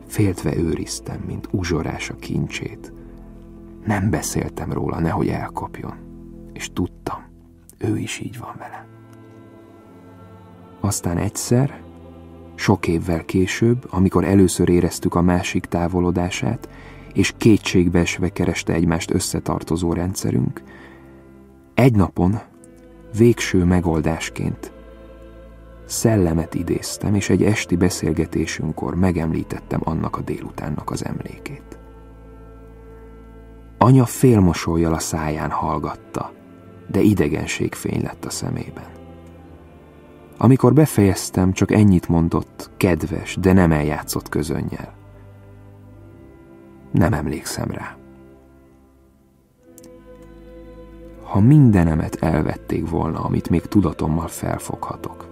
Féltve őriztem, mint uzsorás a kincsét. Nem beszéltem róla, nehogy elkapjon. És tudtam, ő is így van velem. Aztán egyszer sok évvel később, amikor először éreztük a másik távolodását, és kétségbeesve kereste egymást összetartozó rendszerünk, egy napon, végső megoldásként, szellemet idéztem, és egy esti beszélgetésünkkor megemlítettem annak a délutánnak az emlékét. Anya félmosoljal a száján hallgatta, de idegenség fény lett a szemében. Amikor befejeztem, csak ennyit mondott, kedves, de nem eljátszott közönnyel. Nem emlékszem rá. Ha mindenemet elvették volna, amit még tudatommal felfoghatok,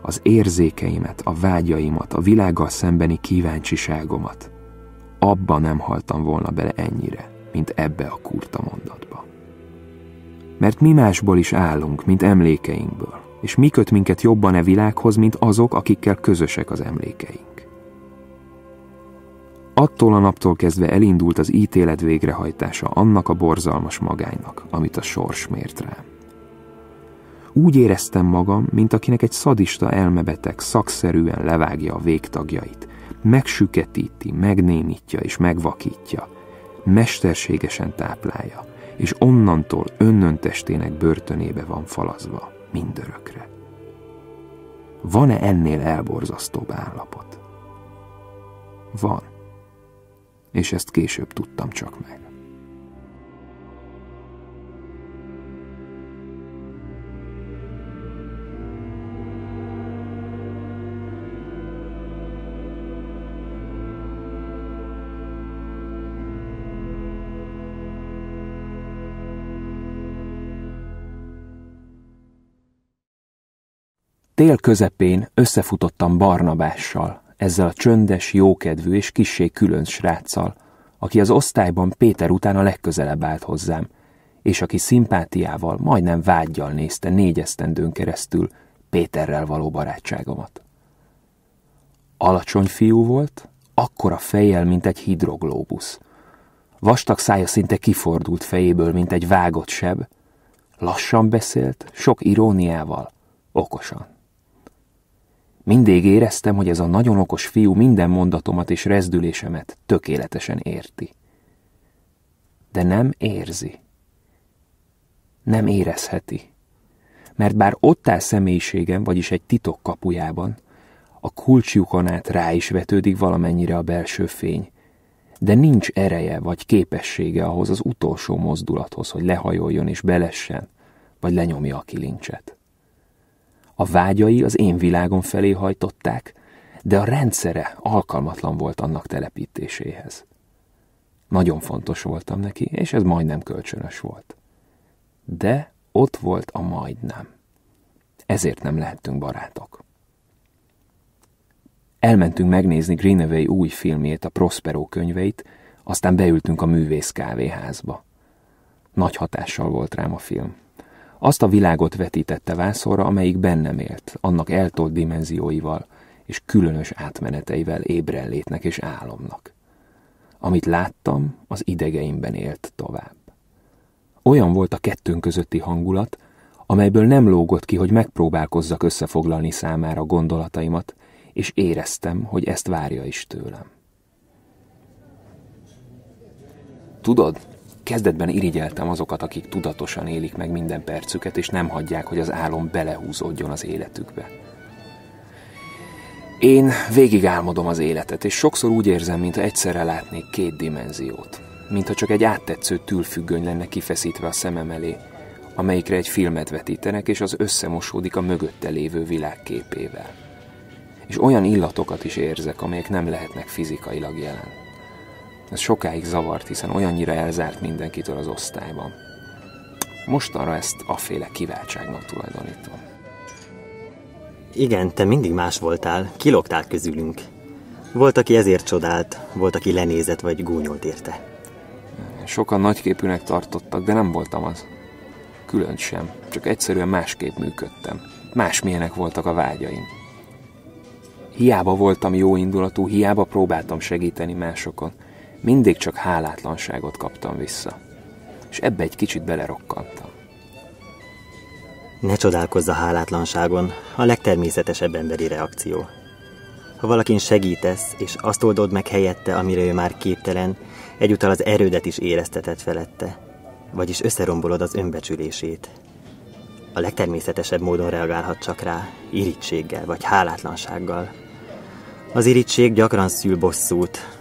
az érzékeimet, a vágyaimat, a világgal szembeni kíváncsiságomat, abba nem haltam volna bele ennyire, mint ebbe a kurta mondatba. Mert mi másból is állunk, mint emlékeinkből és mi köt minket jobban e világhoz, mint azok, akikkel közösek az emlékeink. Attól a naptól kezdve elindult az ítélet végrehajtása annak a borzalmas magánynak, amit a sors mért rám. Úgy éreztem magam, mint akinek egy szadista elmebeteg szakszerűen levágja a végtagjait, megsüketíti, megnémítja és megvakítja, mesterségesen táplálja, és onnantól önnön testének börtönébe van falazva mindörökre. Van-e ennél elborzasztóbb állapot? Van. És ezt később tudtam csak meg. Tél közepén összefutottam Barnabással, ezzel a csöndes, jókedvű és kissé különc sráccal, aki az osztályban Péter után a legközelebb állt hozzám, és aki szimpátiával, majdnem vágyjal nézte négy esztendőn keresztül Péterrel való barátságomat. Alacsony fiú volt, akkora fejjel, mint egy hidroglóbusz. Vastag szája szinte kifordult fejéből, mint egy vágott seb. Lassan beszélt, sok iróniával, okosan. Mindig éreztem, hogy ez a nagyon okos fiú minden mondatomat és rezdülésemet tökéletesen érti. De nem érzi. Nem érezheti. Mert bár ott áll személyiségem, vagyis egy titok kapujában, a kulcsjukon át rá is vetődik valamennyire a belső fény, de nincs ereje vagy képessége ahhoz az utolsó mozdulathoz, hogy lehajoljon és belessen, vagy lenyomja a kilincset. A vágyai az én világom felé hajtották, de a rendszere alkalmatlan volt annak telepítéséhez. Nagyon fontos voltam neki, és ez majdnem kölcsönös volt. De ott volt a majdnem. Ezért nem lehettünk barátok. Elmentünk megnézni Greenaway új filmjét, a Prospero könyveit, aztán beültünk a művész kávéházba. Nagy hatással volt rám a film. Azt a világot vetítette vászorra, amelyik bennem élt, annak eltolt dimenzióival és különös átmeneteivel ébrenlétnek és álomnak. Amit láttam, az idegeimben élt tovább. Olyan volt a kettőnk közötti hangulat, amelyből nem lógott ki, hogy megpróbálkozzak összefoglalni számára gondolataimat, és éreztem, hogy ezt várja is tőlem. Tudod, Kezdetben irigyeltem azokat, akik tudatosan élik meg minden percüket, és nem hagyják, hogy az álom belehúzódjon az életükbe. Én végig álmodom az életet, és sokszor úgy érzem, mintha egyszerre látnék két dimenziót. Mintha csak egy áttetsző tülfüggöny lenne kifeszítve a szemem elé, amelyikre egy filmet vetítenek, és az összemosódik a mögötte lévő világképével. És olyan illatokat is érzek, amelyek nem lehetnek fizikailag jelen. Ez sokáig zavart, hiszen olyannyira elzárt mindenkitől az osztályban. Mostanra ezt a féle kiváltságnak tulajdonítom. Igen, te mindig más voltál, kilogtál közülünk. Volt, aki ezért csodált, volt, aki lenézett vagy gúnyolt érte. Sokan nagyképűnek tartottak, de nem voltam az. Külön sem, csak egyszerűen másképp működtem. Másmilyenek voltak a vágyaim. Hiába voltam jó indulatú, hiába próbáltam segíteni másokon mindig csak hálátlanságot kaptam vissza. És ebbe egy kicsit belerokkantam. Ne csodálkozz a hálátlanságon, a legtermészetesebb emberi reakció. Ha valakin segítesz, és azt oldod meg helyette, amire ő már képtelen, egyúttal az erődet is érezteted felette, vagyis összerombolod az önbecsülését. A legtermészetesebb módon reagálhat csak rá, irítséggel vagy hálátlansággal. Az irítség gyakran szül bosszút,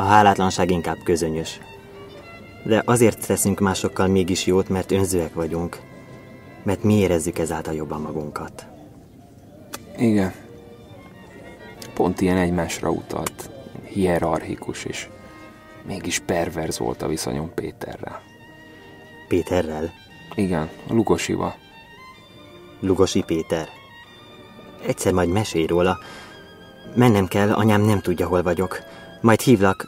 a hálátlanság inkább közönyös. De azért teszünk másokkal mégis jót, mert önzőek vagyunk, mert mi érezzük ezáltal jobban magunkat. Igen. Pont ilyen egymásra utalt, hierarchikus és Mégis perverz volt a viszonyom Péterrel. Péterrel? Igen, a Lugosival. Lugosi Péter. Egyszer majd mesél róla. Mennem kell, anyám nem tudja, hol vagyok. Majd hívlak.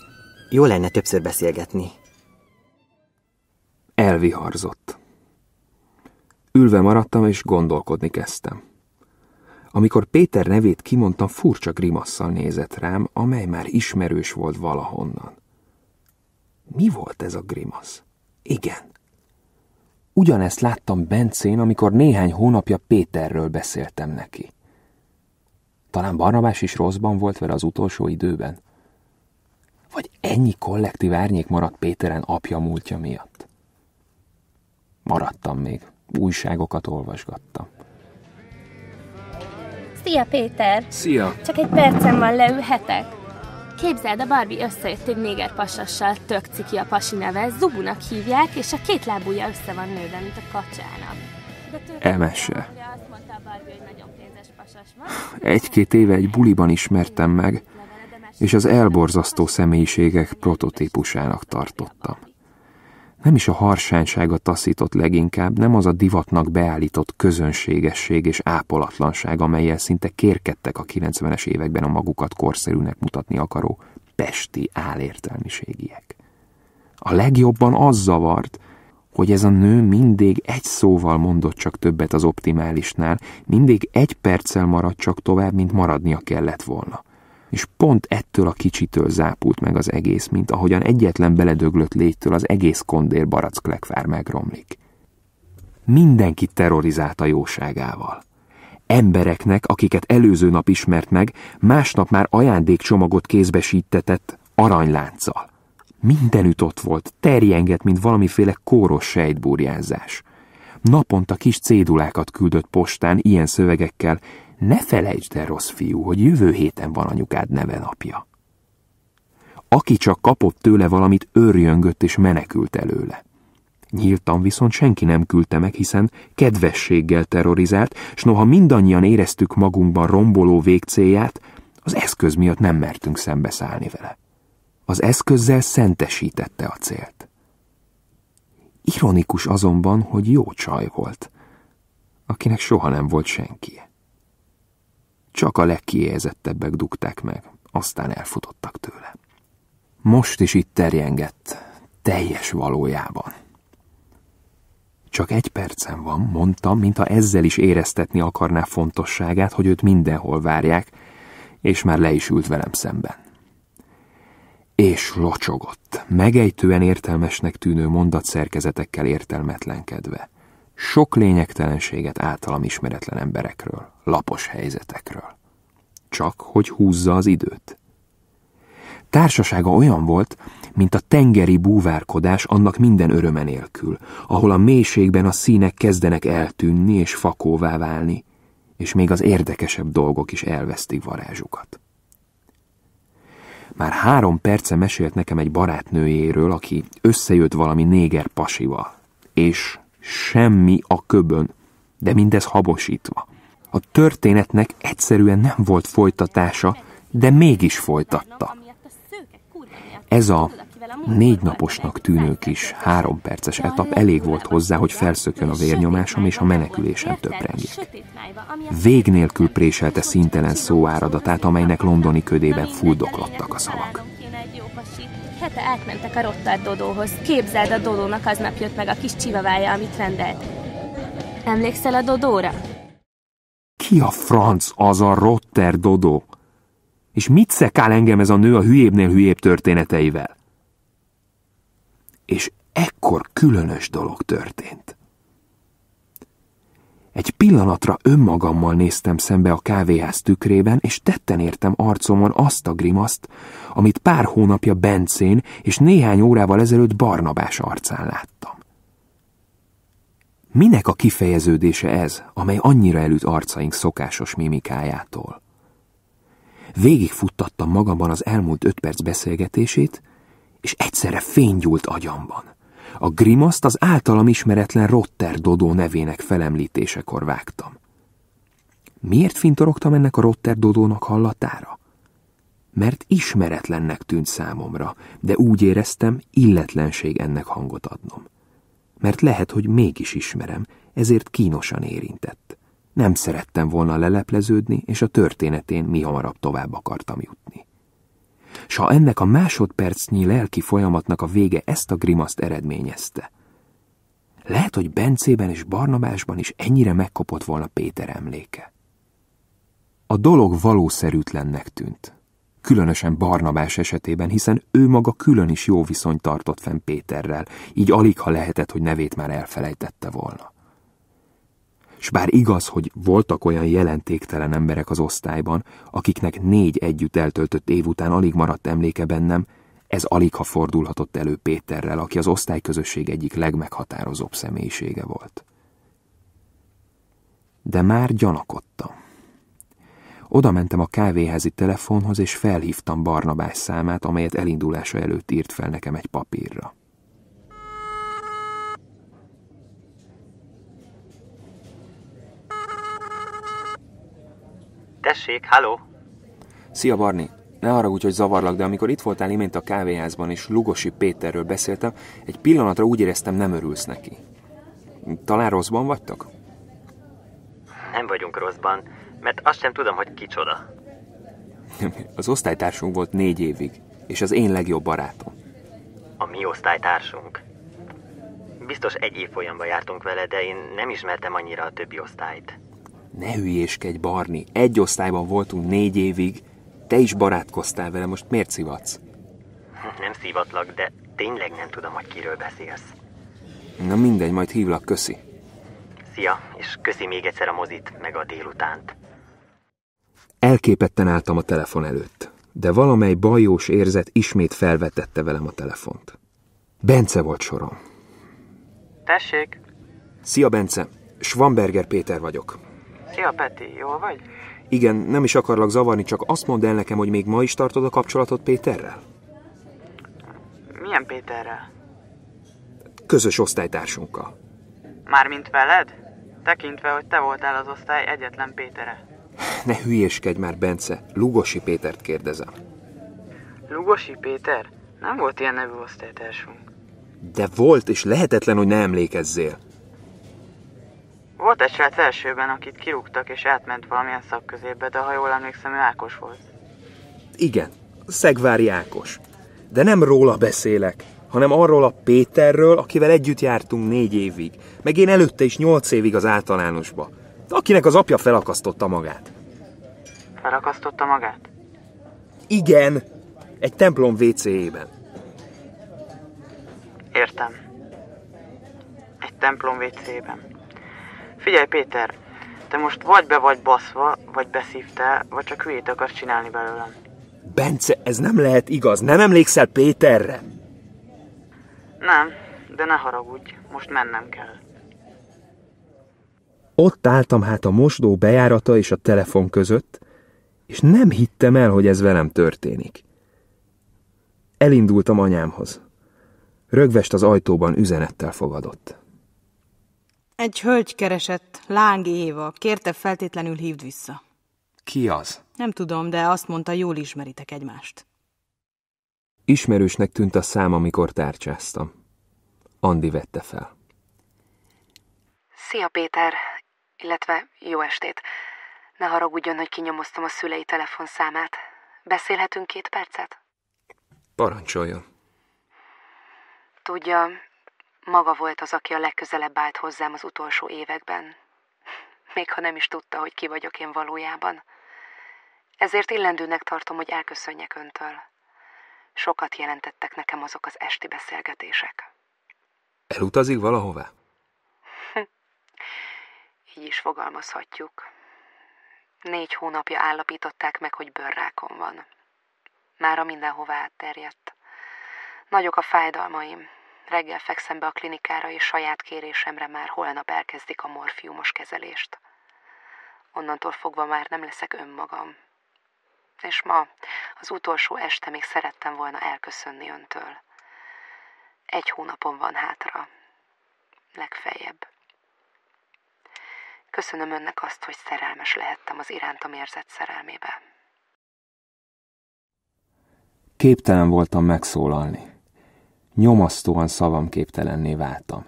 Jó lenne többször beszélgetni. Elviharzott. Ülve maradtam, és gondolkodni kezdtem. Amikor Péter nevét kimondtam, furcsa grimasszal nézett rám, amely már ismerős volt valahonnan. Mi volt ez a grimasz? Igen. Ugyanezt láttam Bencén, amikor néhány hónapja Péterről beszéltem neki. Talán Barnabás is rosszban volt vele az utolsó időben vagy ennyi kollektív árnyék maradt Péteren apja múltja miatt. Maradtam még, újságokat olvasgattam. Szia, Péter! Szia! Csak egy percem van, leülhetek? Képzeld, a Barbie összejött egy néger pasassal, tök ciki a pasi neve, Zubunak hívják, és a két lábúja össze van nőve, mint a kacsának. Emese. E Egy-két éve egy buliban ismertem meg, és az elborzasztó személyiségek prototípusának tartottam. Nem is a harsánysága taszított leginkább, nem az a divatnak beállított közönségesség és ápolatlanság, amelyel szinte kérkedtek a 90-es években a magukat korszerűnek mutatni akaró pesti álértelmiségiek. A legjobban az zavart, hogy ez a nő mindig egy szóval mondott csak többet az optimálisnál, mindig egy perccel maradt csak tovább, mint maradnia kellett volna és pont ettől a kicsitől zápult meg az egész, mint ahogyan egyetlen beledöglött légytől az egész kondér barackklekvár megromlik. Mindenki terrorizált a jóságával. Embereknek, akiket előző nap ismert meg, másnap már ajándékcsomagot kézbesítetett aranylánccal. Mindenütt ott volt, terjengett, mint valamiféle kóros sejtbúrjázás. Naponta kis cédulákat küldött postán ilyen szövegekkel, ne felejtsd el, rossz fiú, hogy jövő héten van anyukád napja. Aki csak kapott tőle valamit, őrjöngött és menekült előle. Nyíltan viszont senki nem küldte meg, hiszen kedvességgel terrorizált, s noha mindannyian éreztük magunkban romboló végcélját, az eszköz miatt nem mertünk szembeszállni vele. Az eszközzel szentesítette a célt. Ironikus azonban, hogy jó csaj volt, akinek soha nem volt senkie. Csak a legkiélzettebbek dugták meg, aztán elfutottak tőle. Most is itt terjengett, teljes valójában. Csak egy percen van, mondta, mintha ezzel is éreztetni akarná fontosságát, hogy őt mindenhol várják, és már le is ült velem szemben. És locsogott, megejtően értelmesnek tűnő mondatszerkezetekkel értelmetlenkedve sok lényegtelenséget általam ismeretlen emberekről, lapos helyzetekről. Csak, hogy húzza az időt. Társasága olyan volt, mint a tengeri búvárkodás annak minden öröme nélkül, ahol a mélységben a színek kezdenek eltűnni és fakóvá válni, és még az érdekesebb dolgok is elvesztik varázsukat. Már három perce mesélt nekem egy barátnőjéről, aki összejött valami néger pasival, és semmi a köbön, de mindez habosítva. A történetnek egyszerűen nem volt folytatása, de mégis folytatta. Ez a négy naposnak tűnő kis három perces etap elég volt hozzá, hogy felszökjön a vérnyomásom és a menekülésem töprengjek. Vég nélkül préselte szintelen szóáradatát, amelynek londoni ködében fuldoklottak a szavak éjszaka átmentek a rottart Dodóhoz. Képzeld, a Dodónak aznap jött meg a kis csivavája, amit rendelt. Emlékszel a Dodóra? Ki a franc az a rotter Dodó? És mit szekál engem ez a nő a hülyébbnél hülyébb történeteivel? És ekkor különös dolog történt. Egy pillanatra önmagammal néztem szembe a kávéház tükrében, és tetten értem arcomon azt a grimaszt, amit pár hónapja Bencén és néhány órával ezelőtt Barnabás arcán láttam. Minek a kifejeződése ez, amely annyira előtt arcaink szokásos mimikájától? Végigfuttattam magamban az elmúlt öt perc beszélgetését, és egyszerre fénygyúlt agyamban. A grimaszt az általam ismeretlen Rotter Dodó nevének felemlítésekor vágtam. Miért fintorogtam ennek a Rotter Dodónak hallatára? Mert ismeretlennek tűnt számomra, de úgy éreztem, illetlenség ennek hangot adnom. Mert lehet, hogy mégis ismerem, ezért kínosan érintett. Nem szerettem volna lelepleződni, és a történetén mi hamarabb tovább akartam jutni s ha ennek a másodpercnyi lelki folyamatnak a vége ezt a grimaszt eredményezte. Lehet, hogy Bencében és Barnabásban is ennyire megkopott volna Péter emléke. A dolog valószerűtlennek tűnt. Különösen Barnabás esetében, hiszen ő maga külön is jó viszonyt tartott fenn Péterrel, így alig ha lehetett, hogy nevét már elfelejtette volna. S bár igaz, hogy voltak olyan jelentéktelen emberek az osztályban, akiknek négy együtt eltöltött év után alig maradt emléke bennem, ez alig ha fordulhatott elő Péterrel, aki az osztályközösség egyik legmeghatározóbb személyisége volt. De már gyanakodtam. Oda mentem a kávéházi telefonhoz, és felhívtam Barnabás számát, amelyet elindulása előtt írt fel nekem egy papírra. Tessék, halló! Szia, Barni! Ne haragudj, hogy zavarlak, de amikor itt voltál imént a kávéházban, és Lugosi Péterről beszéltem, egy pillanatra úgy éreztem, nem örülsz neki. Talán rosszban vagytok? Nem vagyunk rosszban, mert azt sem tudom, hogy kicsoda. Az osztálytársunk volt négy évig, és az én legjobb barátom. A mi osztálytársunk? Biztos egy évfolyamban jártunk vele, de én nem ismertem annyira a többi osztályt. Ne hülyéskedj, Barni. Egy osztályban voltunk négy évig. Te is barátkoztál vele, most miért szivatsz? Nem szivatlak, de tényleg nem tudom, hogy kiről beszélsz. Na mindegy, majd hívlak, köszi. Szia, és köszi még egyszer a mozit, meg a délutánt. Elképetten álltam a telefon előtt, de valamely bajós érzet ismét felvetette velem a telefont. Bence volt sorom. Tessék! Szia, Bence! Schwamberger Péter vagyok. Szia Peti, jól vagy? Igen, nem is akarlak zavarni, csak azt mondd el nekem, hogy még ma is tartod a kapcsolatot Péterrel? Milyen Péterrel? Közös osztálytársunkkal. Mármint veled? Tekintve, hogy te voltál az osztály egyetlen Pétere. Ne hülyéskedj már, Bence. Lugosi Pétert kérdezem. Lugosi Péter? Nem volt ilyen nevű osztálytársunk. De volt, és lehetetlen, hogy ne emlékezzél. Volt egy srác elsőben, akit kirúgtak és átment valamilyen közébe, de ha jól emlékszem, ő Ákos volt. Igen, Szegvári Ákos. De nem róla beszélek, hanem arról a Péterről, akivel együtt jártunk négy évig, meg én előtte is nyolc évig az általánosba, akinek az apja felakasztotta magát. Felakasztotta magát? Igen, egy templom WC-ében. Értem. Egy templom WC-ében. Figyelj Péter, te most vagy be vagy baszva, vagy beszívte, vagy csak hülyét akarsz csinálni belőlem. Bence, ez nem lehet igaz. Nem emlékszel Péterre? Nem, de ne haragudj, most mennem kell. Ott álltam hát a mosdó bejárata és a telefon között, és nem hittem el, hogy ez velem történik. Elindultam anyámhoz. Rögvest az ajtóban üzenettel fogadott. Egy hölgy keresett, Láng Éva, kérte feltétlenül hívd vissza. Ki az? Nem tudom, de azt mondta, jól ismeritek egymást. Ismerősnek tűnt a szám, amikor tárcsáztam. Andi vette fel. Szia Péter, illetve jó estét. Ne haragudjon, hogy kinyomoztam a szülei telefonszámát. Beszélhetünk két percet? Parancsoljon. Tudja, maga volt az, aki a legközelebb állt hozzám az utolsó években, még ha nem is tudta, hogy ki vagyok én valójában. Ezért illendőnek tartom, hogy elköszönjek öntől. Sokat jelentettek nekem azok az esti beszélgetések. Elutazik valahová? Így is fogalmazhatjuk. Négy hónapja állapították meg, hogy bőrrákon van. Mára mindenhová átterjedt. Nagyok a fájdalmaim, Reggel fekszem be a klinikára, és saját kérésemre már holnap elkezdik a morfiumos kezelést. Onnantól fogva már nem leszek önmagam. És ma, az utolsó este még szerettem volna elköszönni öntől. Egy hónapon van hátra. Legfeljebb. Köszönöm önnek azt, hogy szerelmes lehettem az irántam érzett szerelmébe. Képtelen voltam megszólalni. Nyomasztóan szavamképtelenné váltam.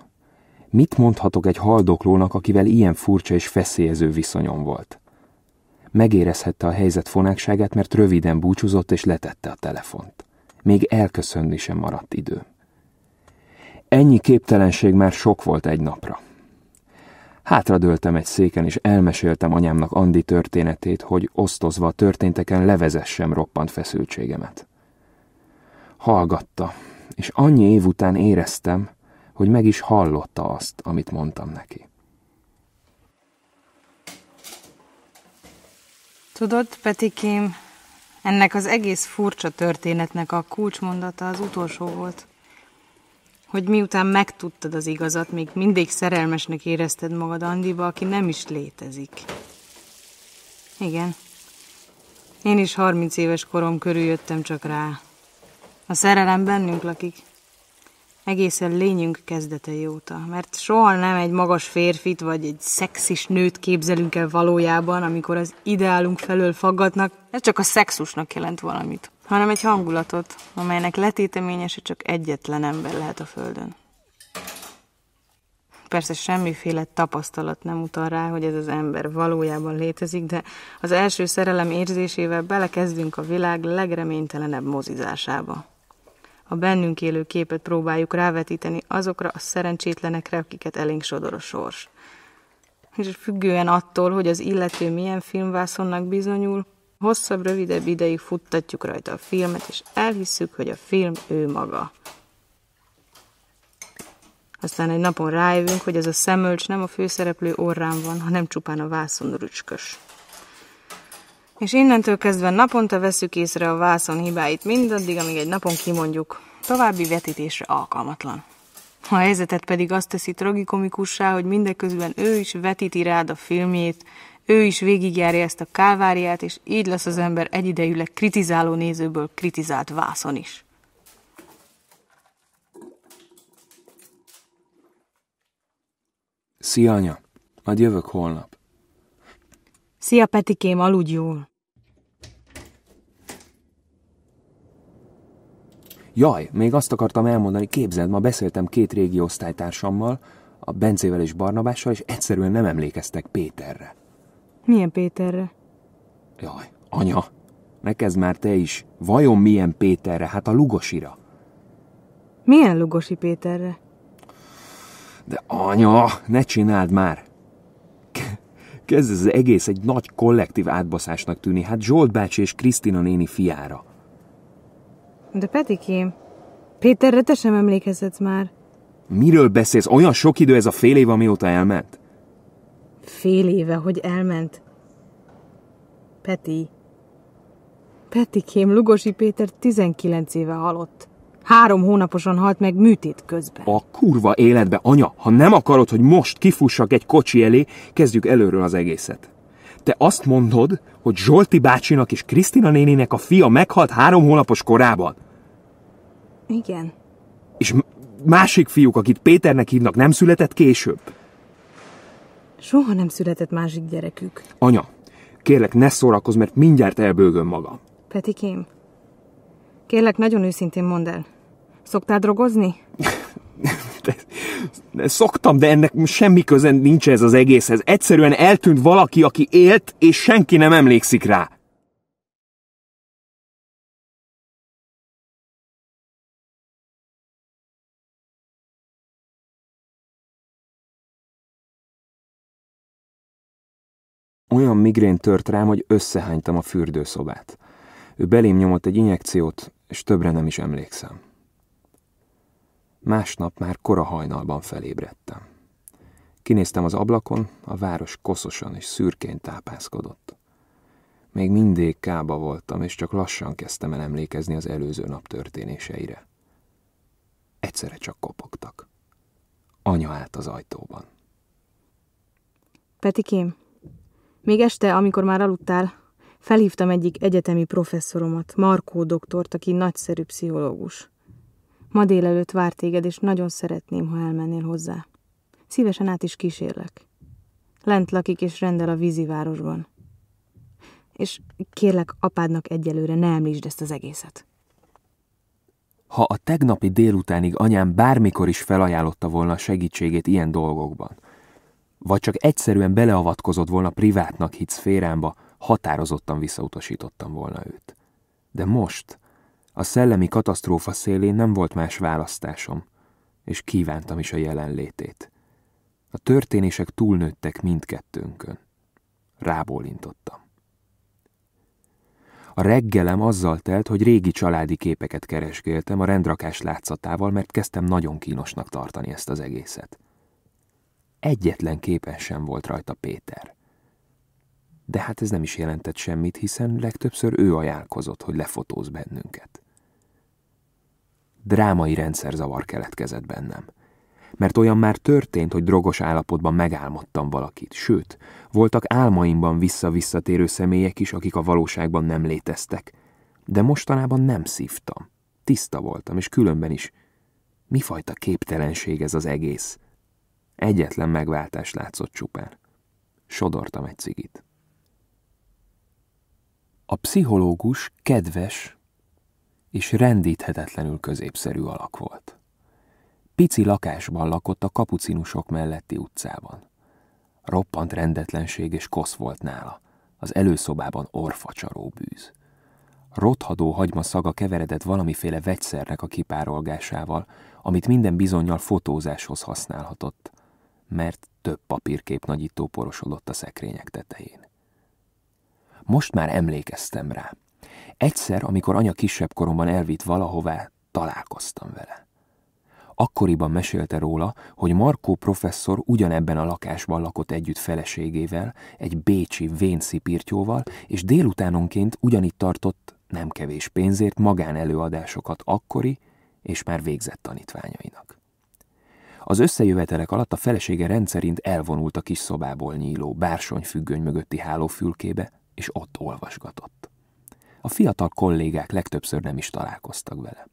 Mit mondhatok egy haldoklónak, akivel ilyen furcsa és feszélyező viszonyom volt? Megérezhette a helyzet fonákságát, mert röviden búcsúzott és letette a telefont. Még elköszönni sem maradt idő. Ennyi képtelenség már sok volt egy napra. Hátradőltem egy széken, és elmeséltem anyámnak Andi történetét, hogy osztozva a történteken levezessem roppant feszültségemet. Hallgatta, és annyi év után éreztem, hogy meg is hallotta azt, amit mondtam neki. Tudod, Petikém, ennek az egész furcsa történetnek a kulcsmondata az utolsó volt. Hogy miután megtudtad az igazat, még mindig szerelmesnek érezted magad Andiba, aki nem is létezik. Igen. Én is 30 éves korom körül jöttem csak rá, a szerelem bennünk lakik. Egészen lényünk kezdetei óta. Mert soha nem egy magas férfit vagy egy szexis nőt képzelünk el valójában, amikor az ideálunk felől faggatnak. Ez csak a szexusnak jelent valamit. Hanem egy hangulatot, amelynek letéteményese csak egyetlen ember lehet a Földön. Persze semmiféle tapasztalat nem utal rá, hogy ez az ember valójában létezik, de az első szerelem érzésével belekezdünk a világ legreménytelenebb mozizásába a bennünk élő képet próbáljuk rávetíteni azokra a szerencsétlenekre, akiket elénk sodor a sors. És függően attól, hogy az illető milyen filmvászonnak bizonyul, hosszabb, rövidebb ideig futtatjuk rajta a filmet, és elhisszük, hogy a film ő maga. Aztán egy napon rájövünk, hogy ez a szemölcs nem a főszereplő orrán van, hanem csupán a vászon rücskös. És innentől kezdve naponta veszük észre a vászon hibáit mindaddig, amíg egy napon kimondjuk, további vetítésre alkalmatlan. A helyzetet pedig azt teszi tragikomikussá, hogy mindeközben ő is vetíti rád a filmjét, ő is végigjárja ezt a káváriát, és így lesz az ember egyidejűleg kritizáló nézőből kritizált vászon is. Szia, anya! Majd jövök holnap. Szia, Petikém, aludj jól. Jaj, még azt akartam elmondani, képzeld, ma beszéltem két régi osztálytársammal, a Bencével és Barnabással, és egyszerűen nem emlékeztek Péterre. Milyen Péterre? Jaj, anya, ne kezd már te is. Vajon milyen Péterre? Hát a Lugosira. Milyen Lugosi Péterre? De anya, ne csináld már! kezd ez az egész egy nagy kollektív átbaszásnak tűni. Hát Zsolt bácsi és Krisztina néni fiára. De én. Péterre te sem emlékezhetsz már. Miről beszélsz? Olyan sok idő ez a fél év, amióta elment? Fél éve, hogy elment. Peti. Peti kém, Lugosi Péter 19 éve halott. Három hónaposan halt meg műtét közben. A kurva életbe, anya, ha nem akarod, hogy most kifussak egy kocsi elé, kezdjük előről az egészet. Te azt mondod, hogy Zsolti bácsinak és Krisztina néninek a fia meghalt három hónapos korában? Igen. És másik fiúk, akit Péternek hívnak, nem született később? Soha nem született másik gyerekük. Anya, kérlek, ne szórakozz, mert mindjárt elbőgöm magam. Petikém, kérlek, nagyon őszintén mondd el, Szoktál drogozni? De, de szoktam, de ennek semmi köze nincs ez az egészhez. Egyszerűen eltűnt valaki, aki élt, és senki nem emlékszik rá. Olyan migrén tört rám, hogy összehánytam a fürdőszobát. Ő belém nyomott egy injekciót, és többre nem is emlékszem. Másnap már kora hajnalban felébredtem. Kinéztem az ablakon, a város koszosan és szürkén tápászkodott. Még mindig kába voltam, és csak lassan kezdtem el emlékezni az előző nap történéseire. Egyszerre csak kopogtak. Anya állt az ajtóban. Petikém, még este, amikor már aludtál, felhívtam egyik egyetemi professzoromat, Markó doktort, aki nagyszerű pszichológus. Ma délelőtt vár téged, és nagyon szeretném, ha elmennél hozzá. Szívesen át is kísérlek. Lent lakik és rendel a városban. És kérlek apádnak egyelőre ne említsd ezt az egészet. Ha a tegnapi délutánig anyám bármikor is felajánlotta volna a segítségét ilyen dolgokban, vagy csak egyszerűen beleavatkozott volna privátnak hitt szférámba, határozottan visszautasítottam volna őt. De most a szellemi katasztrófa szélén nem volt más választásom, és kívántam is a jelenlétét. A történések túlnőttek mindkettőnkön. Rábólintottam. A reggelem azzal telt, hogy régi családi képeket keresgéltem a rendrakás látszatával, mert kezdtem nagyon kínosnak tartani ezt az egészet. Egyetlen képen sem volt rajta Péter. De hát ez nem is jelentett semmit, hiszen legtöbbször ő ajánlkozott, hogy lefotóz bennünket drámai rendszerzavar keletkezett bennem. Mert olyan már történt, hogy drogos állapotban megálmodtam valakit, sőt, voltak álmaimban vissza-visszatérő személyek is, akik a valóságban nem léteztek. De mostanában nem szívtam. Tiszta voltam, és különben is. Mifajta képtelenség ez az egész? Egyetlen megváltás látszott csupán. Sodortam egy cigit. A pszichológus kedves, és rendíthetetlenül középszerű alak volt. Pici lakásban lakott a kapucinusok melletti utcában. Roppant rendetlenség és kosz volt nála, az előszobában orfacsaró bűz. Rothadó szaga keveredett valamiféle vegyszernek a kipárolgásával, amit minden bizonyal fotózáshoz használhatott, mert több papírkép nagyító porosodott a szekrények tetején. Most már emlékeztem rá, Egyszer, amikor anya kisebb koromban elvitt valahová, találkoztam vele. Akkoriban mesélte róla, hogy Markó professzor ugyanebben a lakásban lakott együtt feleségével, egy bécsi vénszipirtyóval, és délutánonként ugyanitt tartott nem kevés pénzért magánelőadásokat akkori és már végzett tanítványainak. Az összejövetelek alatt a felesége rendszerint elvonult a kis szobából nyíló függöny mögötti hálófülkébe, és ott olvasgatott a fiatal kollégák legtöbbször nem is találkoztak vele.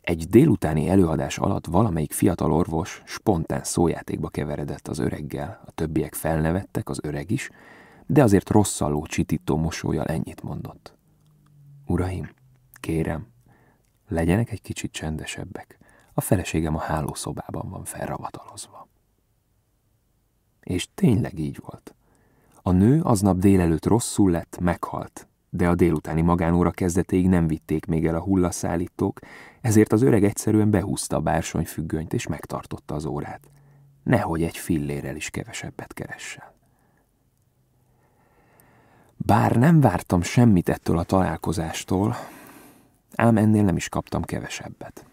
Egy délutáni előadás alatt valamelyik fiatal orvos spontán szójátékba keveredett az öreggel, a többiek felnevettek, az öreg is, de azért rosszalló csitító mosolyjal ennyit mondott. Uraim, kérem, legyenek egy kicsit csendesebbek. A feleségem a hálószobában van felravatalozva. És tényleg így volt. A nő aznap délelőtt rosszul lett, meghalt, de a délutáni magánóra kezdetéig nem vitték még el a hullaszállítók, ezért az öreg egyszerűen behúzta a bársony függönyt és megtartotta az órát. Nehogy egy fillérrel is kevesebbet keressen. Bár nem vártam semmit ettől a találkozástól, ám ennél nem is kaptam kevesebbet.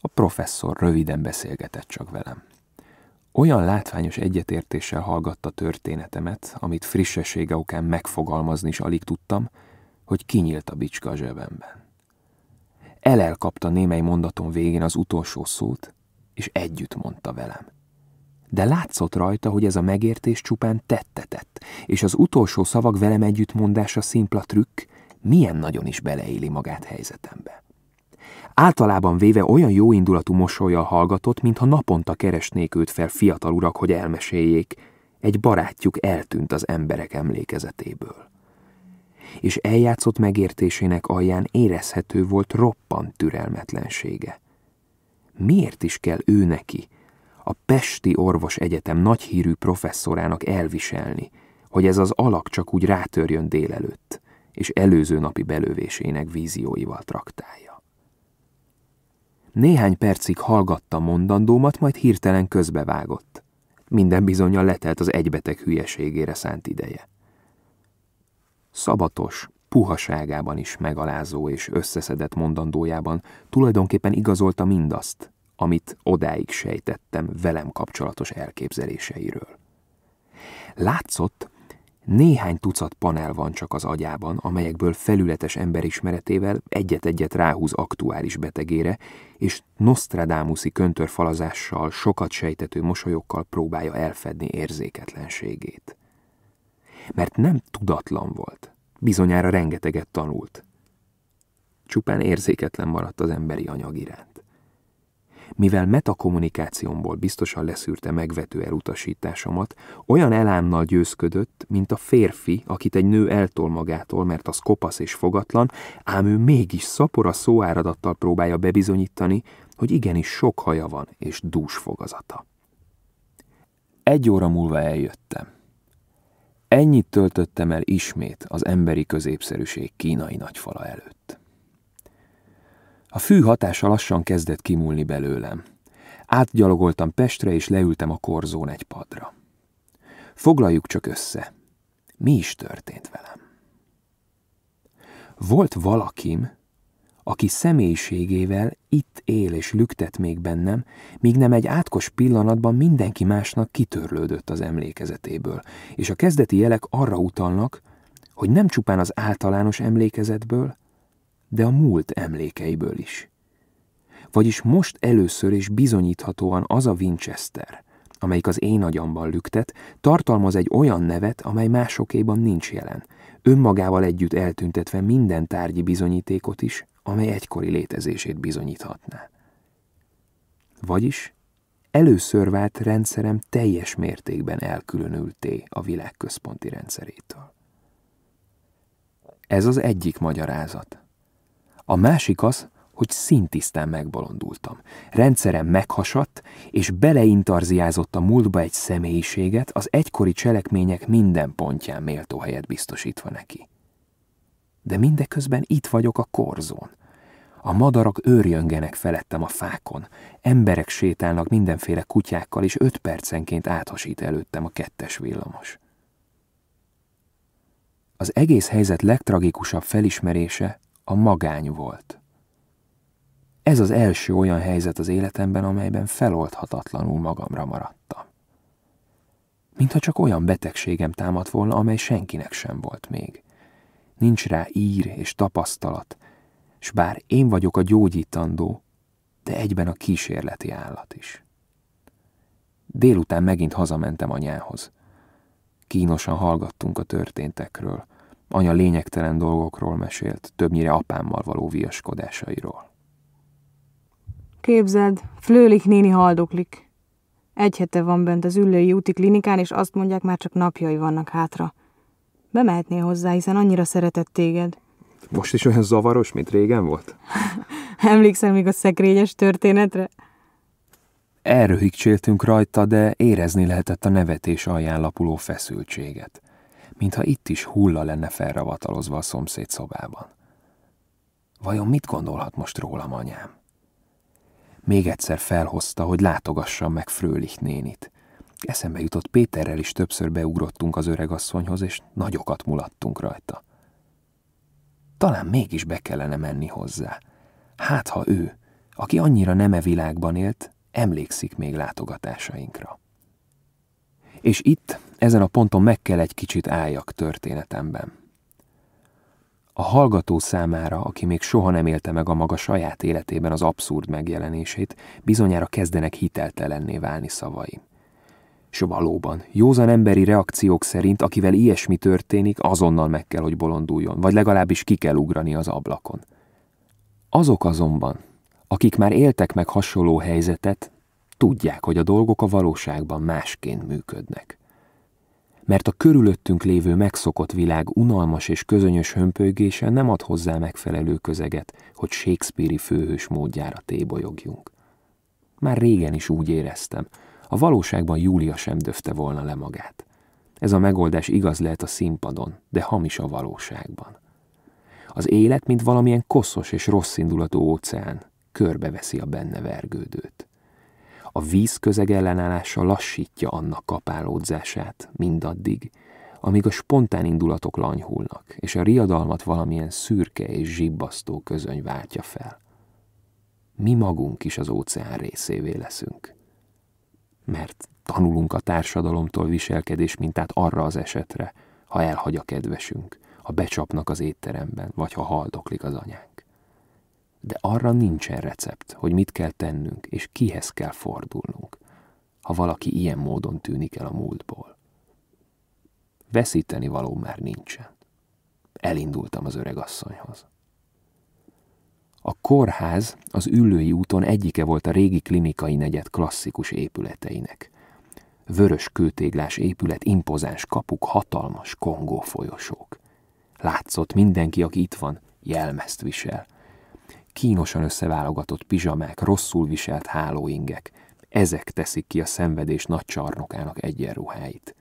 A professzor röviden beszélgetett csak velem. Olyan látványos egyetértéssel hallgatta történetemet, amit frissessége okán megfogalmazni is alig tudtam, hogy kinyílt a bicska a zsebemben. Elelkapta némely mondaton végén az utolsó szót, és együtt mondta velem. De látszott rajta, hogy ez a megértés csupán tettetett, és az utolsó szavak velem együttmondása szimpla trükk milyen nagyon is beleéli magát helyzetembe. Általában véve olyan jóindulatú mosolyjal hallgatott, mintha naponta keresnék őt fel fiatal urak, hogy elmeséljék. Egy barátjuk eltűnt az emberek emlékezetéből. És eljátszott megértésének alján érezhető volt roppant türelmetlensége. Miért is kell ő neki, a Pesti Orvos Egyetem nagyhírű professzorának elviselni, hogy ez az alak csak úgy rátörjön délelőtt, és előző napi belővésének vízióival traktálja. Néhány percig hallgatta mondandómat, majd hirtelen közbevágott. Minden bizonyja letelt az egybeteg hülyeségére szánt ideje. Szabatos, puhaságában is megalázó és összeszedett mondandójában tulajdonképpen igazolta mindazt, amit odáig sejtettem velem kapcsolatos elképzeléseiről. Látszott, néhány tucat panel van csak az agyában, amelyekből felületes emberismeretével egyet-egyet ráhúz aktuális betegére, és Nostradamuszi köntörfalazással, sokat sejtető mosolyokkal próbálja elfedni érzéketlenségét. Mert nem tudatlan volt, bizonyára rengeteget tanult. Csupán érzéketlen maradt az emberi anyag iránt mivel metakommunikációmból biztosan leszűrte megvető elutasításomat, olyan elánnal győzködött, mint a férfi, akit egy nő eltol magától, mert az kopasz és fogatlan, ám ő mégis szapora szóáradattal próbálja bebizonyítani, hogy igenis sok haja van és dús fogazata. Egy óra múlva eljöttem. Ennyit töltöttem el ismét az emberi középszerűség kínai nagyfala előtt. A fű hatása lassan kezdett kimúlni belőlem. Átgyalogoltam Pestre, és leültem a korzón egy padra. Foglaljuk csak össze. Mi is történt velem? Volt valakim, aki személyiségével itt él és lüktet még bennem, míg nem egy átkos pillanatban mindenki másnak kitörlődött az emlékezetéből, és a kezdeti jelek arra utalnak, hogy nem csupán az általános emlékezetből, de a múlt emlékeiből is. Vagyis most először és bizonyíthatóan az a Winchester, amelyik az én agyamban lüktet, tartalmaz egy olyan nevet, amely másokéban nincs jelen, önmagával együtt eltüntetve minden tárgyi bizonyítékot is, amely egykori létezését bizonyíthatná. Vagyis először vált rendszerem teljes mértékben elkülönülté a világközponti rendszerétől. Ez az egyik magyarázat. A másik az, hogy szintisztán megbolondultam. Rendszerem meghasadt, és beleintarziázott a múltba egy személyiséget, az egykori cselekmények minden pontján méltó helyet biztosítva neki. De mindeközben itt vagyok a korzón. A madarak őrjöngenek felettem a fákon, emberek sétálnak mindenféle kutyákkal, és öt percenként áthasít előttem a kettes villamos. Az egész helyzet legtragikusabb felismerése, a magány volt. Ez az első olyan helyzet az életemben, amelyben feloldhatatlanul magamra maradtam. Mintha csak olyan betegségem támadt volna, amely senkinek sem volt még. Nincs rá ír és tapasztalat, s bár én vagyok a gyógyítandó, de egyben a kísérleti állat is. Délután megint hazamentem anyához. Kínosan hallgattunk a történtekről. Anya lényegtelen dolgokról mesélt, többnyire apámmal való viaskodásairól. Képzeld, Flőlik néni haldoklik. Egy hete van bent az ülői úti klinikán, és azt mondják, már csak napjai vannak hátra. Bemehetnél hozzá, hiszen annyira szeretett téged. Most is olyan zavaros, mint régen volt? Emlékszel még a szekrényes történetre? Erről rajta, de érezni lehetett a nevetés alján lapuló feszültséget mintha itt is hulla lenne felravatalozva a szomszéd szobában. Vajon mit gondolhat most rólam anyám? Még egyszer felhozta, hogy látogassam meg Frölich nénit. Eszembe jutott Péterrel is többször beugrottunk az öregasszonyhoz, és nagyokat mulattunk rajta. Talán mégis be kellene menni hozzá. Hát ha ő, aki annyira nem világban élt, emlékszik még látogatásainkra. És itt, ezen a ponton meg kell egy kicsit álljak történetemben. A hallgató számára, aki még soha nem élte meg a maga saját életében az abszurd megjelenését, bizonyára kezdenek hiteltelenné válni szavai. S valóban, józan emberi reakciók szerint, akivel ilyesmi történik, azonnal meg kell, hogy bolonduljon, vagy legalábbis ki kell ugrani az ablakon. Azok azonban, akik már éltek meg hasonló helyzetet, Tudják, hogy a dolgok a valóságban másként működnek. Mert a körülöttünk lévő megszokott világ unalmas és közönyös hömpögése nem ad hozzá megfelelő közeget, hogy Shakespeare-i főhős módjára tébolyogjunk. Már régen is úgy éreztem, a valóságban Júlia sem döfte volna le magát. Ez a megoldás igaz lehet a színpadon, de hamis a valóságban. Az élet, mint valamilyen koszos és rosszindulatú óceán, körbeveszi a benne vergődőt. A vízközeg ellenállása lassítja annak kapálódzását mindaddig, amíg a spontán indulatok lanyhulnak, és a riadalmat valamilyen szürke és zsibbasztó közöny váltja fel. Mi magunk is az óceán részévé leszünk. Mert tanulunk a társadalomtól viselkedés mintát arra az esetre, ha elhagy a kedvesünk, ha becsapnak az étteremben, vagy ha haldoklik az anyánk de arra nincsen recept, hogy mit kell tennünk és kihez kell fordulnunk, ha valaki ilyen módon tűnik el a múltból. Veszíteni való már nincsen. Elindultam az öreg asszonyhoz. A kórház az ülői úton egyike volt a régi klinikai negyed klasszikus épületeinek. Vörös kőtéglás épület, impozáns kapuk, hatalmas kongó folyosók. Látszott mindenki, aki itt van, jelmezt visel – kínosan összeválogatott pizsamák, rosszul viselt hálóingek. Ezek teszik ki a szenvedés nagy csarnokának egyenruháit.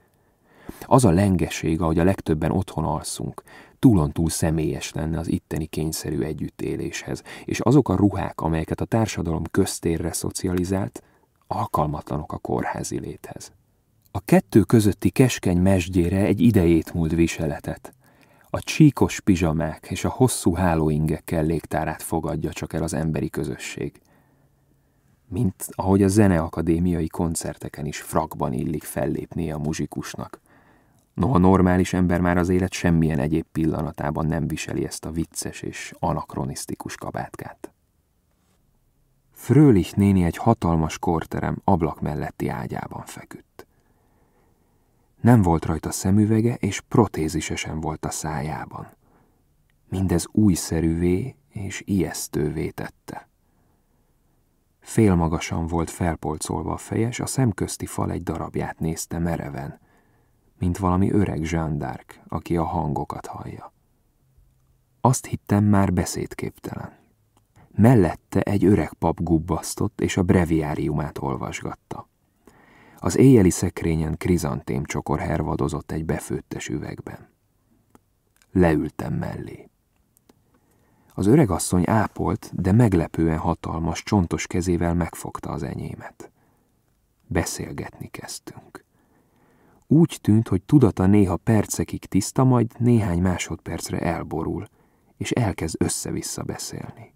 Az a lengeség, ahogy a legtöbben otthon alszunk, túlontúl személyes lenne az itteni kényszerű együttéléshez, és azok a ruhák, amelyeket a társadalom köztérre szocializált, alkalmatlanok a kórházi léthez. A kettő közötti keskeny mesgyére egy idejét múlt viseletet – a csíkos pizsamák és a hosszú hálóingekkel légtárát fogadja csak el az emberi közösség. Mint ahogy a zeneakadémiai koncerteken is frakban illik fellépni a muzsikusnak. a normális ember már az élet semmilyen egyéb pillanatában nem viseli ezt a vicces és anakronisztikus kabátkát. Frölich néni egy hatalmas korterem ablak melletti ágyában feküdt. Nem volt rajta szemüvege, és protézise sem volt a szájában. Mindez újszerűvé és ijesztővé tette. Félmagasan volt felpolcolva a fejes, a szemközti fal egy darabját nézte mereven, mint valami öreg zsándárk, aki a hangokat hallja. Azt hittem már beszédképtelen. Mellette egy öreg pap gubbasztott, és a breviáriumát olvasgatta. Az éjjeli szekrényen krizantém csokor hervadozott egy befőttes üvegben. Leültem mellé. Az öregasszony ápolt, de meglepően hatalmas, csontos kezével megfogta az enyémet. Beszélgetni kezdtünk. Úgy tűnt, hogy tudata néha percekig tiszta, majd néhány másodpercre elborul, és elkezd össze-vissza beszélni.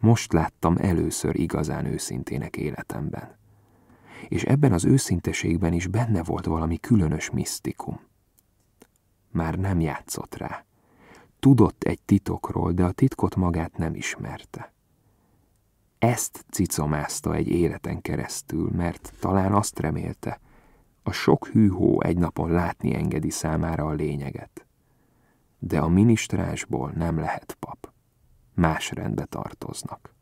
Most láttam először igazán őszintének életemben és ebben az őszinteségben is benne volt valami különös misztikum. Már nem játszott rá. Tudott egy titokról, de a titkot magát nem ismerte. Ezt cicomázta egy életen keresztül, mert talán azt remélte, a sok hűhó egy napon látni engedi számára a lényeget. De a minisztrásból nem lehet pap. Más rendbe tartoznak.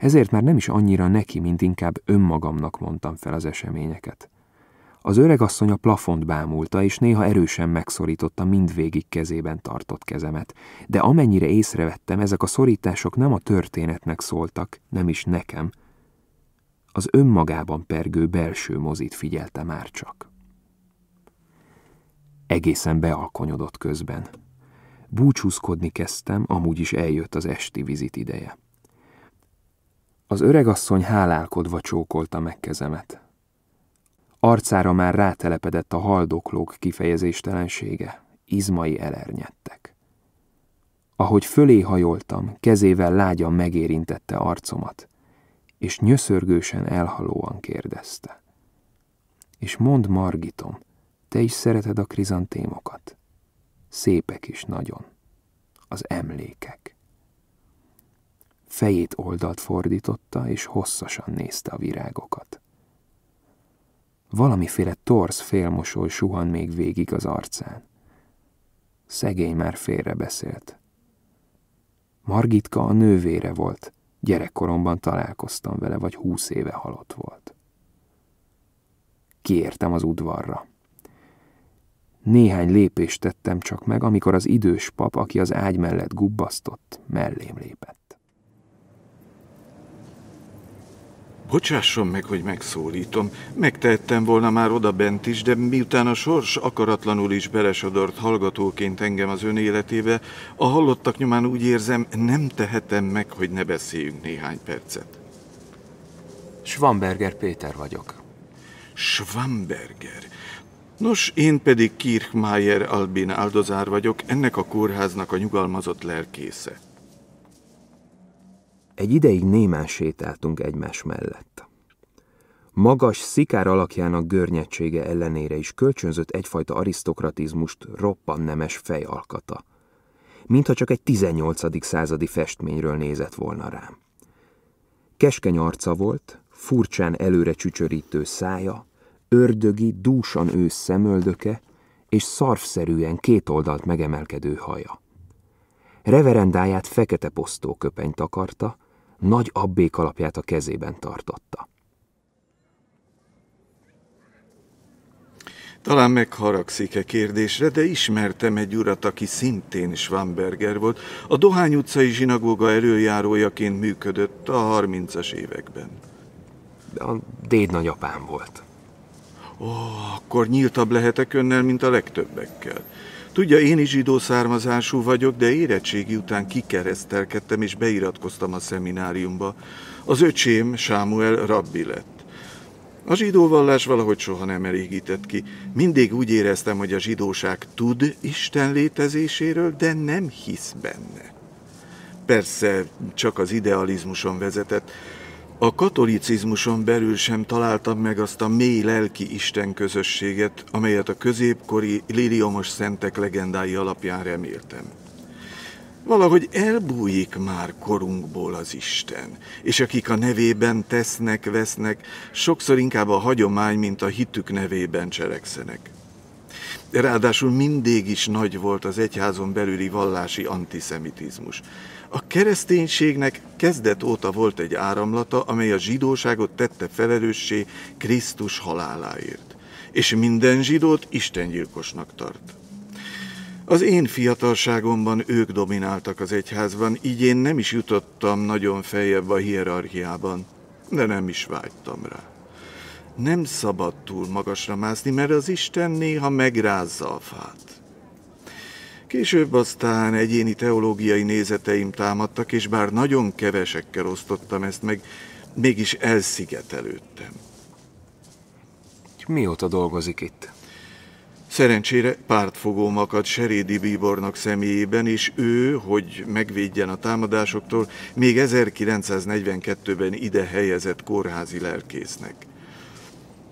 Ezért már nem is annyira neki, mint inkább önmagamnak mondtam fel az eseményeket. Az öreg asszony a plafont bámulta, és néha erősen megszorította mindvégig kezében tartott kezemet, de amennyire észrevettem, ezek a szorítások nem a történetnek szóltak, nem is nekem. Az önmagában pergő belső mozit figyelte már csak. Egészen bealkonyodott közben. Búcsúzkodni kezdtem, amúgy is eljött az esti vizit ideje. Az öregasszony hálálkodva csókolta meg kezemet. Arcára már rátelepedett a haldoklók kifejezéstelensége, izmai elernyedtek. Ahogy fölé hajoltam, kezével lágyan megérintette arcomat, és nyöszörgősen elhalóan kérdezte. És mond Margitom, te is szereted a krizantémokat? Szépek is nagyon. Az emlékek fejét oldalt fordította, és hosszasan nézte a virágokat. Valamiféle torsz félmosol suhan még végig az arcán. Szegény már félre beszélt. Margitka a nővére volt, gyerekkoromban találkoztam vele, vagy húsz éve halott volt. Kiértem az udvarra. Néhány lépést tettem csak meg, amikor az idős pap, aki az ágy mellett gubbasztott, mellém lépett. Bocsásson meg, hogy megszólítom. Megtehettem volna már oda bent is, de miután a sors akaratlanul is belesodort hallgatóként engem az ön életébe, a hallottak nyomán úgy érzem, nem tehetem meg, hogy ne beszéljünk néhány percet. Schwamberger Péter vagyok. Schwamberger. Nos, én pedig Kirchmeier Albin áldozár vagyok, ennek a kórháznak a nyugalmazott lelkésze. Egy ideig némán sétáltunk egymás mellett. Magas, szikár alakjának görnyedsége ellenére is kölcsönzött egyfajta arisztokratizmust roppan nemes fejalkata. Mintha csak egy 18. századi festményről nézett volna rám. Keskeny arca volt, furcsán előre csücsörítő szája, ördögi, dúsan ősz szemöldöke és szarvszerűen kétoldalt megemelkedő haja. Reverendáját fekete posztóköpeny takarta, nagy abbék alapját a kezében tartotta. Talán megharagszik-e kérdésre, de ismertem egy urat, aki szintén Schwamberger volt. A Dohány utcai zsinagóga előjárójaként működött a 30-as években. De a déd nagyapám volt. Ó, akkor nyíltabb lehetek önnel, mint a legtöbbekkel. Tudja, én is zsidó származású vagyok, de érettségi után kikeresztelkedtem és beiratkoztam a szemináriumba. Az öcsém, Sámuel, rabbi lett. A zsidó vallás valahogy soha nem elégített ki. Mindig úgy éreztem, hogy a zsidóság tud Isten létezéséről, de nem hisz benne. Persze, csak az idealizmuson vezetett. A katolicizmuson belül sem találtam meg azt a mély lelki Isten közösséget, amelyet a középkori liliomos szentek legendái alapján reméltem. Valahogy elbújik már korunkból az Isten, és akik a nevében tesznek, vesznek, sokszor inkább a hagyomány, mint a hitük nevében cselekszenek. Ráadásul mindig is nagy volt az egyházon belüli vallási antiszemitizmus. A kereszténységnek kezdet óta volt egy áramlata, amely a zsidóságot tette felelőssé Krisztus haláláért, és minden zsidót istengyilkosnak tart. Az én fiatalságomban ők domináltak az egyházban, így én nem is jutottam nagyon feljebb a hierarchiában, de nem is vágytam rá. Nem szabad túl magasra mászni, mert az Isten néha megrázza a fát. Később aztán egyéni teológiai nézeteim támadtak, és bár nagyon kevesekkel osztottam ezt meg, mégis elszigetelődtem. Mióta dolgozik itt? Szerencsére pártfogóm akadt Serédi Bíbornak személyében, és ő, hogy megvédjen a támadásoktól, még 1942-ben ide helyezett kórházi lelkésznek.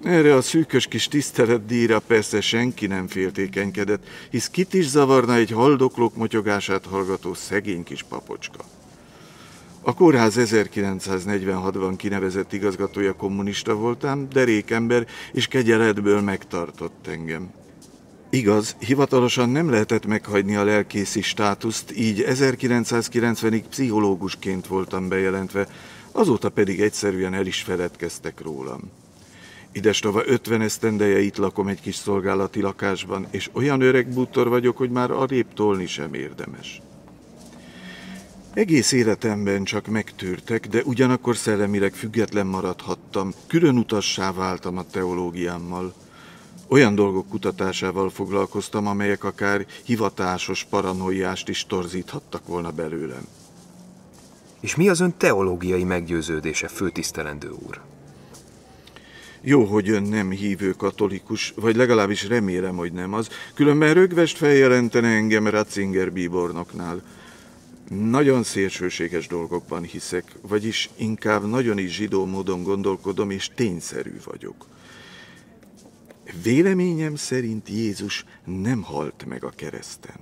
Erre a szűkös kis tiszteletdíjra persze senki nem féltékenykedett, hisz kit is zavarna egy haldoklók motyogását hallgató szegény kis papocska. A kórház 1946-ban kinevezett igazgatója kommunista voltam, derékember és kegyeletből megtartott engem. Igaz, hivatalosan nem lehetett meghagyni a lelkészi státuszt, így 1990-ig pszichológusként voltam bejelentve, azóta pedig egyszerűen el is feledkeztek rólam. Idestava 50 esztendeje itt lakom egy kis szolgálati lakásban, és olyan öreg bútor vagyok, hogy már arrébb tolni sem érdemes. Egész életemben csak megtörtek, de ugyanakkor szellemileg független maradhattam, külön utassá váltam a teológiámmal. Olyan dolgok kutatásával foglalkoztam, amelyek akár hivatásos paranoiást is torzíthattak volna belőlem. És mi az ön teológiai meggyőződése, főtisztelendő úr? Jó, hogy ön nem hívő katolikus, vagy legalábbis remélem, hogy nem az. Különben rögvest feljelentene engem Ratzinger bíbornoknál. Nagyon szélsőséges dolgokban hiszek, vagyis inkább nagyon is zsidó módon gondolkodom, és tényszerű vagyok. Véleményem szerint Jézus nem halt meg a kereszten.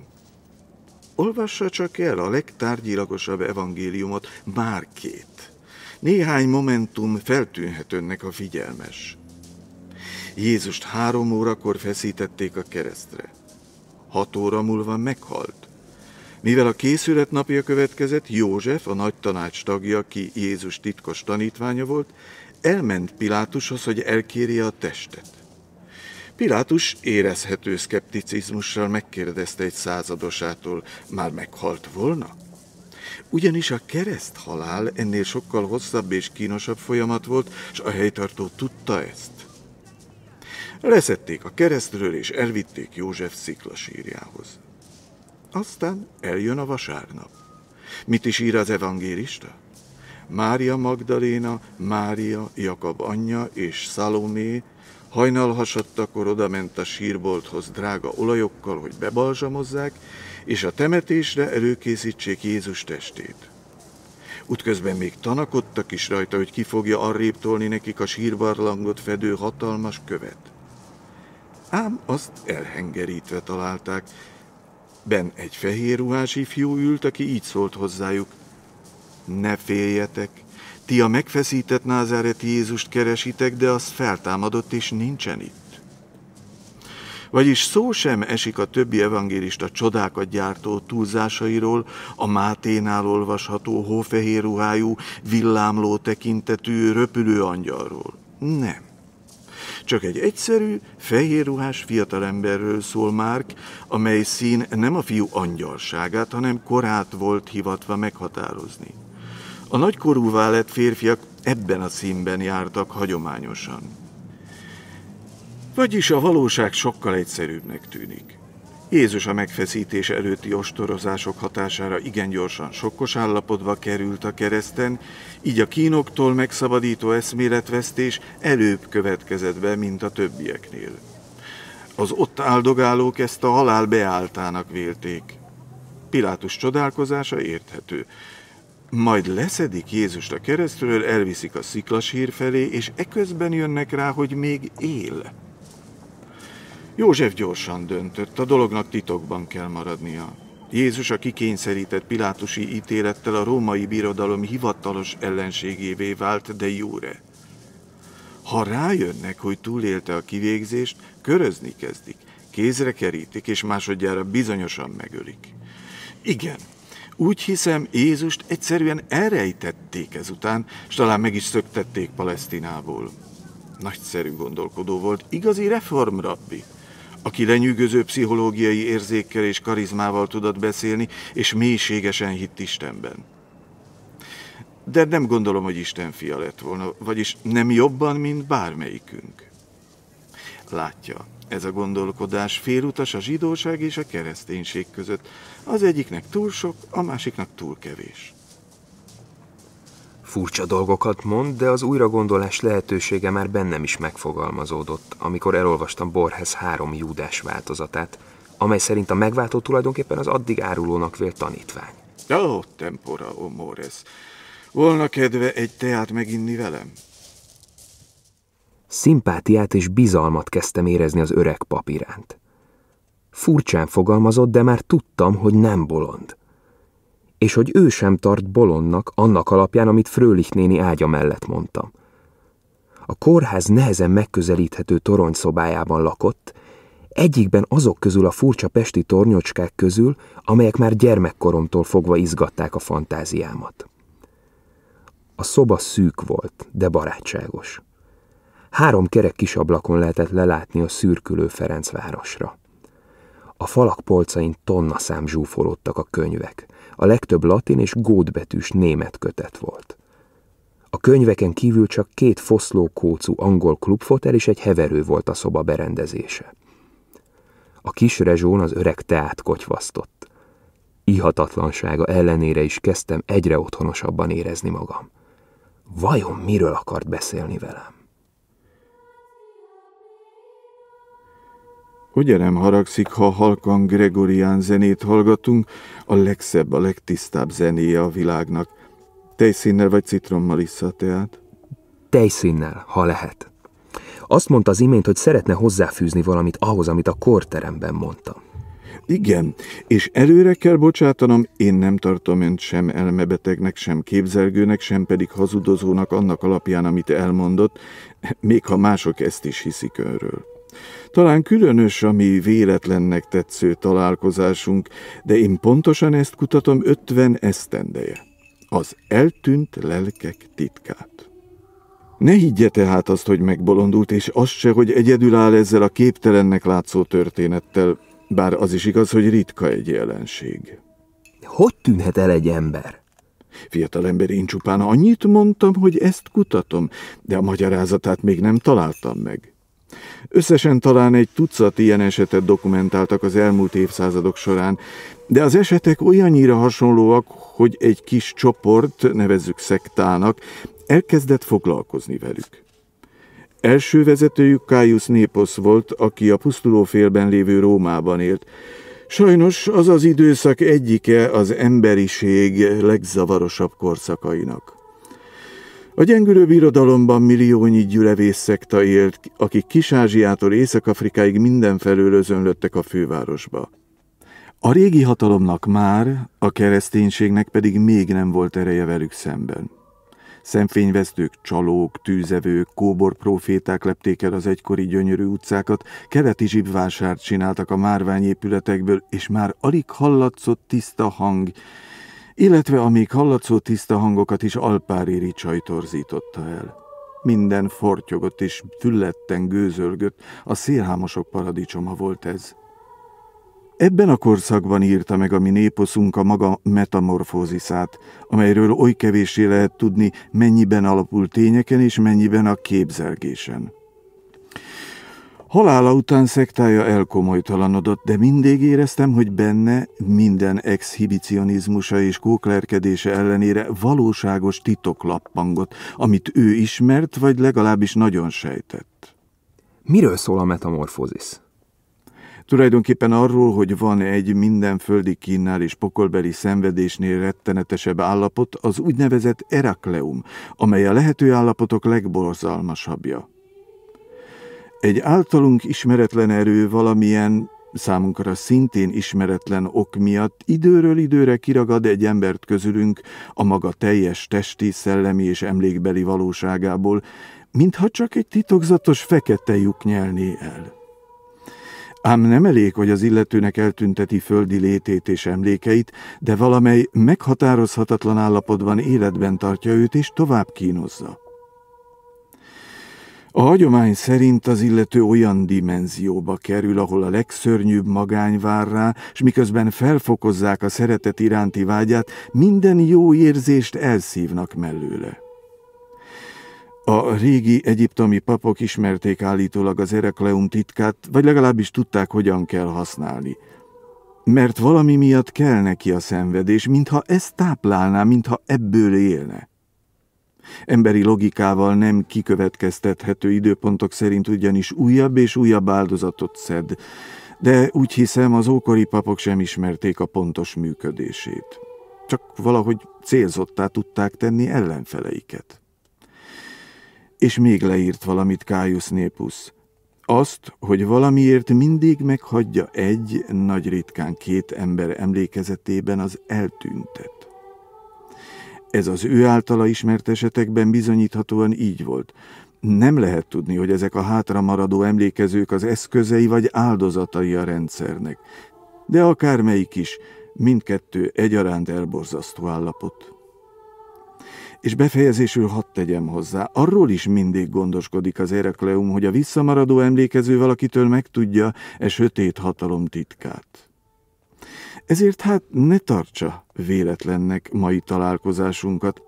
Olvassa csak el a legtárgyilagosabb evangéliumot, már két. Néhány momentum feltűnhet önnek a figyelmes. Jézust három órakor feszítették a keresztre. Hat óra múlva meghalt. Mivel a készület napja következett, József, a nagy tanács tagja, aki Jézus titkos tanítványa volt, elment Pilátushoz, hogy elkérje a testet. Pilátus érezhető szkepticizmussal megkérdezte egy századosától, már meghalt volna? ugyanis a kereszthalál ennél sokkal hosszabb és kínosabb folyamat volt, és a helytartó tudta ezt. Leszették a keresztről, és elvitték József sziklasírjához. Aztán eljön a vasárnap. Mit is ír az evangélista? Mária Magdaléna, Mária, Jakab anyja és Szalomé hajnalhasadtakor odament a sírbolthoz drága olajokkal, hogy bebalzsamozzák, és a temetésre előkészítsék Jézus testét. Útközben még tanakodtak is rajta, hogy ki fogja arrébb tolni nekik a sírbarlangot fedő hatalmas követ. Ám azt elhengerítve találták. Ben egy fehér ruhás ifjú ült, aki így szólt hozzájuk. Ne féljetek, ti a megfeszített názáreti Jézust keresitek, de az feltámadott és nincsen itt. Vagyis szó sem esik a többi evangélista csodákat gyártó túlzásairól, a Máténál olvasható hófehér ruhájú, villámló tekintetű röpülő angyalról. Nem. Csak egy egyszerű, fehér ruhás fiatalemberről szól Márk, amely szín nem a fiú angyalságát, hanem korát volt hivatva meghatározni. A nagykorúvá lett férfiak ebben a színben jártak hagyományosan. Vagyis a valóság sokkal egyszerűbbnek tűnik. Jézus a megfeszítés előtti ostorozások hatására igen gyorsan sokkos állapotba került a kereszten, így a kínoktól megszabadító eszméletvesztés előbb következett be, mint a többieknél. Az ott áldogálók ezt a halál beáltának vélték. Pilátus csodálkozása érthető. Majd leszedik Jézust a keresztről, elviszik a sziklasír felé, és eközben jönnek rá, hogy még él. József gyorsan döntött, a dolognak titokban kell maradnia. Jézus a kikényszerített pilátusi ítélettel a római birodalom hivatalos ellenségévé vált de jóre. Ha rájönnek, hogy túlélte a kivégzést, körözni kezdik, kézre kerítik, és másodjára bizonyosan megölik. Igen, úgy hiszem, Jézust egyszerűen elrejtették ezután, és talán meg is szöktették Palesztinából. Nagyszerű gondolkodó volt, igazi reformrabbi aki lenyűgöző pszichológiai érzékkel és karizmával tudott beszélni, és mélységesen hitt Istenben. De nem gondolom, hogy Isten fia lett volna, vagyis nem jobban, mint bármelyikünk. Látja, ez a gondolkodás félutas a zsidóság és a kereszténység között. Az egyiknek túl sok, a másiknak túl kevés. Furcsa dolgokat mond, de az újragondolás lehetősége már bennem is megfogalmazódott, amikor elolvastam Borhez három júdás változatát, amely szerint a megváltó tulajdonképpen az addig árulónak vélt tanítvány. Ó, oh, tempora, omores. Oh, Volna kedve egy teát meginni velem? Szimpátiát és bizalmat kezdtem érezni az öreg papiránt. Furcsán fogalmazott, de már tudtam, hogy nem bolond és hogy ő sem tart bolonnak annak alapján, amit Frölich néni ágya mellett mondtam. A kórház nehezen megközelíthető toronyszobájában lakott, egyikben azok közül a furcsa pesti tornyocskák közül, amelyek már gyermekkoromtól fogva izgatták a fantáziámat. A szoba szűk volt, de barátságos. Három kerek kis ablakon lehetett lelátni a szürkülő Ferencvárosra. A falak polcain tonna szám zsúfolódtak a könyvek a legtöbb latin és gótbetűs német kötet volt. A könyveken kívül csak két foszlókócú angol klubfotel és egy heverő volt a szoba berendezése. A kis rezsón az öreg teát kotyvasztott. Ihatatlansága ellenére is kezdtem egyre otthonosabban érezni magam. Vajon miről akart beszélni velem? Ugye nem haragszik, ha halkan gregorián zenét hallgatunk, a legszebb, a legtisztább zenéje a világnak. Tejszínnel vagy citrommal iszza a teát? Tejszínnel, ha lehet. Azt mondta az imént, hogy szeretne hozzáfűzni valamit ahhoz, amit a korteremben mondta. Igen, és előre kell bocsátanom, én nem tartom önt sem elmebetegnek, sem képzelgőnek, sem pedig hazudozónak annak alapján, amit elmondott, még ha mások ezt is hiszik önről. Talán különös a mi véletlennek tetsző találkozásunk, de én pontosan ezt kutatom ötven esztendeje. Az eltűnt lelkek titkát. Ne higgye tehát azt, hogy megbolondult, és azt se, hogy egyedül áll ezzel a képtelennek látszó történettel, bár az is igaz, hogy ritka egy jelenség. Hogy tűnhet el egy ember? Fiatalember, én csupán annyit mondtam, hogy ezt kutatom, de a magyarázatát még nem találtam meg. Összesen talán egy tucat ilyen esetet dokumentáltak az elmúlt évszázadok során, de az esetek olyannyira hasonlóak, hogy egy kis csoport, nevezzük szektának, elkezdett foglalkozni velük. Első vezetőjük Caius Népos volt, aki a félben lévő Rómában élt. Sajnos az az időszak egyike az emberiség legzavarosabb korszakainak. A gyengülő birodalomban milliónyi szekta élt, akik Kis-Ázsiától Észak-Afrikáig mindenfelől özönlöttek a fővárosba. A régi hatalomnak már, a kereszténységnek pedig még nem volt ereje velük szemben. Szemfényvesztők, csalók, tűzevők, kóborproféták lepték el az egykori gyönyörű utcákat, keleti zsibvásárt csináltak a márványépületekből, és már alig hallatszott tiszta hang, illetve a még hallatszó tiszta hangokat is alpári ricsaj torzította el. Minden fortyogott és fülletten gőzölgött, a szélhámosok paradicsoma volt ez. Ebben a korszakban írta meg a mi néposzunk a maga metamorfóziszát, amelyről oly kevéssé lehet tudni, mennyiben alapul tényeken és mennyiben a képzelgésen. Halála után szektája elkomolytalanodott, de mindig éreztem, hogy benne minden exhibicionizmusa és kóklerkedése ellenére valóságos titok lappangot, amit ő ismert, vagy legalábbis nagyon sejtett. Miről szól a metamorfózis? Tulajdonképpen arról, hogy van egy minden földi kínnál és pokolbeli szenvedésnél rettenetesebb állapot, az úgynevezett erakleum, amely a lehető állapotok legborzalmasabbja. Egy általunk ismeretlen erő valamilyen, számunkra szintén ismeretlen ok miatt időről időre kiragad egy embert közülünk a maga teljes testi, szellemi és emlékbeli valóságából, mintha csak egy titokzatos fekete lyuk nyelné el. Ám nem elég, hogy az illetőnek eltünteti földi létét és emlékeit, de valamely meghatározhatatlan állapotban életben tartja őt és tovább kínozza. A hagyomány szerint az illető olyan dimenzióba kerül, ahol a legszörnyűbb magány vár rá, és miközben felfokozzák a szeretet iránti vágyát, minden jó érzést elszívnak mellőle. A régi egyiptomi papok ismerték állítólag az Erekleum titkát, vagy legalábbis tudták, hogyan kell használni. Mert valami miatt kell neki a szenvedés, mintha ezt táplálná, mintha ebből élne. Emberi logikával nem kikövetkeztethető időpontok szerint ugyanis újabb és újabb áldozatot szed, de úgy hiszem az ókori papok sem ismerték a pontos működését. Csak valahogy célzottá tudták tenni ellenfeleiket. És még leírt valamit Kájusz Népusz. Azt, hogy valamiért mindig meghagyja egy, nagy ritkán két ember emlékezetében az eltüntet. Ez az ő általa ismert esetekben bizonyíthatóan így volt. Nem lehet tudni, hogy ezek a hátramaradó emlékezők az eszközei vagy áldozatai a rendszernek. De akármelyik is, mindkettő egyaránt elborzasztó állapot. És befejezésül hadd tegyem hozzá, arról is mindig gondoskodik az Erekleum, hogy a visszamaradó emlékező valakitől megtudja e sötét hatalom titkát. Ezért hát ne tartsa véletlennek mai találkozásunkat.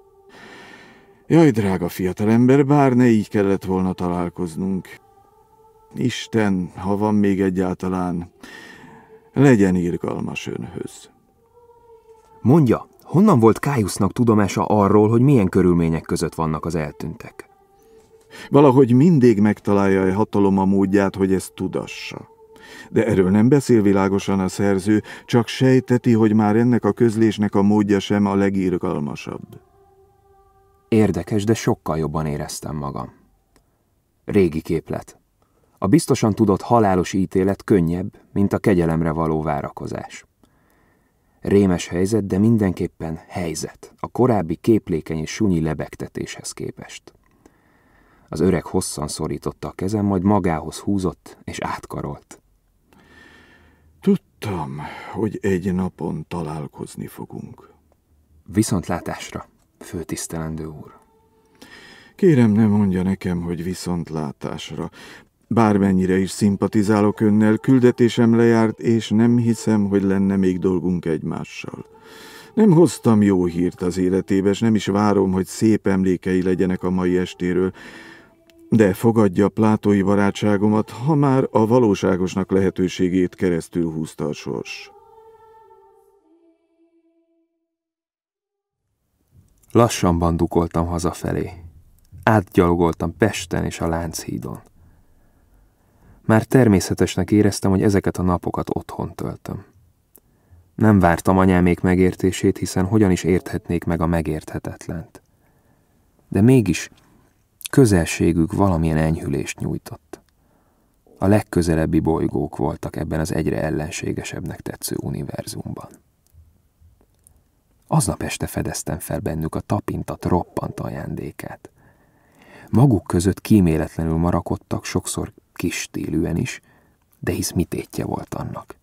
Jaj, drága fiatalember, bár ne így kellett volna találkoznunk. Isten, ha van még egyáltalán, legyen irgalmas önhöz. Mondja, honnan volt Kájusznak tudomása arról, hogy milyen körülmények között vannak az eltűntek? Valahogy mindig megtalálja a hatalom a módját, hogy ezt tudassa de erről nem beszél világosan a szerző, csak sejteti, hogy már ennek a közlésnek a módja sem a legírgalmasabb. Érdekes, de sokkal jobban éreztem magam. Régi képlet. A biztosan tudott halálos ítélet könnyebb, mint a kegyelemre való várakozás. Rémes helyzet, de mindenképpen helyzet, a korábbi képlékeny és sunyi lebegtetéshez képest. Az öreg hosszan szorította a kezem, majd magához húzott és átkarolt. Tudtam, hogy egy napon találkozni fogunk. Viszontlátásra, főtisztelendő úr. Kérem, ne mondja nekem, hogy viszontlátásra. Bármennyire is szimpatizálok önnel, küldetésem lejárt, és nem hiszem, hogy lenne még dolgunk egymással. Nem hoztam jó hírt az életébe, és nem is várom, hogy szép emlékei legyenek a mai estéről, de fogadja plátói barátságomat, ha már a valóságosnak lehetőségét keresztül húzta a sors. Lassan bandukoltam hazafelé. Átgyalogoltam Pesten és a Lánchídon. Már természetesnek éreztem, hogy ezeket a napokat otthon töltöm. Nem vártam anyámék megértését, hiszen hogyan is érthetnék meg a megérthetetlent. De mégis közelségük valamilyen enyhülést nyújtott. A legközelebbi bolygók voltak ebben az egyre ellenségesebbnek tetsző univerzumban. Aznap este fedeztem fel bennük a tapintat roppant ajándékát. Maguk között kíméletlenül marakodtak, sokszor kis stílűen is, de hisz mitétje volt annak.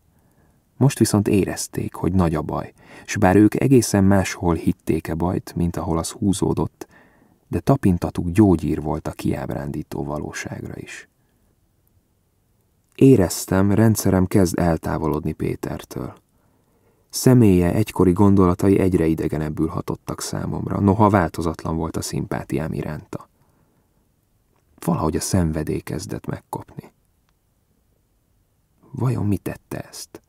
Most viszont érezték, hogy nagy a baj, s bár ők egészen máshol hitték-e bajt, mint ahol az húzódott, de tapintatuk gyógyír volt a kiábrándító valóságra is. Éreztem, rendszerem kezd eltávolodni Pétertől. Személye egykori gondolatai egyre idegenebbül hatottak számomra, noha változatlan volt a szimpátiám iránta. Valahogy a szenvedély kezdett megkopni. Vajon mi tette ezt?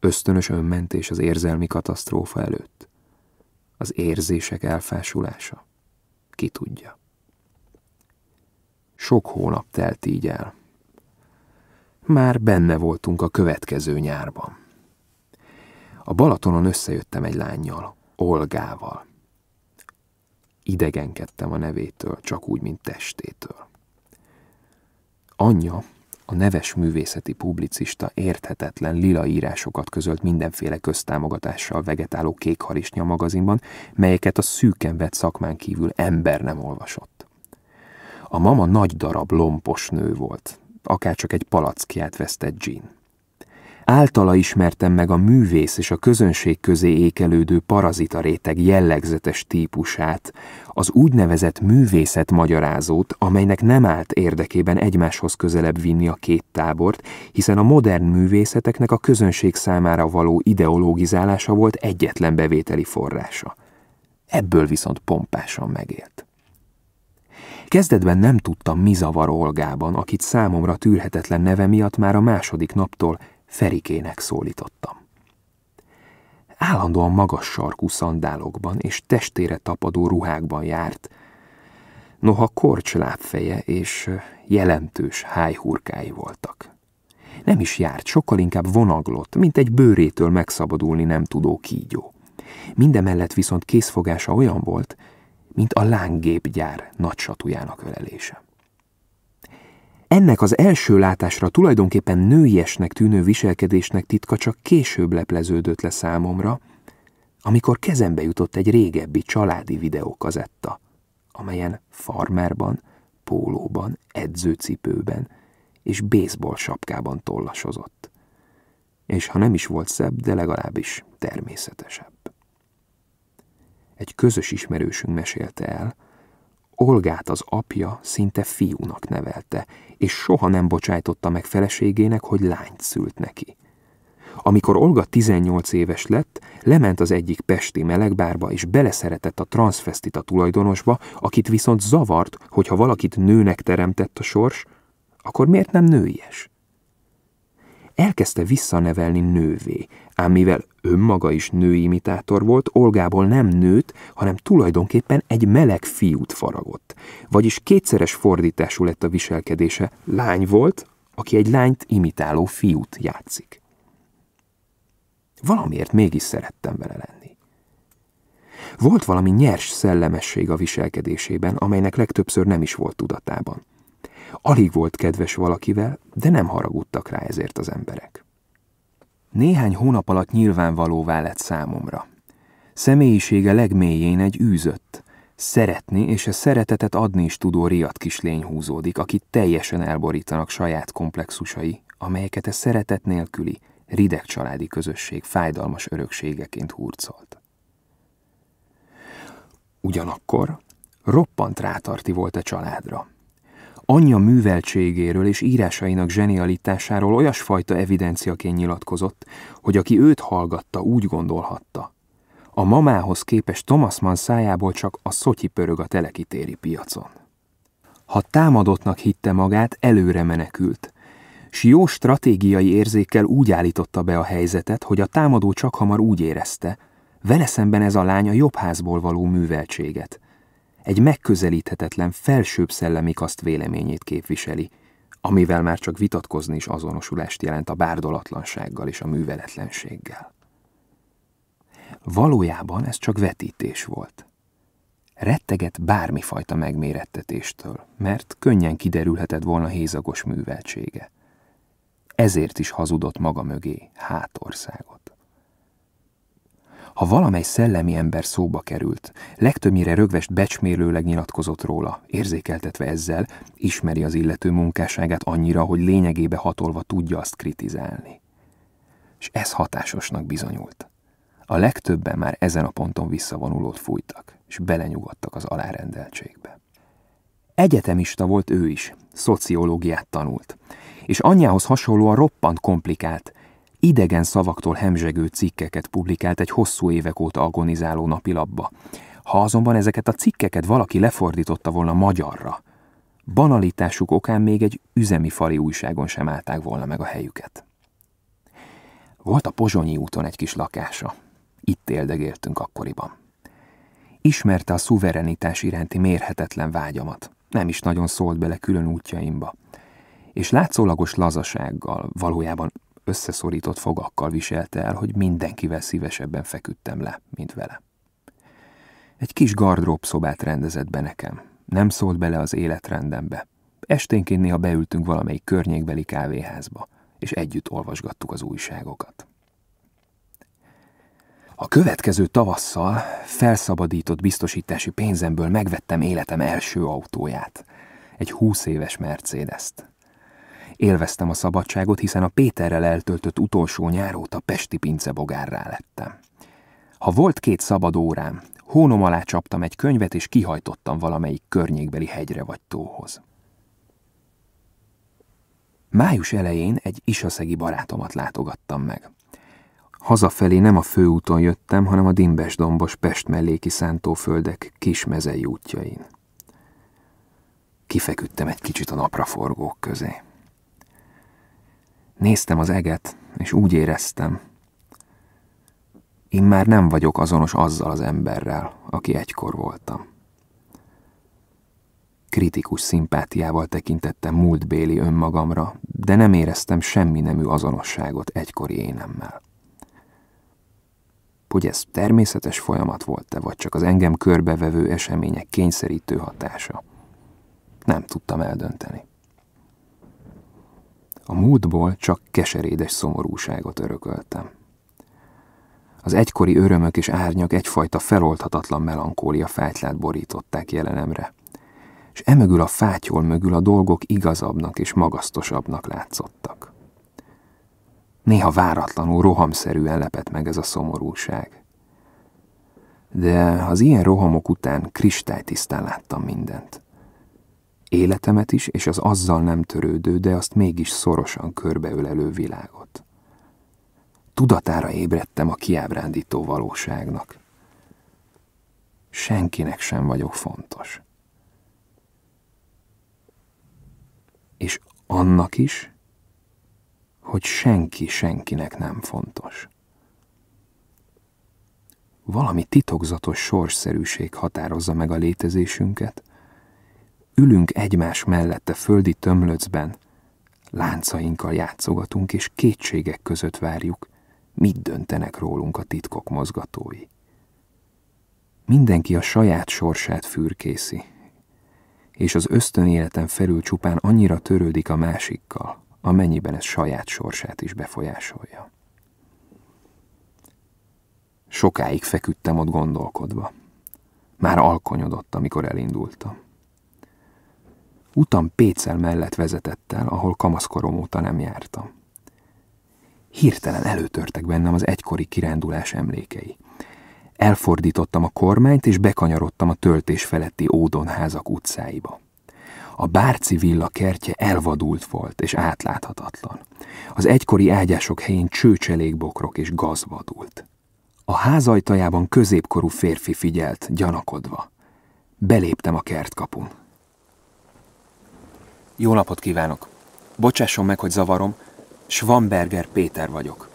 Ösztönös önmentés az érzelmi katasztrófa előtt? Az érzések elfásulása? ki tudja. Sok hónap telt így el. Már benne voltunk a következő nyárban. A Balatonon összejöttem egy lányjal, Olgával. Idegenkedtem a nevétől, csak úgy, mint testétől. Anyja, a neves művészeti publicista érthetetlen lila írásokat közölt mindenféle köztámogatással vegetáló kékharisnya magazinban, melyeket a szűken vett szakmán kívül ember nem olvasott. A mama nagy darab lompos nő volt, akárcsak egy palackját vesztett Jean. Általa ismertem meg a művész és a közönség közé ékelődő parazita réteg jellegzetes típusát, az úgynevezett művészet magyarázót, amelynek nem állt érdekében egymáshoz közelebb vinni a két tábort, hiszen a modern művészeteknek a közönség számára való ideológizálása volt egyetlen bevételi forrása. Ebből viszont pompásan megélt. Kezdetben nem tudtam, mi zavar Olgában, akit számomra tűrhetetlen neve miatt már a második naptól Ferikének szólítottam. Állandóan magas sarkú szandálokban és testére tapadó ruhákban járt, noha korcs lábfeje és jelentős hájhurkái voltak. Nem is járt, sokkal inkább vonaglott, mint egy bőrétől megszabadulni nem tudó kígyó. Mindemellett viszont készfogása olyan volt, mint a lánggépgyár nagysatujának ölelése. Ennek az első látásra tulajdonképpen nőiesnek tűnő viselkedésnek titka csak később lepleződött le számomra, amikor kezembe jutott egy régebbi családi videókazetta, amelyen farmerban, pólóban, edzőcipőben és baseball sapkában tollasozott. És ha nem is volt szebb, de legalábbis természetesebb. Egy közös ismerősünk mesélte el, Olgát az apja szinte fiúnak nevelte, és soha nem bocsájtotta meg feleségének, hogy lányt szült neki. Amikor Olga 18 éves lett, lement az egyik pesti melegbárba, és beleszeretett a transvestita tulajdonosba, akit viszont zavart, hogyha valakit nőnek teremtett a sors, akkor miért nem nőies? elkezdte visszanevelni nővé, ám mivel önmaga is nőimitátor volt, Olgából nem nőt, hanem tulajdonképpen egy meleg fiút faragott. Vagyis kétszeres fordítású lett a viselkedése, lány volt, aki egy lányt imitáló fiút játszik. Valamiért mégis szerettem vele lenni. Volt valami nyers szellemesség a viselkedésében, amelynek legtöbbször nem is volt tudatában. Alig volt kedves valakivel, de nem haragudtak rá ezért az emberek. Néhány hónap alatt nyilvánvalóvá lett számomra. Személyisége legmélyén egy űzött, szeretni és a szeretetet adni is tudó riad kislény húzódik, akit teljesen elborítanak saját komplexusai, amelyeket a szeretet nélküli, rideg családi közösség fájdalmas örökségeként hurcolt. Ugyanakkor roppant rátarti volt a családra anyja műveltségéről és írásainak zsenialitásáról olyasfajta evidenciaként nyilatkozott, hogy aki őt hallgatta, úgy gondolhatta. A mamához képest Thomas Mann szájából csak a szotyi pörög a telekitéri piacon. Ha támadottnak hitte magát, előre menekült – s jó stratégiai érzékkel úgy állította be a helyzetet, hogy a támadó csak hamar úgy érezte, vele szemben ez a lány a jobb házból való műveltséget, egy megközelíthetetlen felsőbb szellemi kaszt véleményét képviseli, amivel már csak vitatkozni is azonosulást jelent a bárdolatlansággal és a műveletlenséggel. Valójában ez csak vetítés volt. Retteget bármifajta megmérettetéstől, mert könnyen kiderülhetett volna hézagos műveltsége. Ezért is hazudott maga mögé hátországot. Ha valamely szellemi ember szóba került, legtöbbnyire rögvest becsmélőleg nyilatkozott róla, érzékeltetve ezzel, ismeri az illető munkásságát annyira, hogy lényegébe hatolva tudja azt kritizálni. És ez hatásosnak bizonyult. A legtöbben már ezen a ponton visszavonulót fújtak, és belenyugodtak az alárendeltségbe. Egyetemista volt ő is, szociológiát tanult, és anyjához hasonlóan roppant komplikált, idegen szavaktól hemzsegő cikkeket publikált egy hosszú évek óta agonizáló napilapba. Ha azonban ezeket a cikkeket valaki lefordította volna magyarra, banalitásuk okán még egy üzemi fali újságon sem állták volna meg a helyüket. Volt a Pozsonyi úton egy kis lakása. Itt éldegéltünk akkoriban. Ismerte a szuverenitás iránti mérhetetlen vágyamat. Nem is nagyon szólt bele külön útjaimba. És látszólagos lazasággal, valójában összeszorított fogakkal viselte el, hogy mindenkivel szívesebben feküdtem le, mint vele. Egy kis gardrób szobát rendezett be nekem. Nem szólt bele az életrendembe. Esténként néha beültünk valamelyik környékbeli kávéházba, és együtt olvasgattuk az újságokat. A következő tavasszal felszabadított biztosítási pénzemből megvettem életem első autóját, egy húsz éves Mercedes-t. Élveztem a szabadságot, hiszen a Péterrel eltöltött utolsó nyárót a pesti pincebogárrá lettem. Ha volt két szabad órám, hónom alá csaptam egy könyvet, és kihajtottam valamelyik környékbeli hegyre vagy tóhoz. Május elején egy isaszegi barátomat látogattam meg. Hazafelé nem a főúton jöttem, hanem a dimbesdombos Pest melléki szántóföldek kis mezei útjain. Kifeküdtem egy kicsit a napraforgók közé. Néztem az eget, és úgy éreztem. Én már nem vagyok azonos azzal az emberrel, aki egykor voltam. Kritikus szimpátiával tekintettem múltbéli önmagamra, de nem éreztem semmi nemű azonosságot egykori énemmel. Hogy ez természetes folyamat volt-e, vagy csak az engem körbevevő események kényszerítő hatása? Nem tudtam eldönteni. A múltból csak keserédes szomorúságot örököltem. Az egykori örömök és árnyak egyfajta feloldhatatlan melankólia fájtlát borították jelenemre, és emögül a fátyol mögül a dolgok igazabbnak és magasztosabbnak látszottak. Néha váratlanul, rohamszerűen lepett meg ez a szomorúság. De az ilyen rohamok után kristálytisztán láttam mindent életemet is, és az azzal nem törődő, de azt mégis szorosan körbeölelő világot. Tudatára ébredtem a kiábrándító valóságnak. Senkinek sem vagyok fontos. És annak is, hogy senki senkinek nem fontos. Valami titokzatos sorsszerűség határozza meg a létezésünket, Ülünk egymás mellett a földi tömlöcben, láncainkkal játszogatunk, és kétségek között várjuk, mit döntenek rólunk a titkok mozgatói. Mindenki a saját sorsát fürkészi, és az ösztönéleten felül csupán annyira törődik a másikkal, amennyiben ez saját sorsát is befolyásolja. Sokáig feküdtem ott gondolkodva. Már alkonyodott, amikor elindultam. Utam Pécel mellett vezetett el, ahol kamaszkorom óta nem jártam. Hirtelen előtörtek bennem az egykori kirándulás emlékei. Elfordítottam a kormányt, és bekanyarodtam a töltés feletti ódonházak utcáiba. A Bárci villa kertje elvadult volt és átláthatatlan. Az egykori ágyások helyén csőcselékbokrok és gaz vadult. A házajtajában középkorú férfi figyelt, gyanakodva. Beléptem a kertkapun. Jó napot kívánok! Bocsásson meg, hogy zavarom, Schwamberger Péter vagyok.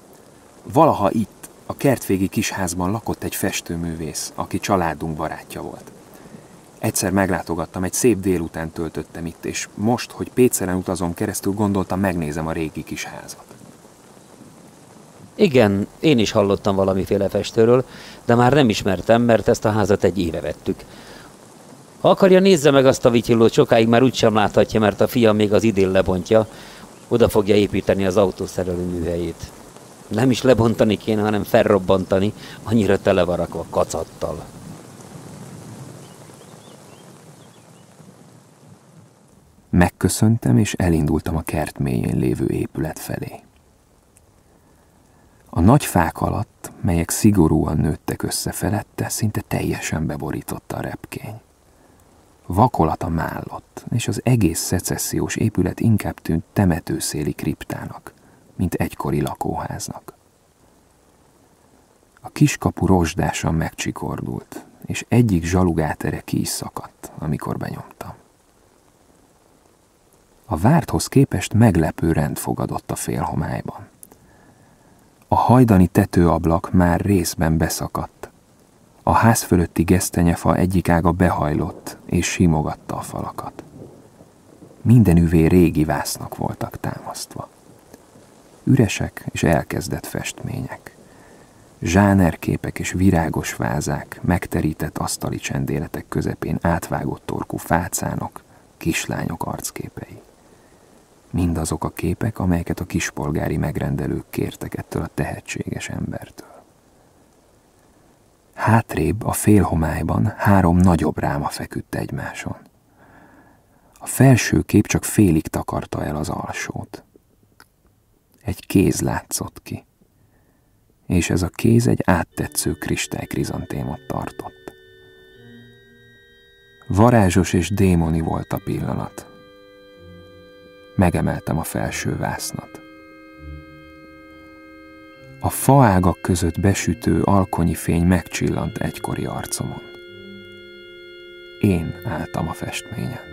Valaha itt, a kertvégi kisházban lakott egy festőművész, aki családunk barátja volt. Egyszer meglátogattam, egy szép délután töltöttem itt, és most, hogy Péceren utazom keresztül, gondoltam, megnézem a régi kisházat. Igen, én is hallottam valamiféle festőről, de már nem ismertem, mert ezt a házat egy éve vettük akarja, nézze meg azt a vityillót, sokáig már úgysem láthatja, mert a fia még az idén lebontja, oda fogja építeni az autószerelő műhelyét. Nem is lebontani kéne, hanem felrobbantani, annyira tele a kacattal. Megköszöntem, és elindultam a kert mélyén lévő épület felé. A nagy fák alatt, melyek szigorúan nőttek össze felette, szinte teljesen beborította a repkény vakolata mállott, és az egész szecessziós épület inkább tűnt temetőszéli kriptának, mint egykori lakóháznak. A kiskapu rozsdásan megcsikordult, és egyik zsalugátere ki is szakadt, amikor benyomtam. A várthoz képest meglepő rend fogadott a félhomályban. A hajdani tetőablak már részben beszakadt, a ház fölötti gesztenyefa egyik ága behajlott, és simogatta a falakat. Minden üvé régi vásznak voltak támasztva. Üresek és elkezdett festmények. Zsánerképek és virágos vázák, megterített asztali csendéletek közepén átvágott torkú fácánok, kislányok arcképei. Mindazok a képek, amelyeket a kispolgári megrendelők kértek ettől a tehetséges embertől. Hátrébb a félhomályban három nagyobb ráma feküdt egymáson. A felső kép csak félig takarta el az alsót. Egy kéz látszott ki, és ez a kéz egy áttetsző kristálykrizantémot tartott. Varázsos és démoni volt a pillanat. Megemeltem a felső vásznat. A faágak között besütő alkonyi fény megcsillant egykori arcomon. Én álltam a festményen.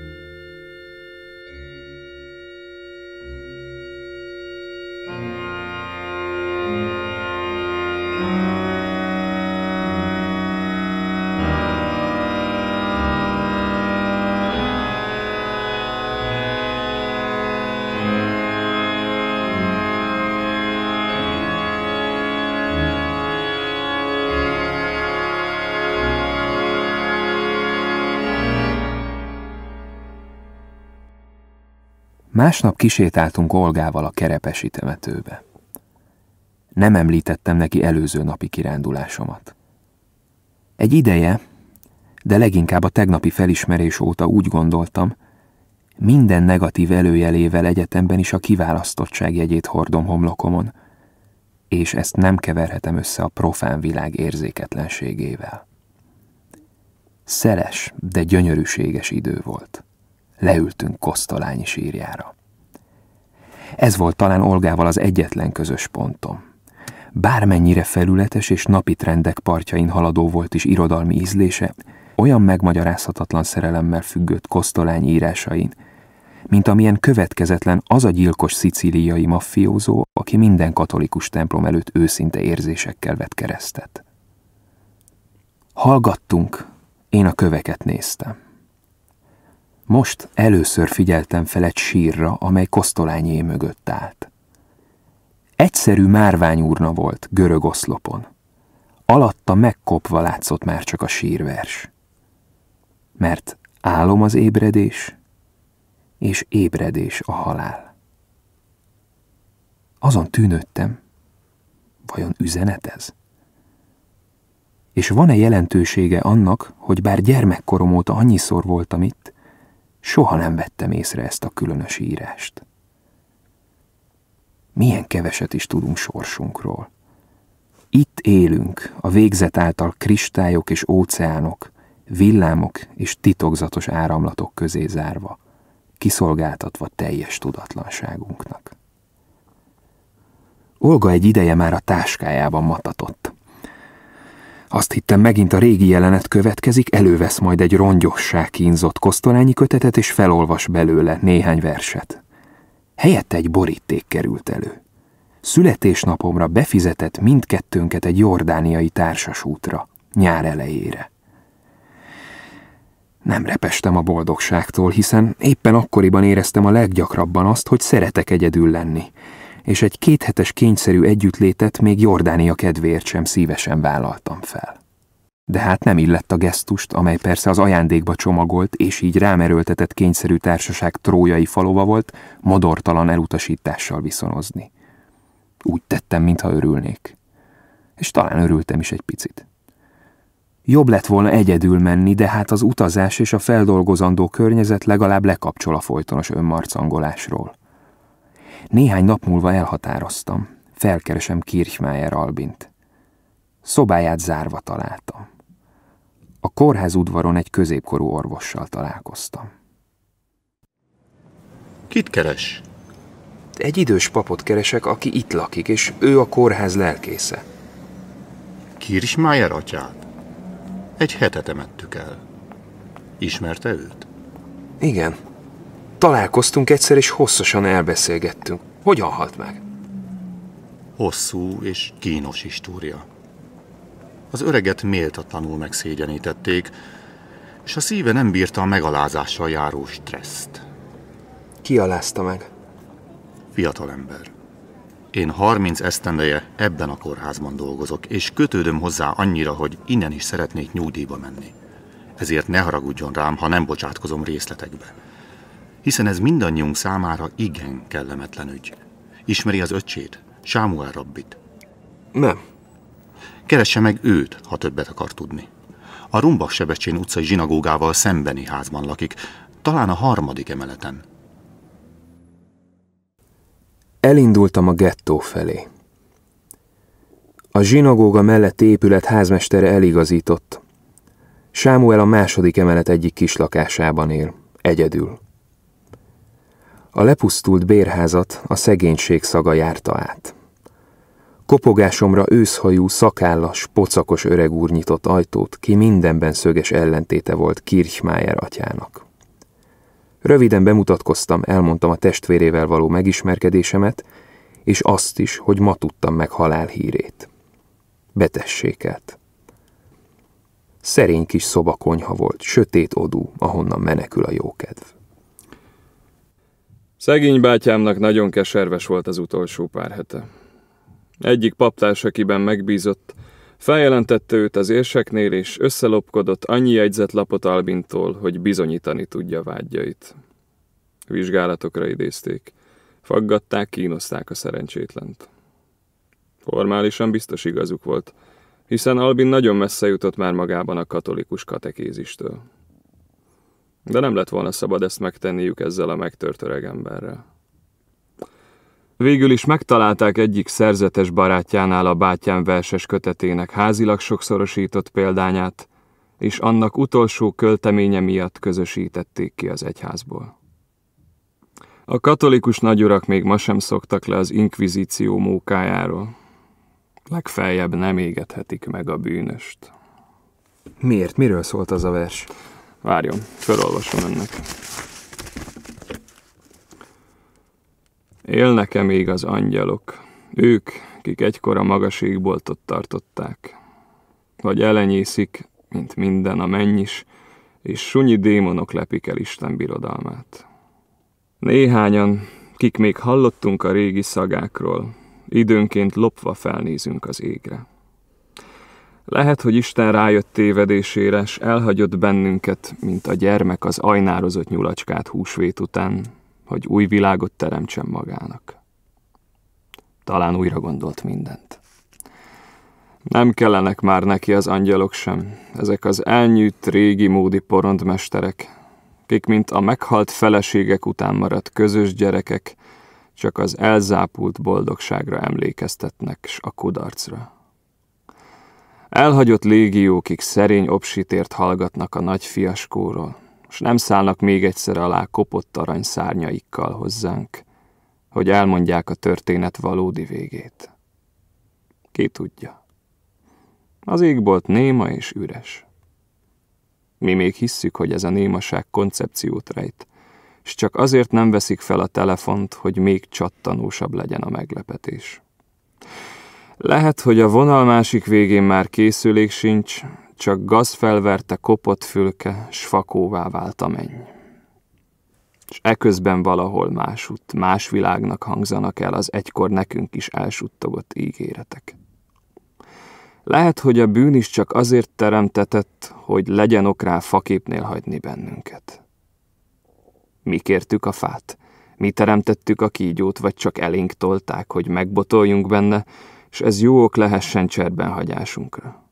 Másnap kisétáltunk Olgával a kerepesi temetőbe. Nem említettem neki előző napi kirándulásomat. Egy ideje, de leginkább a tegnapi felismerés óta úgy gondoltam, minden negatív előjelével egyetemben is a kiválasztottság jegyét hordom homlokomon, és ezt nem keverhetem össze a profán világ érzéketlenségével. Szeles, de gyönyörűséges idő volt leültünk Kosztolányi sírjára. Ez volt talán Olgával az egyetlen közös pontom. Bármennyire felületes és napi trendek partjain haladó volt is irodalmi ízlése, olyan megmagyarázhatatlan szerelemmel függött Kosztolány írásain, mint amilyen következetlen az a gyilkos szicíliai maffiózó, aki minden katolikus templom előtt őszinte érzésekkel vett keresztet. Hallgattunk, én a köveket néztem. Most először figyeltem fel egy sírra, amely kosztolányé mögött állt. Egyszerű márványúrna volt, görög oszlopon. Alatta megkopva látszott már csak a sírvers. Mert álom az ébredés, és ébredés a halál. Azon tűnődtem, vajon üzenet ez? És van-e jelentősége annak, hogy bár gyermekkorom óta annyiszor voltam itt, Soha nem vettem észre ezt a különös írást. Milyen keveset is tudunk sorsunkról. Itt élünk, a végzet által kristályok és óceánok, villámok és titokzatos áramlatok közé zárva, kiszolgáltatva teljes tudatlanságunknak. Olga egy ideje már a táskájában matatott. Azt hittem, megint a régi jelenet következik, elővesz majd egy rongyossá kínzott kosztolányi kötetet, és felolvas belőle néhány verset. Helyette egy boríték került elő. Születésnapomra befizetett mindkettőnket egy jordániai társasútra, nyár elejére. Nem repestem a boldogságtól, hiszen éppen akkoriban éreztem a leggyakrabban azt, hogy szeretek egyedül lenni – és egy kéthetes kényszerű együttlétet még Jordánia kedvéért sem szívesen vállaltam fel. De hát nem illett a gesztust, amely persze az ajándékba csomagolt, és így rámerőltetett kényszerű társaság trójai falova volt, modortalan elutasítással viszonozni. Úgy tettem, mintha örülnék. És talán örültem is egy picit. Jobb lett volna egyedül menni, de hát az utazás és a feldolgozandó környezet legalább lekapcsol a folytonos önmarcangolásról. Néhány nap múlva elhatároztam. Felkeresem Kirchmeier Albint. Szobáját zárva találtam. A kórház udvaron egy középkorú orvossal találkoztam. Kit keres? Egy idős papot keresek, aki itt lakik, és ő a kórház lelkésze. Kirchmeier atyát? Egy hetet temettük el. Ismerte őt? Igen. Találkoztunk egyszer, és hosszasan elbeszélgettünk. Hogyan halt meg? Hosszú és kínos história. Az öreget méltatlanul megszégyenítették, és a szíve nem bírta a megalázással járó stresszt. Ki alázta meg? ember. Én 30 esztendeje ebben a kórházban dolgozok, és kötődöm hozzá annyira, hogy innen is szeretnék nyugdíjba menni. Ezért ne haragudjon rám, ha nem bocsátkozom részletekben hiszen ez mindannyiunk számára igen kellemetlen ügy. Ismeri az öcsét, Sámuel rabbit? Nem. Keresse meg őt, ha többet akar tudni. A Rumbach Sebestyén utcai zsinagógával szembeni házban lakik, talán a harmadik emeleten. Elindultam a gettó felé. A zsinagóga mellett épület házmestere eligazított. Sámuel a második emelet egyik kislakásában él, egyedül. A lepusztult bérházat a szegénység szaga járta át. Kopogásomra őszhajú, szakállas, pocakos öreg úr nyitott ajtót, ki mindenben szöges ellentéte volt Kirchmeier atyának. Röviden bemutatkoztam, elmondtam a testvérével való megismerkedésemet, és azt is, hogy ma tudtam meg halál hírét. Betessékelt. Szerény kis szobakonyha volt, sötét odú, ahonnan menekül a jókedv. Szegény bátyámnak nagyon keserves volt az utolsó pár hete. Egyik paptárs, akiben megbízott, feljelentette őt az érseknél, és összelopkodott annyi lapot Albintól, hogy bizonyítani tudja vágyjait. Vizsgálatokra idézték. Faggatták, kínozták a szerencsétlent. Formálisan biztos igazuk volt, hiszen Albin nagyon messze jutott már magában a katolikus katekézistől. De nem lett volna szabad ezt megtenniük ezzel a megtört öreg emberrel. Végül is megtalálták egyik szerzetes barátjánál a bátyám verses kötetének házilag sokszorosított példányát, és annak utolsó költeménye miatt közösítették ki az egyházból. A katolikus nagyurak még ma sem szoktak le az inkvizíció mókájáról. Legfeljebb nem égethetik meg a bűnöst. Miért? Miről szólt az a vers? Várjon, felolvasom ennek. Élnek-e még az angyalok? Ők, kik egykor a magas égboltot tartották. Vagy elenyészik, mint minden a mennyis, és sunyi démonok lepik el Isten birodalmát. Néhányan, kik még hallottunk a régi szagákról, időnként lopva felnézünk az égre. Lehet, hogy Isten rájött tévedésére, s elhagyott bennünket, mint a gyermek az ajnározott nyulacskát húsvét után, hogy új világot teremtsen magának. Talán újra gondolt mindent. Nem kellenek már neki az angyalok sem, ezek az elnyűjt régi módi porondmesterek, kik mint a meghalt feleségek után maradt közös gyerekek, csak az elzápult boldogságra emlékeztetnek s a kudarcra. Elhagyott légiókig szerény obsitért hallgatnak a nagy fiaskóról, s nem szállnak még egyszer alá kopott arany szárnyaikkal hozzánk, hogy elmondják a történet valódi végét. Ki tudja? Az égbolt néma és üres. Mi még hisszük, hogy ez a némaság koncepciót rejt, és csak azért nem veszik fel a telefont, hogy még csattanósabb legyen a meglepetés. Lehet, hogy a vonal másik végén már készülék sincs, csak gazfelverte kopott fülke, s fakóvá vált a menny. És eközben valahol másút, más világnak hangzanak el az egykor nekünk is elsuttogott ígéretek. Lehet, hogy a bűn is csak azért teremtetett, hogy legyen ok rá faképnél hagyni bennünket. Mi kértük a fát? Mi teremtettük a kígyót, vagy csak elénk tolták, hogy megbotoljunk benne, és ez jó ok lehessen cserben hagyásunkra.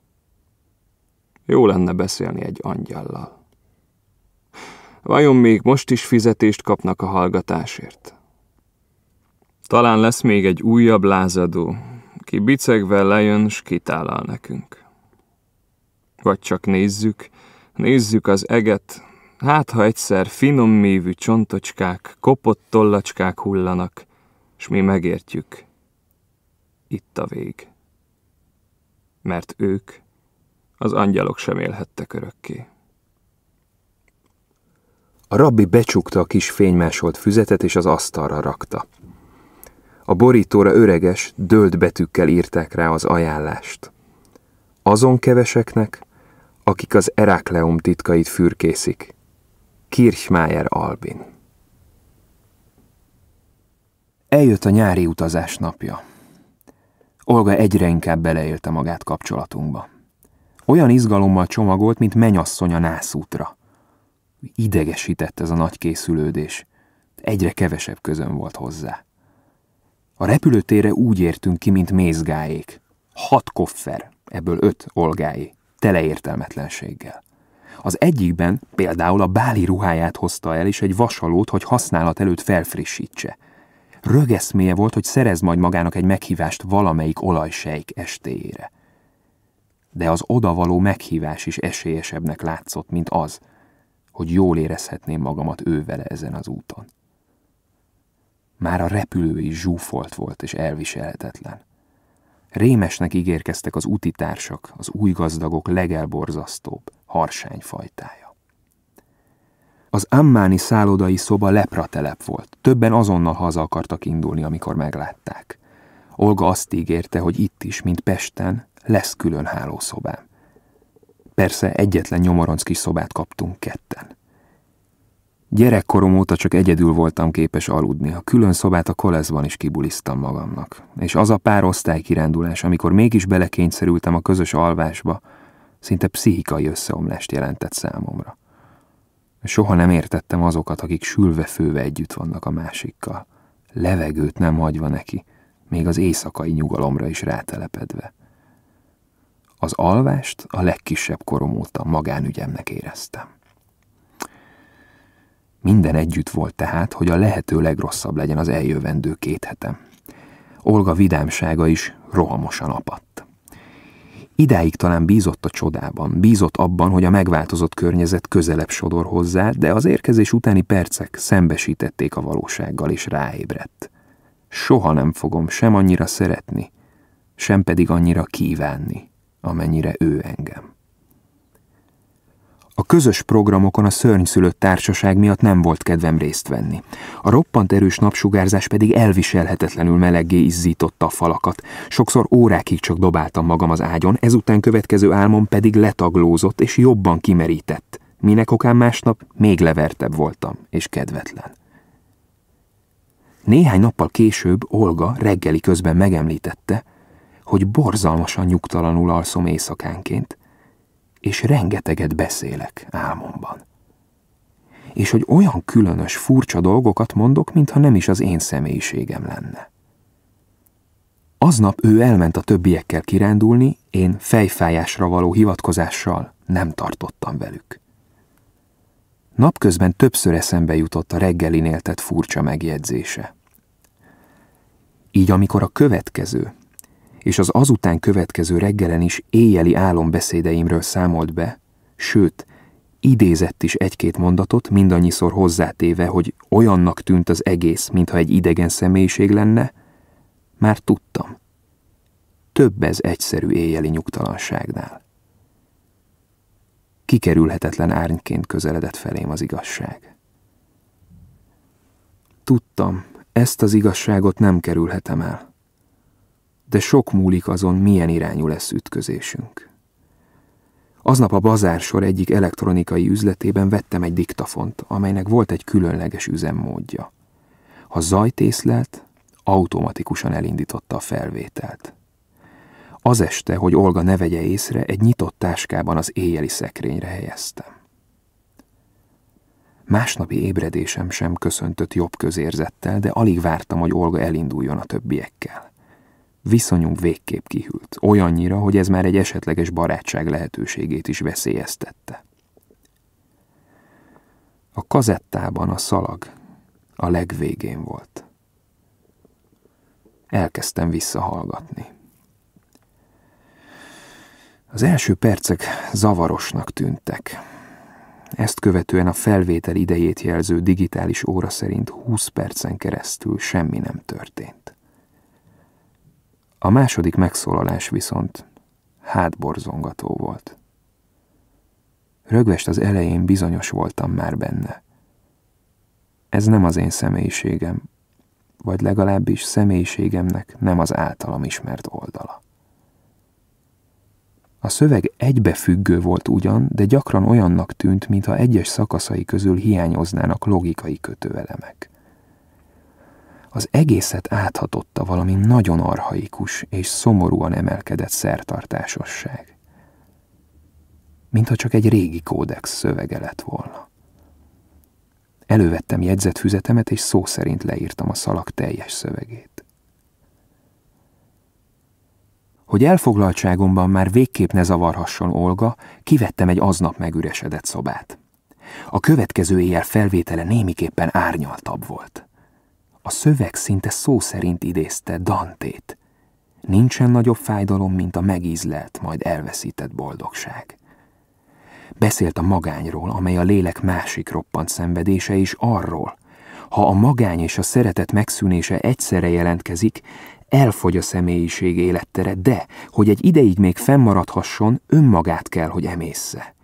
Jó lenne beszélni egy angyallal. Vajon még most is fizetést kapnak a hallgatásért? Talán lesz még egy újabb lázadó, ki bicegve lejön, s kitálal nekünk. Vagy csak nézzük, nézzük az eget, hát ha egyszer finom mévű csontocskák, kopott tollacskák hullanak, s mi megértjük – itt a vég. Mert ők, az angyalok sem élhettek örökké. A rabbi becsukta a kis fénymásolt füzetet, és az asztalra rakta. A borítóra öreges, dölt betűkkel írták rá az ajánlást. Azon keveseknek, akik az Erakleum titkait fürkészik. Kirchmeier Albin. Eljött a nyári utazás napja. Olga egyre inkább beleélte magát kapcsolatunkba. Olyan izgalommal csomagolt, mint menyasszony a nászútra. Idegesített ez a nagy készülődés. Egyre kevesebb közön volt hozzá. A repülőtérre úgy értünk ki, mint mézgáék. Hat koffer, ebből öt olgái, tele értelmetlenséggel. Az egyikben például a báli ruháját hozta el, és egy vasalót, hogy használat előtt felfrissítse – rögeszméje volt, hogy szerez majd magának egy meghívást valamelyik olajsejk estéjére. De az odavaló meghívás is esélyesebbnek látszott, mint az, hogy jól érezhetném magamat ővele ezen az úton. Már a repülő is zsúfolt volt és elviselhetetlen. Rémesnek ígérkeztek az utitársak, az új gazdagok legelborzasztóbb, harsány fajtája. Az Ammáni szállodai szoba lepratelep volt. Többen azonnal haza akartak indulni, amikor meglátták. Olga azt ígérte, hogy itt is, mint Pesten, lesz külön hálószobám. Persze egyetlen nyomoronc kis szobát kaptunk ketten. Gyerekkorom óta csak egyedül voltam képes aludni, a külön szobát a koleszban is kibuliztam magamnak. És az a pár kirándulás, amikor mégis belekényszerültem a közös alvásba, szinte pszichikai összeomlást jelentett számomra. Soha nem értettem azokat, akik sülve-főve együtt vannak a másikkal. Levegőt nem hagyva neki, még az éjszakai nyugalomra is rátelepedve. Az alvást a legkisebb korom óta magánügyemnek éreztem. Minden együtt volt tehát, hogy a lehető legrosszabb legyen az eljövendő két hetem. Olga vidámsága is rohamosan apadt. Idáig talán bízott a csodában, bízott abban, hogy a megváltozott környezet közelebb sodor hozzá, de az érkezés utáni percek szembesítették a valósággal, és ráébredt. Soha nem fogom sem annyira szeretni, sem pedig annyira kívánni, amennyire ő engem. A közös programokon a szörnyszülött társaság miatt nem volt kedvem részt venni. A roppant erős napsugárzás pedig elviselhetetlenül meleggé izzította a falakat. Sokszor órákig csak dobáltam magam az ágyon, ezután következő álmom pedig letaglózott és jobban kimerített. Minek okán másnap még levertebb voltam és kedvetlen. Néhány nappal később Olga reggeli közben megemlítette, hogy borzalmasan nyugtalanul alszom éjszakánként, és rengeteget beszélek álmomban. És hogy olyan különös, furcsa dolgokat mondok, mintha nem is az én személyiségem lenne. Aznap ő elment a többiekkel kirándulni, én fejfájásra való hivatkozással nem tartottam velük. Napközben többször eszembe jutott a reggelinéltet furcsa megjegyzése. Így amikor a következő, és az azután következő reggelen is éjjeli álombeszédeimről számolt be, sőt, idézett is egy-két mondatot, mindannyiszor hozzátéve, hogy olyannak tűnt az egész, mintha egy idegen személyiség lenne, már tudtam. Több ez egyszerű éjjeli nyugtalanságnál. Kikerülhetetlen árnyként közeledett felém az igazság. Tudtam, ezt az igazságot nem kerülhetem el de sok múlik azon, milyen irányú lesz ütközésünk. Aznap a bazársor egyik elektronikai üzletében vettem egy diktafont, amelynek volt egy különleges üzemmódja. Ha zajt észlelt, automatikusan elindította a felvételt. Az este, hogy Olga ne vegye észre, egy nyitott táskában az éjjeli szekrényre helyeztem. Másnapi ébredésem sem köszöntött jobb közérzettel, de alig vártam, hogy Olga elinduljon a többiekkel. Viszonyunk végképp kihűlt, olyannyira, hogy ez már egy esetleges barátság lehetőségét is veszélyeztette. A kazettában a szalag a legvégén volt. Elkezdtem visszahallgatni. Az első percek zavarosnak tűntek. Ezt követően a felvétel idejét jelző digitális óra szerint 20 percen keresztül semmi nem történt. A második megszólalás viszont hátborzongató volt. Rögvest az elején bizonyos voltam már benne. Ez nem az én személyiségem, vagy legalábbis személyiségemnek nem az általam ismert oldala. A szöveg egybefüggő volt ugyan, de gyakran olyannak tűnt, mintha egyes szakaszai közül hiányoznának logikai kötőelemek az egészet áthatotta valami nagyon arhaikus és szomorúan emelkedett szertartásosság. Mintha csak egy régi kódex szövege lett volna. Elővettem füzetemet, és szó szerint leírtam a szalag teljes szövegét. Hogy elfoglaltságomban már végképp ne zavarhasson Olga, kivettem egy aznap megüresedett szobát. A következő éjjel felvétele némiképpen árnyaltabb volt. A szöveg szinte szó szerint idézte Dantét. Nincsen nagyobb fájdalom, mint a megízlelt, majd elveszített boldogság. Beszélt a magányról, amely a lélek másik roppant szenvedése, és arról, ha a magány és a szeretet megszűnése egyszerre jelentkezik, elfogy a személyiség élettere, de, hogy egy ideig még fennmaradhasson, önmagát kell, hogy emészze.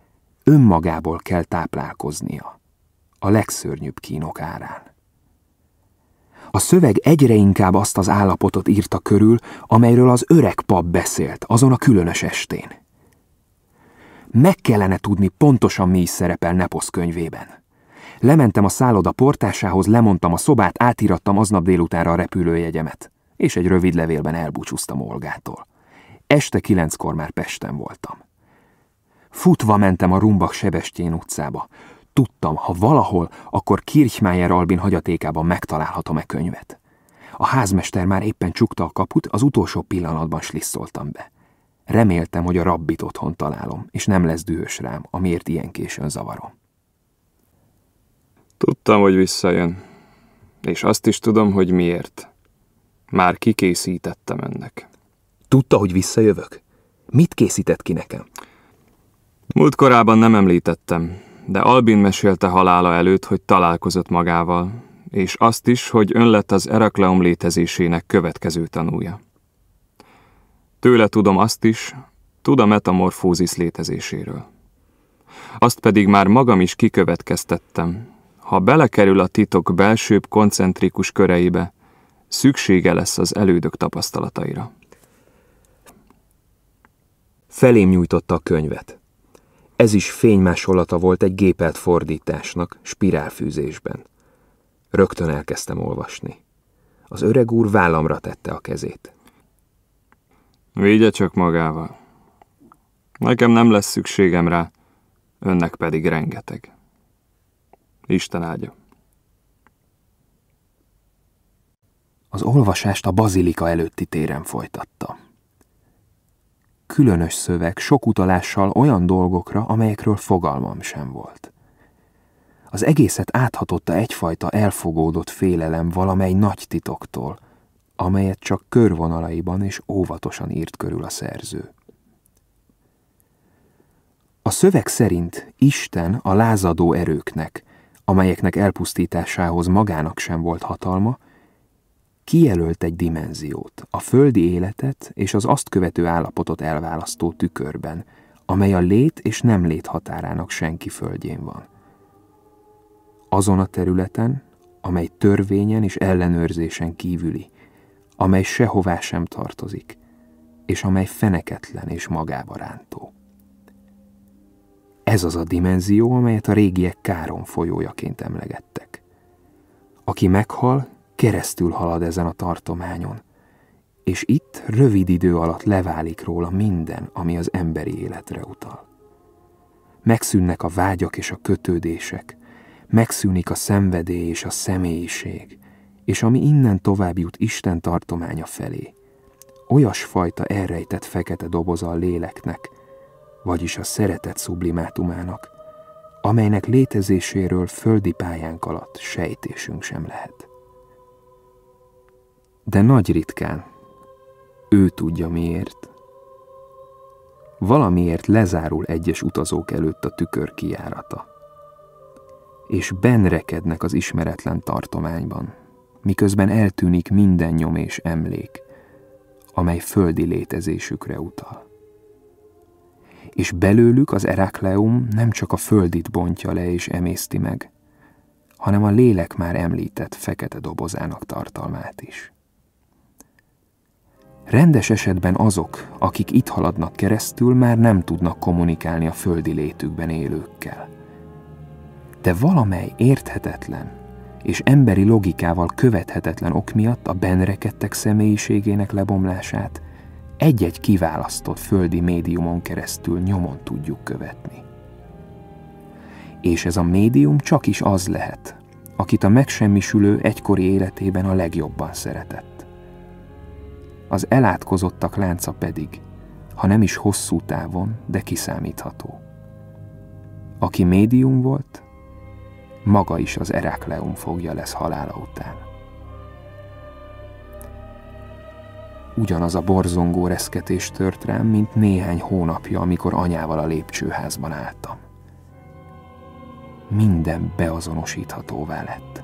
Önmagából kell táplálkoznia. A legszörnyűbb kínok árán. A szöveg egyre inkább azt az állapotot írta körül, amelyről az öreg pap beszélt azon a különös estén. Meg kellene tudni pontosan mi is szerepel Neposz könyvében. Lementem a szálloda portásához, lemondtam a szobát, átirattam aznap délutánra a repülőjegyemet, és egy rövid levélben elbúcsúztam Olgától. Este kilenckor már Pesten voltam. Futva mentem a Rumbak Sebestyén utcába. Tudtam, ha valahol, akkor Kirchmeier Albin hagyatékában megtalálhatom e könyvet. A házmester már éppen csukta a kaput, az utolsó pillanatban slisszoltam be. Reméltem, hogy a rabbit otthon találom, és nem lesz dühös rám, amiért ilyen későn zavarom. Tudtam, hogy visszajön, és azt is tudom, hogy miért. Már kikészítettem ennek. Tudta, hogy visszajövök? Mit készített ki nekem? Múltkorában nem említettem, de Albin mesélte halála előtt, hogy találkozott magával, és azt is, hogy ön lett az Erakleum létezésének következő tanúja. Tőle tudom azt is, tud a metamorfózis létezéséről. Azt pedig már magam is kikövetkeztettem, ha belekerül a titok belsőbb koncentrikus köreibe, szüksége lesz az elődök tapasztalataira. Felém nyújtotta a könyvet. Ez is fénymásolata volt egy gépelt fordításnak, spirálfűzésben. Rögtön elkezdtem olvasni. Az öreg úr vállamra tette a kezét. Vigye csak magával. Nekem nem lesz szükségem rá, önnek pedig rengeteg. Isten áldja. Az olvasást a bazilika előtti téren folytatta különös szöveg, sok utalással olyan dolgokra, amelyekről fogalmam sem volt. Az egészet áthatotta egyfajta elfogódott félelem valamely nagy titoktól, amelyet csak körvonalaiban és óvatosan írt körül a szerző. A szöveg szerint Isten a lázadó erőknek, amelyeknek elpusztításához magának sem volt hatalma, kijelölt egy dimenziót, a földi életet és az azt követő állapotot elválasztó tükörben, amely a lét és nem lét határának senki földjén van. Azon a területen, amely törvényen és ellenőrzésen kívüli, amely sehová sem tartozik, és amely feneketlen és magába rántó. Ez az a dimenzió, amelyet a régiek Káron folyójaként emlegettek. Aki meghal, keresztül halad ezen a tartományon, és itt rövid idő alatt leválik róla minden, ami az emberi életre utal. Megszűnnek a vágyak és a kötődések, megszűnik a szenvedély és a személyiség, és ami innen tovább jut Isten tartománya felé. Olyasfajta elrejtett fekete doboza a léleknek, vagyis a szeretet szublimátumának, amelynek létezéséről földi pályánk alatt sejtésünk sem lehet de nagy ritkán. Ő tudja miért. Valamiért lezárul egyes utazók előtt a tükör kijárata. És benrekednek az ismeretlen tartományban, miközben eltűnik minden nyom és emlék, amely földi létezésükre utal. És belőlük az Erakleum nem csak a földit bontja le és emészti meg, hanem a lélek már említett fekete dobozának tartalmát is. Rendes esetben azok, akik itt haladnak keresztül, már nem tudnak kommunikálni a földi létükben élőkkel. De valamely érthetetlen és emberi logikával követhetetlen ok miatt a benrekedtek személyiségének lebomlását egy-egy kiválasztott földi médiumon keresztül nyomon tudjuk követni. És ez a médium csak is az lehet, akit a megsemmisülő egykori életében a legjobban szeretett az elátkozottak lánca pedig, ha nem is hosszú távon, de kiszámítható. Aki médium volt, maga is az Erákleum fogja lesz halála után. Ugyanaz a borzongó reszketés tört rám, mint néhány hónapja, amikor anyával a lépcsőházban álltam. Minden beazonosíthatóvá lett.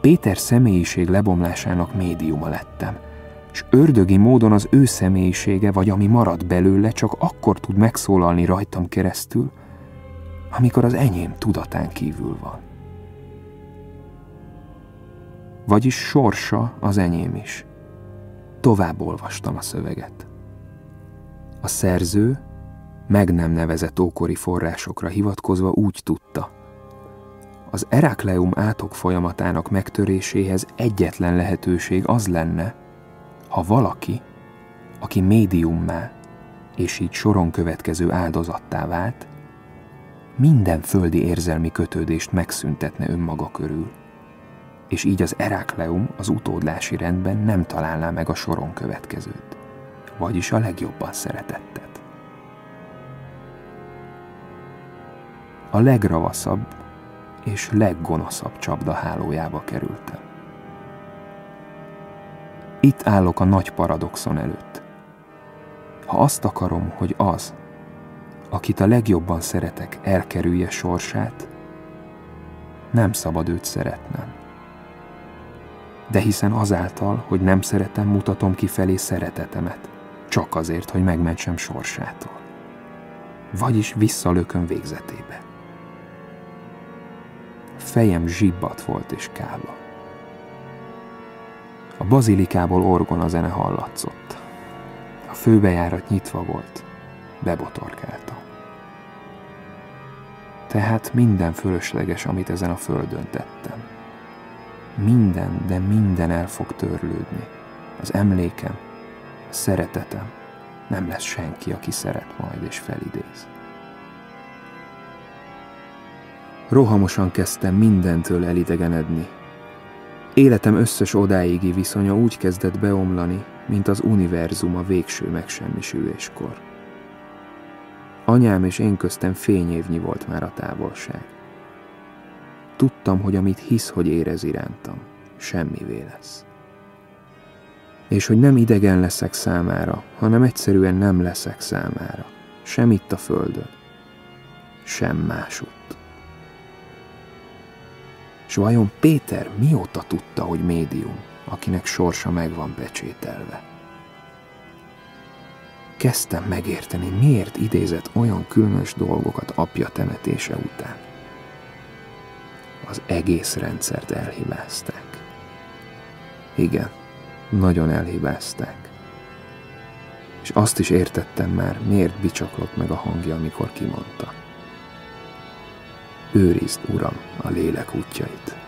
Péter személyiség lebomlásának médiuma lettem – és ördögi módon az ő személyisége, vagy ami marad belőle, csak akkor tud megszólalni rajtam keresztül, amikor az enyém tudatán kívül van. Vagyis sorsa az enyém is. Tovább olvastam a szöveget. A szerző meg nem nevezett ókori forrásokra hivatkozva úgy tudta. Az Erakleum átok folyamatának megtöréséhez egyetlen lehetőség az lenne, ha valaki, aki médiummá, és így soron következő áldozattá vált, minden földi érzelmi kötődést megszüntetne önmaga körül, és így az Erákleum az utódlási rendben nem találná meg a soron következőt, vagyis a legjobban szeretettet. A legravaszabb és leggonoszabb csapda hálójába kerültem. Itt állok a nagy paradoxon előtt. Ha azt akarom, hogy az, akit a legjobban szeretek, elkerülje sorsát, nem szabad őt szeretnem. De hiszen azáltal, hogy nem szeretem, mutatom kifelé szeretetemet, csak azért, hogy megmentsem sorsától. Vagyis visszalököm végzetébe. Fejem zsibbat volt és káva. A bazilikából orgona zene hallatszott. A főbejárat nyitva volt, bebotorkálta. Tehát minden fölösleges, amit ezen a földön tettem. Minden, de minden el fog törlődni. Az emlékem, a szeretetem. Nem lesz senki, aki szeret majd és felidéz. Rohamosan kezdtem mindentől elidegenedni, Életem összes odáigi viszonya úgy kezdett beomlani, mint az univerzum a végső megsemmisüléskor. Anyám és én köztem fényévnyi volt már a távolság. Tudtam, hogy amit hisz, hogy érez irántam, semmivé lesz. És hogy nem idegen leszek számára, hanem egyszerűen nem leszek számára, sem itt a földön, sem másutt. És vajon Péter mióta tudta, hogy médium, akinek sorsa meg van Kezdtem megérteni, miért idézett olyan különös dolgokat apja temetése után. Az egész rendszert elhibáztak. Igen, nagyon elhibáztak. És azt is értettem már, miért bicsaklott meg a hangja, amikor kimondta. Őrizd, Uram, a lélek útjait.